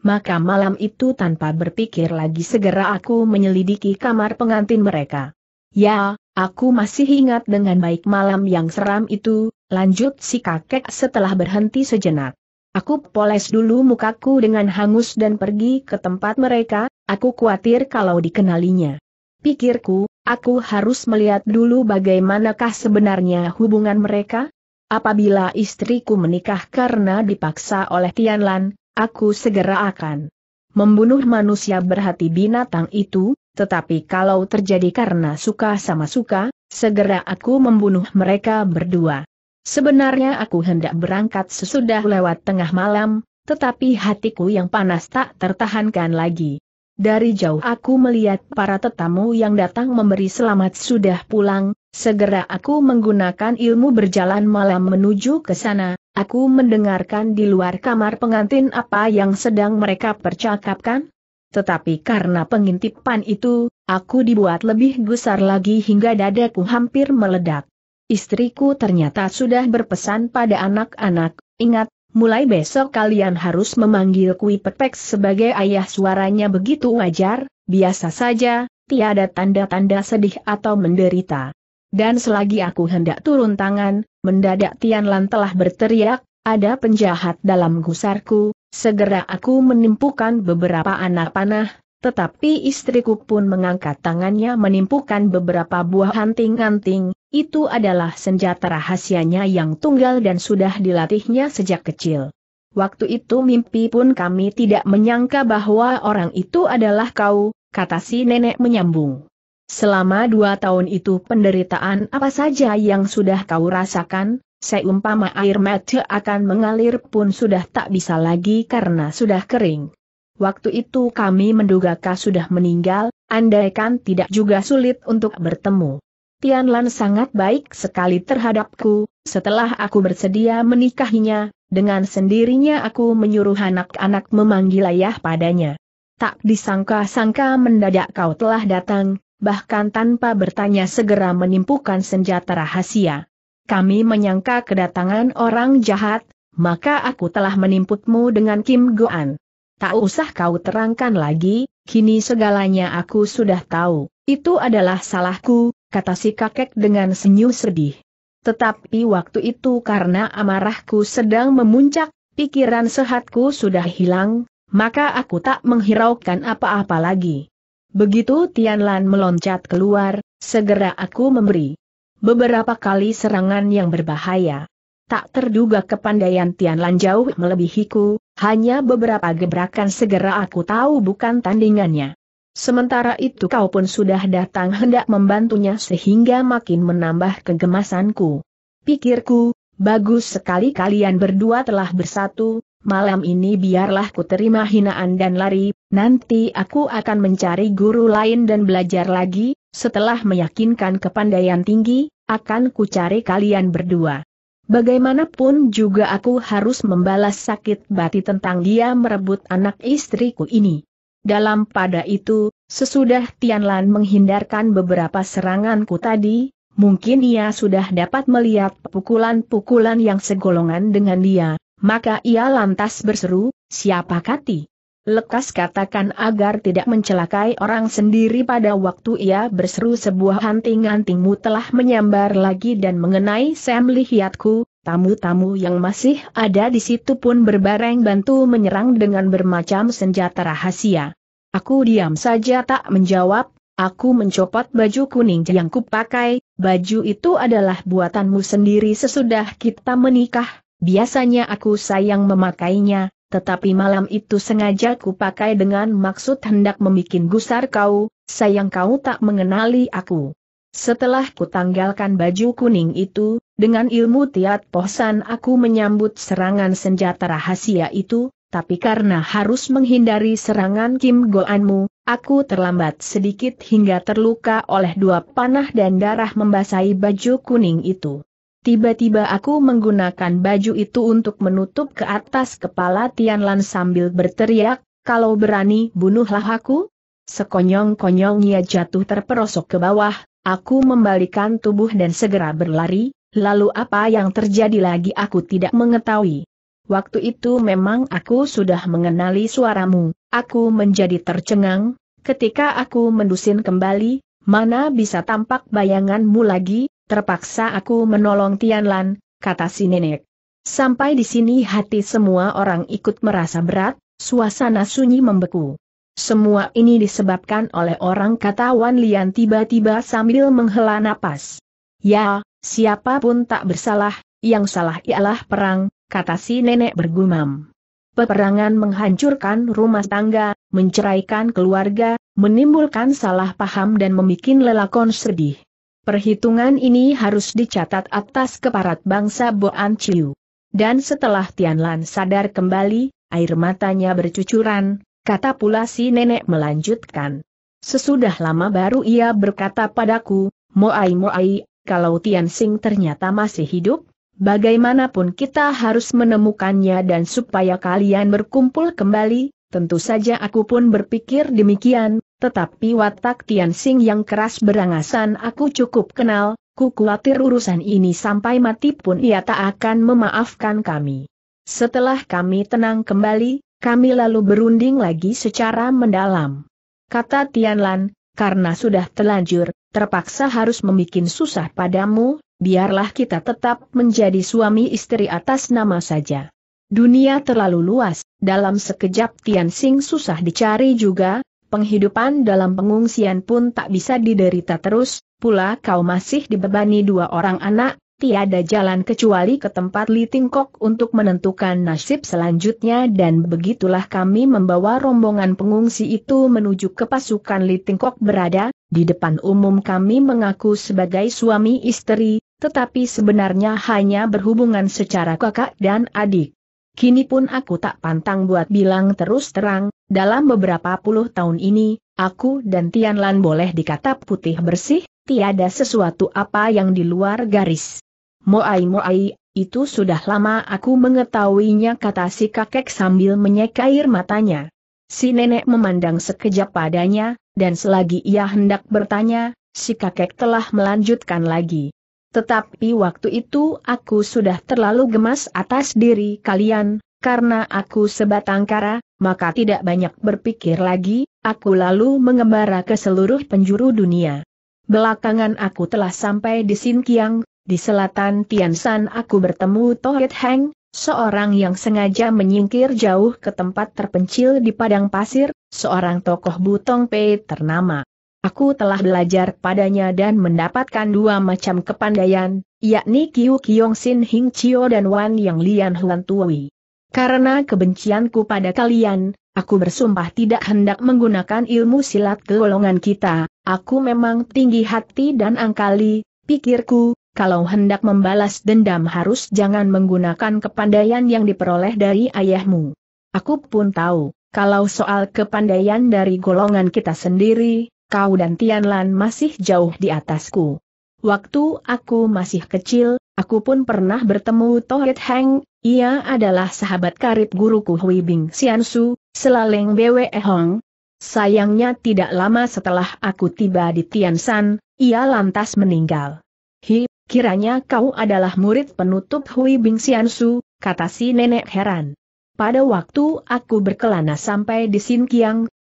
maka malam itu tanpa berpikir lagi segera aku menyelidiki kamar pengantin mereka. Ya, aku masih ingat dengan baik malam yang seram itu, lanjut si kakek setelah berhenti sejenak. Aku poles dulu mukaku dengan hangus dan pergi ke tempat mereka, aku khawatir kalau dikenalinya. Pikirku, aku harus melihat dulu bagaimanakah sebenarnya hubungan mereka? Apabila istriku menikah karena dipaksa oleh Tianlan, aku segera akan membunuh manusia berhati binatang itu, tetapi kalau terjadi karena suka sama suka, segera aku membunuh mereka berdua. Sebenarnya aku hendak berangkat sesudah lewat tengah malam, tetapi hatiku yang panas tak tertahankan lagi. Dari jauh aku melihat para tetamu yang datang memberi selamat sudah pulang, segera aku menggunakan ilmu berjalan malam menuju ke sana, Aku mendengarkan di luar kamar pengantin apa yang sedang mereka percakapkan. Tetapi karena pengintipan itu, aku dibuat lebih gusar lagi hingga dadaku hampir meledak. Istriku ternyata sudah berpesan pada anak-anak, ingat, mulai besok kalian harus memanggil Kui Pepek sebagai ayah suaranya begitu wajar, biasa saja, tiada tanda-tanda sedih atau menderita. Dan selagi aku hendak turun tangan, mendadak Tianlan telah berteriak, ada penjahat dalam gusarku, segera aku menimpukan beberapa anak panah, tetapi istriku pun mengangkat tangannya menimpukan beberapa buah hanting hanting. itu adalah senjata rahasianya yang tunggal dan sudah dilatihnya sejak kecil. Waktu itu mimpi pun kami tidak menyangka bahwa orang itu adalah kau, kata si nenek menyambung. Selama dua tahun itu penderitaan apa saja yang sudah kau rasakan, seumpama air mata akan mengalir pun sudah tak bisa lagi karena sudah kering. Waktu itu kami menduga kau sudah meninggal, andaikan tidak juga sulit untuk bertemu. Tian Lan sangat baik sekali terhadapku, setelah aku bersedia menikahinya, dengan sendirinya aku menyuruh anak-anak memanggil ayah padanya. Tak disangka-sangka mendadak kau telah datang, bahkan tanpa bertanya segera menimpukan senjata rahasia. Kami menyangka kedatangan orang jahat, maka aku telah menimputmu dengan Kim Goan. Tak usah kau terangkan lagi, kini segalanya aku sudah tahu. Itu adalah salahku, kata si kakek dengan senyum sedih. Tetapi waktu itu karena amarahku sedang memuncak, pikiran sehatku sudah hilang, maka aku tak menghiraukan apa-apa lagi. Begitu Tian Lan meloncat keluar, segera aku memberi beberapa kali serangan yang berbahaya. Tak terduga kepandaian Lan jauh melebihiku, hanya beberapa gebrakan segera aku tahu bukan tandingannya. Sementara itu kau pun sudah datang hendak membantunya sehingga makin menambah kegemasanku. Pikirku, bagus sekali kalian berdua telah bersatu, malam ini biarlah ku terima hinaan dan lari, Nanti aku akan mencari guru lain dan belajar lagi, setelah meyakinkan kepandaian tinggi, akan kucari kalian berdua. Bagaimanapun juga aku harus membalas sakit bati tentang dia merebut anak istriku ini. Dalam pada itu, sesudah Tianlan menghindarkan beberapa seranganku tadi, mungkin ia sudah dapat melihat pukulan-pukulan yang segolongan dengan dia, maka ia lantas berseru, siapa kati? Lekas katakan agar tidak mencelakai orang sendiri pada waktu ia berseru sebuah hanting-hantingmu telah menyambar lagi dan mengenai Sam Lihiatku, tamu-tamu yang masih ada di situ pun berbareng bantu menyerang dengan bermacam senjata rahasia. Aku diam saja tak menjawab, aku mencopot baju kuning yang kupakai, baju itu adalah buatanmu sendiri sesudah kita menikah, biasanya aku sayang memakainya, tetapi malam itu sengaja kupakai dengan maksud hendak membuat gusar kau, sayang kau tak mengenali aku. Setelah kutanggalkan baju kuning itu, dengan ilmu tiat posan aku menyambut serangan senjata rahasia itu, tapi karena harus menghindari serangan Kim Goanmu, aku terlambat sedikit hingga terluka oleh dua panah dan darah membasahi baju kuning itu. Tiba-tiba aku menggunakan baju itu untuk menutup ke atas kepala Tianlan sambil berteriak, kalau berani bunuhlah aku. Sekonyong-konyongnya jatuh terperosok ke bawah, aku membalikan tubuh dan segera berlari, lalu apa yang terjadi lagi aku tidak mengetahui. Waktu itu memang aku sudah mengenali suaramu, aku menjadi tercengang, ketika aku mendusin kembali, mana bisa tampak bayanganmu lagi, terpaksa aku menolong Tianlan, kata si nenek. Sampai di sini hati semua orang ikut merasa berat, suasana sunyi membeku. Semua ini disebabkan oleh orang kata Wan Lian tiba-tiba sambil menghela napas. Ya, siapapun tak bersalah, yang salah ialah perang, kata si nenek bergumam. Peperangan menghancurkan rumah tangga, menceraikan keluarga, menimbulkan salah paham dan membuat lelakon sedih. Perhitungan ini harus dicatat atas keparat bangsa Boan Chiu. Dan setelah Tianlan sadar kembali, air matanya bercucuran, kata pula si nenek melanjutkan. Sesudah lama baru ia berkata padaku, Moai Moai, kalau Tian Sing ternyata masih hidup, bagaimanapun kita harus menemukannya dan supaya kalian berkumpul kembali, tentu saja aku pun berpikir demikian, tetapi watak Tian Sing yang keras berangasan aku cukup kenal, ku khawatir urusan ini sampai mati pun ia tak akan memaafkan kami. Setelah kami tenang kembali, kami lalu berunding lagi secara mendalam. Kata Tian Lan, karena sudah telanjur, terpaksa harus membuat susah padamu, biarlah kita tetap menjadi suami istri atas nama saja. Dunia terlalu luas, dalam sekejap Tian Sing susah dicari juga, penghidupan dalam pengungsian pun tak bisa diderita terus, pula kau masih dibebani dua orang anak, tiada jalan kecuali ke tempat Li Litingkok untuk menentukan nasib selanjutnya dan begitulah kami membawa rombongan pengungsi itu menuju ke pasukan Li Litingkok berada, di depan umum kami mengaku sebagai suami istri, tetapi sebenarnya hanya berhubungan secara kakak dan adik. Kini pun aku tak pantang buat bilang terus terang, dalam beberapa puluh tahun ini, aku dan Tian Lan boleh dikata putih bersih, tiada sesuatu apa yang di luar garis. Moai Moai, itu sudah lama aku mengetahuinya kata si kakek sambil menyek air matanya. Si nenek memandang sekejap padanya, dan selagi ia hendak bertanya, si kakek telah melanjutkan lagi. Tetapi waktu itu aku sudah terlalu gemas atas diri kalian, karena aku sebatang kara, maka tidak banyak berpikir lagi, aku lalu mengembara ke seluruh penjuru dunia. Belakangan aku telah sampai di Sinkiang, di selatan Tiansan aku bertemu Tohit Heng, seorang yang sengaja menyingkir jauh ke tempat terpencil di padang pasir, seorang tokoh butong Pei ternama. Aku telah belajar padanya dan mendapatkan dua macam kepandaian, yakni Kiu Kiong Sin Hing Chio dan Wan Yang Lian Huan Tui. Karena kebencianku pada kalian, aku bersumpah tidak hendak menggunakan ilmu silat golongan kita, aku memang tinggi hati dan angkali, pikirku, kalau hendak membalas dendam harus jangan menggunakan kepandaian yang diperoleh dari ayahmu. Aku pun tahu, kalau soal kepandaian dari golongan kita sendiri, kau dan Tianlan masih jauh di atasku. Waktu aku masih kecil, aku pun pernah bertemu Tohit Heng, ia adalah sahabat karib guruku Hui Bing Xiansu, selaleng Bwe Hong. Sayangnya tidak lama setelah aku tiba di Tian Tiansan, ia lantas meninggal. Hi, kiranya kau adalah murid penutup Hui Bing Xiansu, kata si nenek heran. Pada waktu aku berkelana sampai di Sin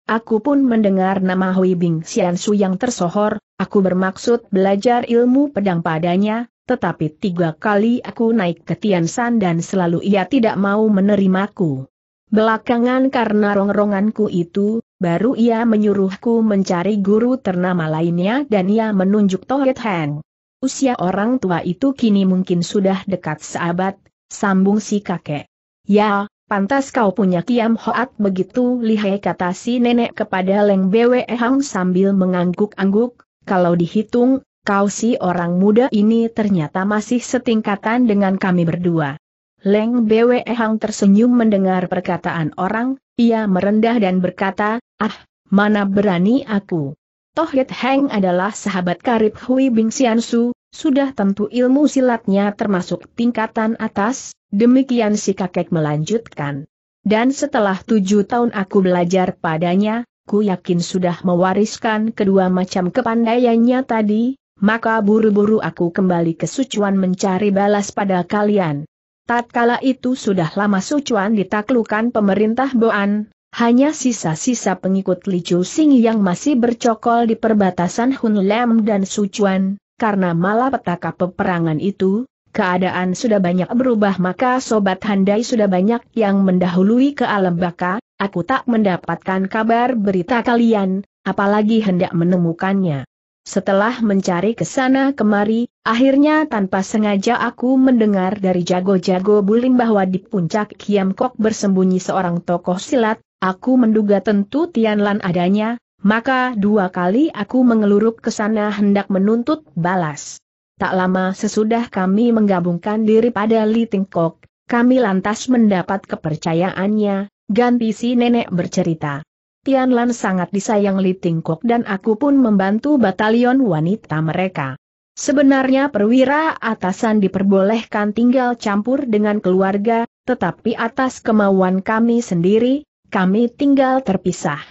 aku pun mendengar nama Hui Bing Su yang tersohor, aku bermaksud belajar ilmu pedang padanya, tetapi tiga kali aku naik ke Tian San dan selalu ia tidak mau menerimaku. Belakangan karena rongronganku itu, baru ia menyuruhku mencari guru ternama lainnya dan ia menunjuk Tohit Heng. Usia orang tua itu kini mungkin sudah dekat seabad, sambung si kakek. Ya, Pantas kau punya kiam hoat begitu lihai kata si nenek kepada Leng Bwe Hang sambil mengangguk-angguk, kalau dihitung, kau si orang muda ini ternyata masih setingkatan dengan kami berdua. Leng Bwe Hang tersenyum mendengar perkataan orang, ia merendah dan berkata, ah, mana berani aku. Toh Yit Heng adalah sahabat karib Hui Bing Siansu, sudah tentu ilmu silatnya termasuk tingkatan atas, Demikian si kakek melanjutkan. Dan setelah tujuh tahun aku belajar padanya, ku yakin sudah mewariskan kedua macam kepandaiannya tadi, maka buru-buru aku kembali ke Sucuan mencari balas pada kalian. Tatkala itu sudah lama Sucuan ditaklukan pemerintah Boan, hanya sisa-sisa pengikut Li Chu Sing yang masih bercokol di perbatasan Hun Lem dan Sucuan, karena malah petaka peperangan itu, keadaan sudah banyak berubah maka Sobat Handai sudah banyak yang mendahului ke alam baka, aku tak mendapatkan kabar berita kalian, apalagi hendak menemukannya. Setelah mencari ke sana kemari, akhirnya tanpa sengaja aku mendengar dari jago-jago bulim bahwa di puncak Kiam Kok bersembunyi seorang tokoh silat, aku menduga tentu Tianlan adanya, maka dua kali aku mengeluruk ke sana hendak menuntut balas. Tak lama sesudah kami menggabungkan diri pada Li Tingkok, kami lantas mendapat kepercayaannya, ganti si nenek bercerita. Tianlan sangat disayang Li Tingkok dan aku pun membantu batalion wanita mereka. Sebenarnya perwira atasan diperbolehkan tinggal campur dengan keluarga, tetapi atas kemauan kami sendiri, kami tinggal terpisah.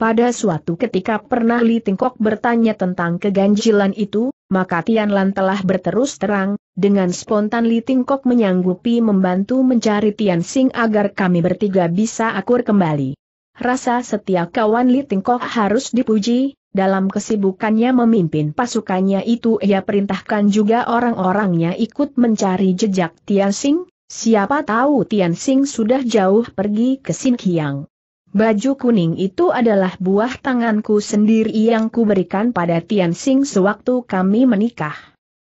Pada suatu ketika pernah Li Tingkok bertanya tentang keganjilan itu, maka Tianlan telah berterus terang, dengan spontan Li Tingkok menyanggupi membantu mencari Tian Sing agar kami bertiga bisa akur kembali. Rasa setia kawan Li Tingkok harus dipuji, dalam kesibukannya memimpin pasukannya itu ia perintahkan juga orang-orangnya ikut mencari jejak Tian Sing, siapa tahu Tian Sing sudah jauh pergi ke Sin Baju kuning itu adalah buah tanganku sendiri yang kuberikan pada Tian Sing sewaktu kami menikah.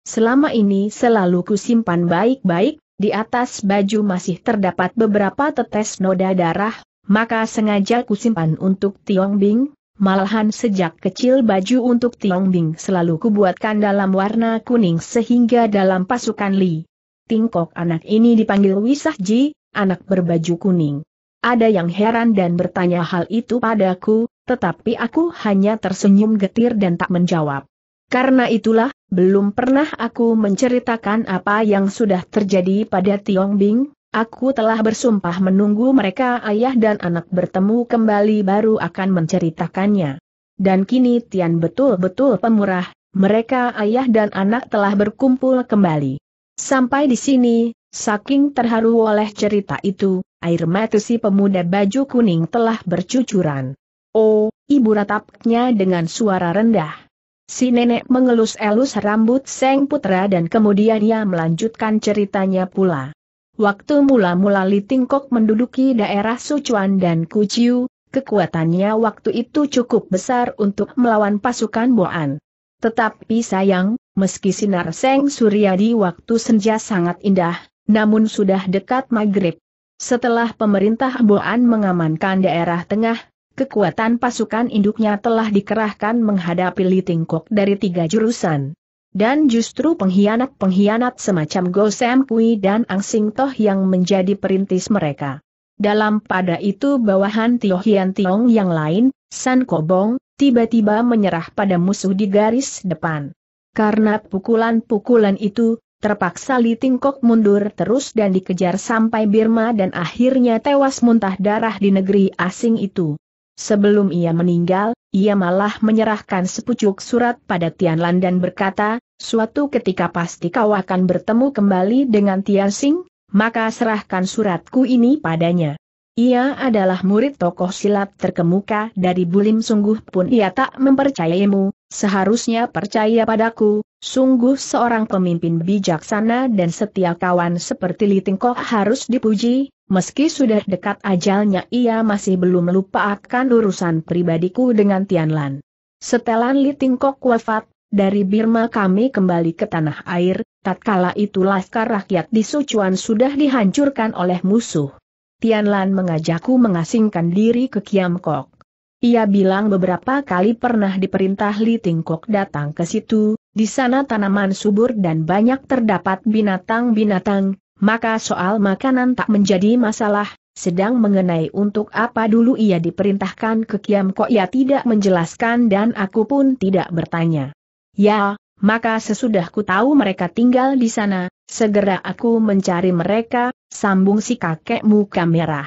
Selama ini selalu kusimpan baik-baik, di atas baju masih terdapat beberapa tetes noda darah, maka sengaja kusimpan untuk Tiong Bing, malahan sejak kecil baju untuk Tiong Bing selalu kubuatkan dalam warna kuning sehingga dalam pasukan Li. Tingkok anak ini dipanggil Wisah Ji, anak berbaju kuning. Ada yang heran dan bertanya hal itu padaku, tetapi aku hanya tersenyum getir dan tak menjawab. Karena itulah, belum pernah aku menceritakan apa yang sudah terjadi pada Tiong Bing, aku telah bersumpah menunggu mereka ayah dan anak bertemu kembali baru akan menceritakannya. Dan kini Tian betul-betul pemurah, mereka ayah dan anak telah berkumpul kembali. Sampai di sini, Saking terharu oleh cerita itu, air mata si pemuda baju kuning telah bercucuran. Oh, ibu ratapnya dengan suara rendah. Si nenek mengelus-elus rambut Seng Putra dan kemudian ia melanjutkan ceritanya pula. Waktu mula-mula Li menduduki daerah Sichuan dan Kuciu, kekuatannya waktu itu cukup besar untuk melawan pasukan Boan. Tetapi sayang, meski sinar Seng Surya di waktu senja sangat indah, namun sudah dekat Maghrib. Setelah pemerintah Boan mengamankan daerah tengah, kekuatan pasukan induknya telah dikerahkan menghadapi Litingkok dari tiga jurusan. Dan justru pengkhianat-pengkhianat semacam Go Sam Kui dan Ang Sing Toh yang menjadi perintis mereka. Dalam pada itu bawahan Tio Hian Tiong yang lain, San Kobong, tiba-tiba menyerah pada musuh di garis depan. Karena pukulan-pukulan itu, Terpaksa Li Tingkok mundur terus dan dikejar sampai Birma dan akhirnya tewas muntah darah di negeri asing itu. Sebelum ia meninggal, ia malah menyerahkan sepucuk surat pada Tian Lan dan berkata, suatu ketika pasti kau akan bertemu kembali dengan Tian Xing, maka serahkan suratku ini padanya. Ia adalah murid tokoh silat terkemuka dari Bulim sungguh pun ia tak mempercayaimu, seharusnya percaya padaku, Sungguh seorang pemimpin bijaksana dan setia kawan seperti Litingkoh harus dipuji, meski sudah dekat ajalnya ia masih belum lupa akan urusan pribadiku dengan Tianlan. Setelan Litingkoh wafat, dari Birma kami kembali ke tanah air, tatkala itu laskar rakyat di Sucuan sudah dihancurkan oleh musuh. Tianlan mengajakku mengasingkan diri ke Kiamkok. Ia bilang beberapa kali pernah diperintah Li Tingkok datang ke situ, di sana tanaman subur dan banyak terdapat binatang-binatang, maka soal makanan tak menjadi masalah, sedang mengenai untuk apa dulu ia diperintahkan ke Kiam kok ia tidak menjelaskan dan aku pun tidak bertanya. Ya, maka sesudah ku tahu mereka tinggal di sana, segera aku mencari mereka, sambung si kakek muka merah.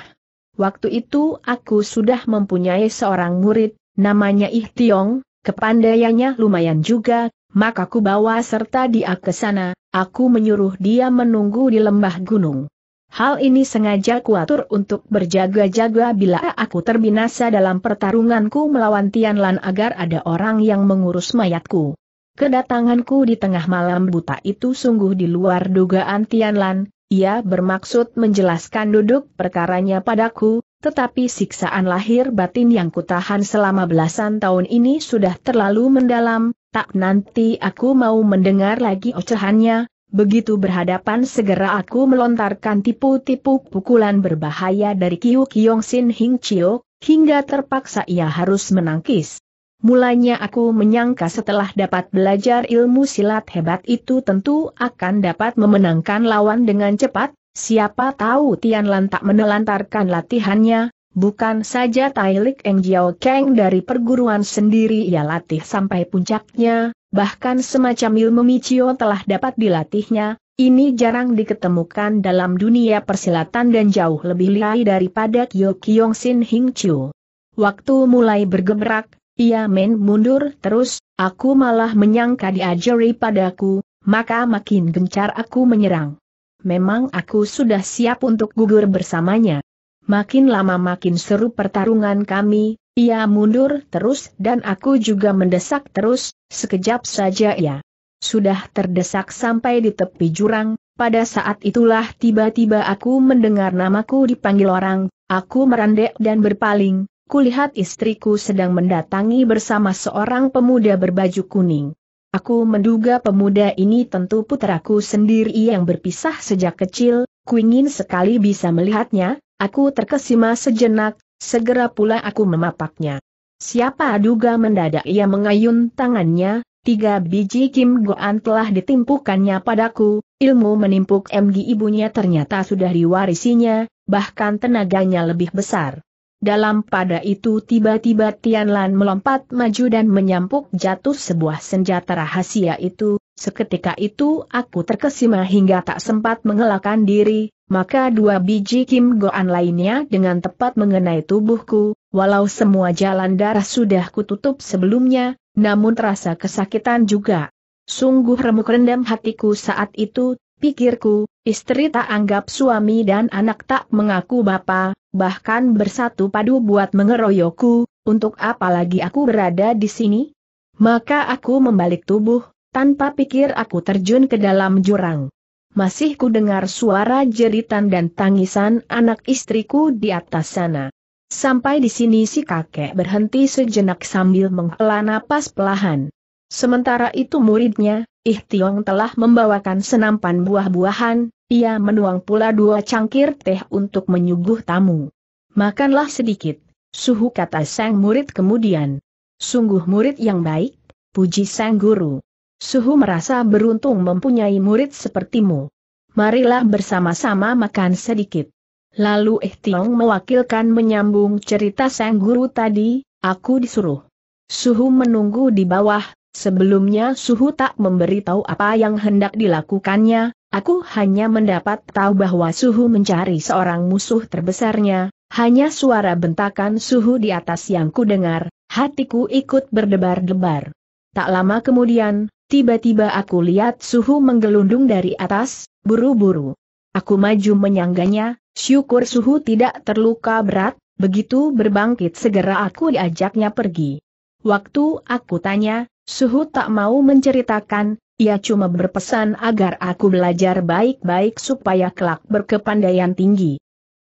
Waktu itu aku sudah mempunyai seorang murid, namanya Tiong, kepandaiannya lumayan juga, maka ku bawa serta dia ke sana, aku menyuruh dia menunggu di lembah gunung. Hal ini sengaja kuatur untuk berjaga-jaga bila aku terbinasa dalam pertarunganku melawan Tian Lan agar ada orang yang mengurus mayatku. Kedatanganku di tengah malam buta itu sungguh di luar dugaan Tian Lan, ia bermaksud menjelaskan duduk perkaranya padaku, tetapi siksaan lahir batin yang kutahan selama belasan tahun ini sudah terlalu mendalam, Tak nanti aku mau mendengar lagi ocehannya, begitu berhadapan segera aku melontarkan tipu-tipu pukulan berbahaya dari Kiu Kiong Sin Hing Chio, hingga terpaksa ia harus menangkis. Mulanya aku menyangka setelah dapat belajar ilmu silat hebat itu tentu akan dapat memenangkan lawan dengan cepat, siapa tahu Tian Lan tak menelantarkan latihannya, Bukan saja Lik Eng Jiao Kang dari perguruan sendiri ia latih sampai puncaknya, bahkan semacam ilmu Michio telah dapat dilatihnya, ini jarang diketemukan dalam dunia persilatan dan jauh lebih liai daripada Kyo Kyong Sin Hing Chiu. Waktu mulai bergebrak, ia main mundur terus, aku malah menyangka diajari padaku, maka makin gencar aku menyerang. Memang aku sudah siap untuk gugur bersamanya makin lama makin seru pertarungan kami, ia mundur terus dan aku juga mendesak terus, sekejap saja ya. sudah terdesak sampai di tepi jurang, pada saat itulah tiba-tiba aku mendengar namaku dipanggil orang, aku merendek dan berpaling, kulihat istriku sedang mendatangi bersama seorang pemuda berbaju kuning. Aku menduga pemuda ini tentu putraku sendiri yang berpisah sejak kecil, kuingin sekali bisa melihatnya, Aku terkesima sejenak, segera pula aku memapaknya. Siapa duga mendadak ia mengayun tangannya, tiga biji Kim Goan telah ditimpukannya padaku, ilmu menimpuk MG ibunya ternyata sudah diwarisinya, bahkan tenaganya lebih besar. Dalam pada itu tiba-tiba Tianlan melompat maju dan menyampuk jatuh sebuah senjata rahasia itu, seketika itu aku terkesima hingga tak sempat mengelakkan diri, maka dua biji Kim Goan lainnya dengan tepat mengenai tubuhku, walau semua jalan darah sudah kututup sebelumnya, namun terasa kesakitan juga. Sungguh remuk rendam hatiku saat itu, Pikirku, istri tak anggap suami dan anak tak mengaku bapa, bahkan bersatu padu buat mengeroyokku, untuk apa lagi aku berada di sini? Maka aku membalik tubuh, tanpa pikir aku terjun ke dalam jurang. Masih ku dengar suara jeritan dan tangisan anak istriku di atas sana. Sampai di sini si kakek berhenti sejenak sambil menghela napas pelahan. Sementara itu muridnya, Ih Tiong telah membawakan senampan buah-buahan, ia menuang pula dua cangkir teh untuk menyuguh tamu. Makanlah sedikit, suhu kata sang murid kemudian. Sungguh murid yang baik, puji sang guru. Suhu merasa beruntung mempunyai murid sepertimu. Marilah bersama-sama makan sedikit. Lalu Eh Tiong mewakilkan menyambung cerita sang guru tadi, aku disuruh. Suhu menunggu di bawah, Sebelumnya Suhu tak memberitahu apa yang hendak dilakukannya, aku hanya mendapat tahu bahwa Suhu mencari seorang musuh terbesarnya, hanya suara bentakan Suhu di atas yang ku dengar, hatiku ikut berdebar-debar. Tak lama kemudian, tiba-tiba aku lihat Suhu menggelundung dari atas, buru-buru. Aku maju menyangganya, syukur Suhu tidak terluka berat, begitu berbangkit segera aku diajaknya pergi. Waktu aku tanya, Suhu tak mau menceritakan, ia cuma berpesan agar aku belajar baik-baik supaya kelak berkepandaian tinggi.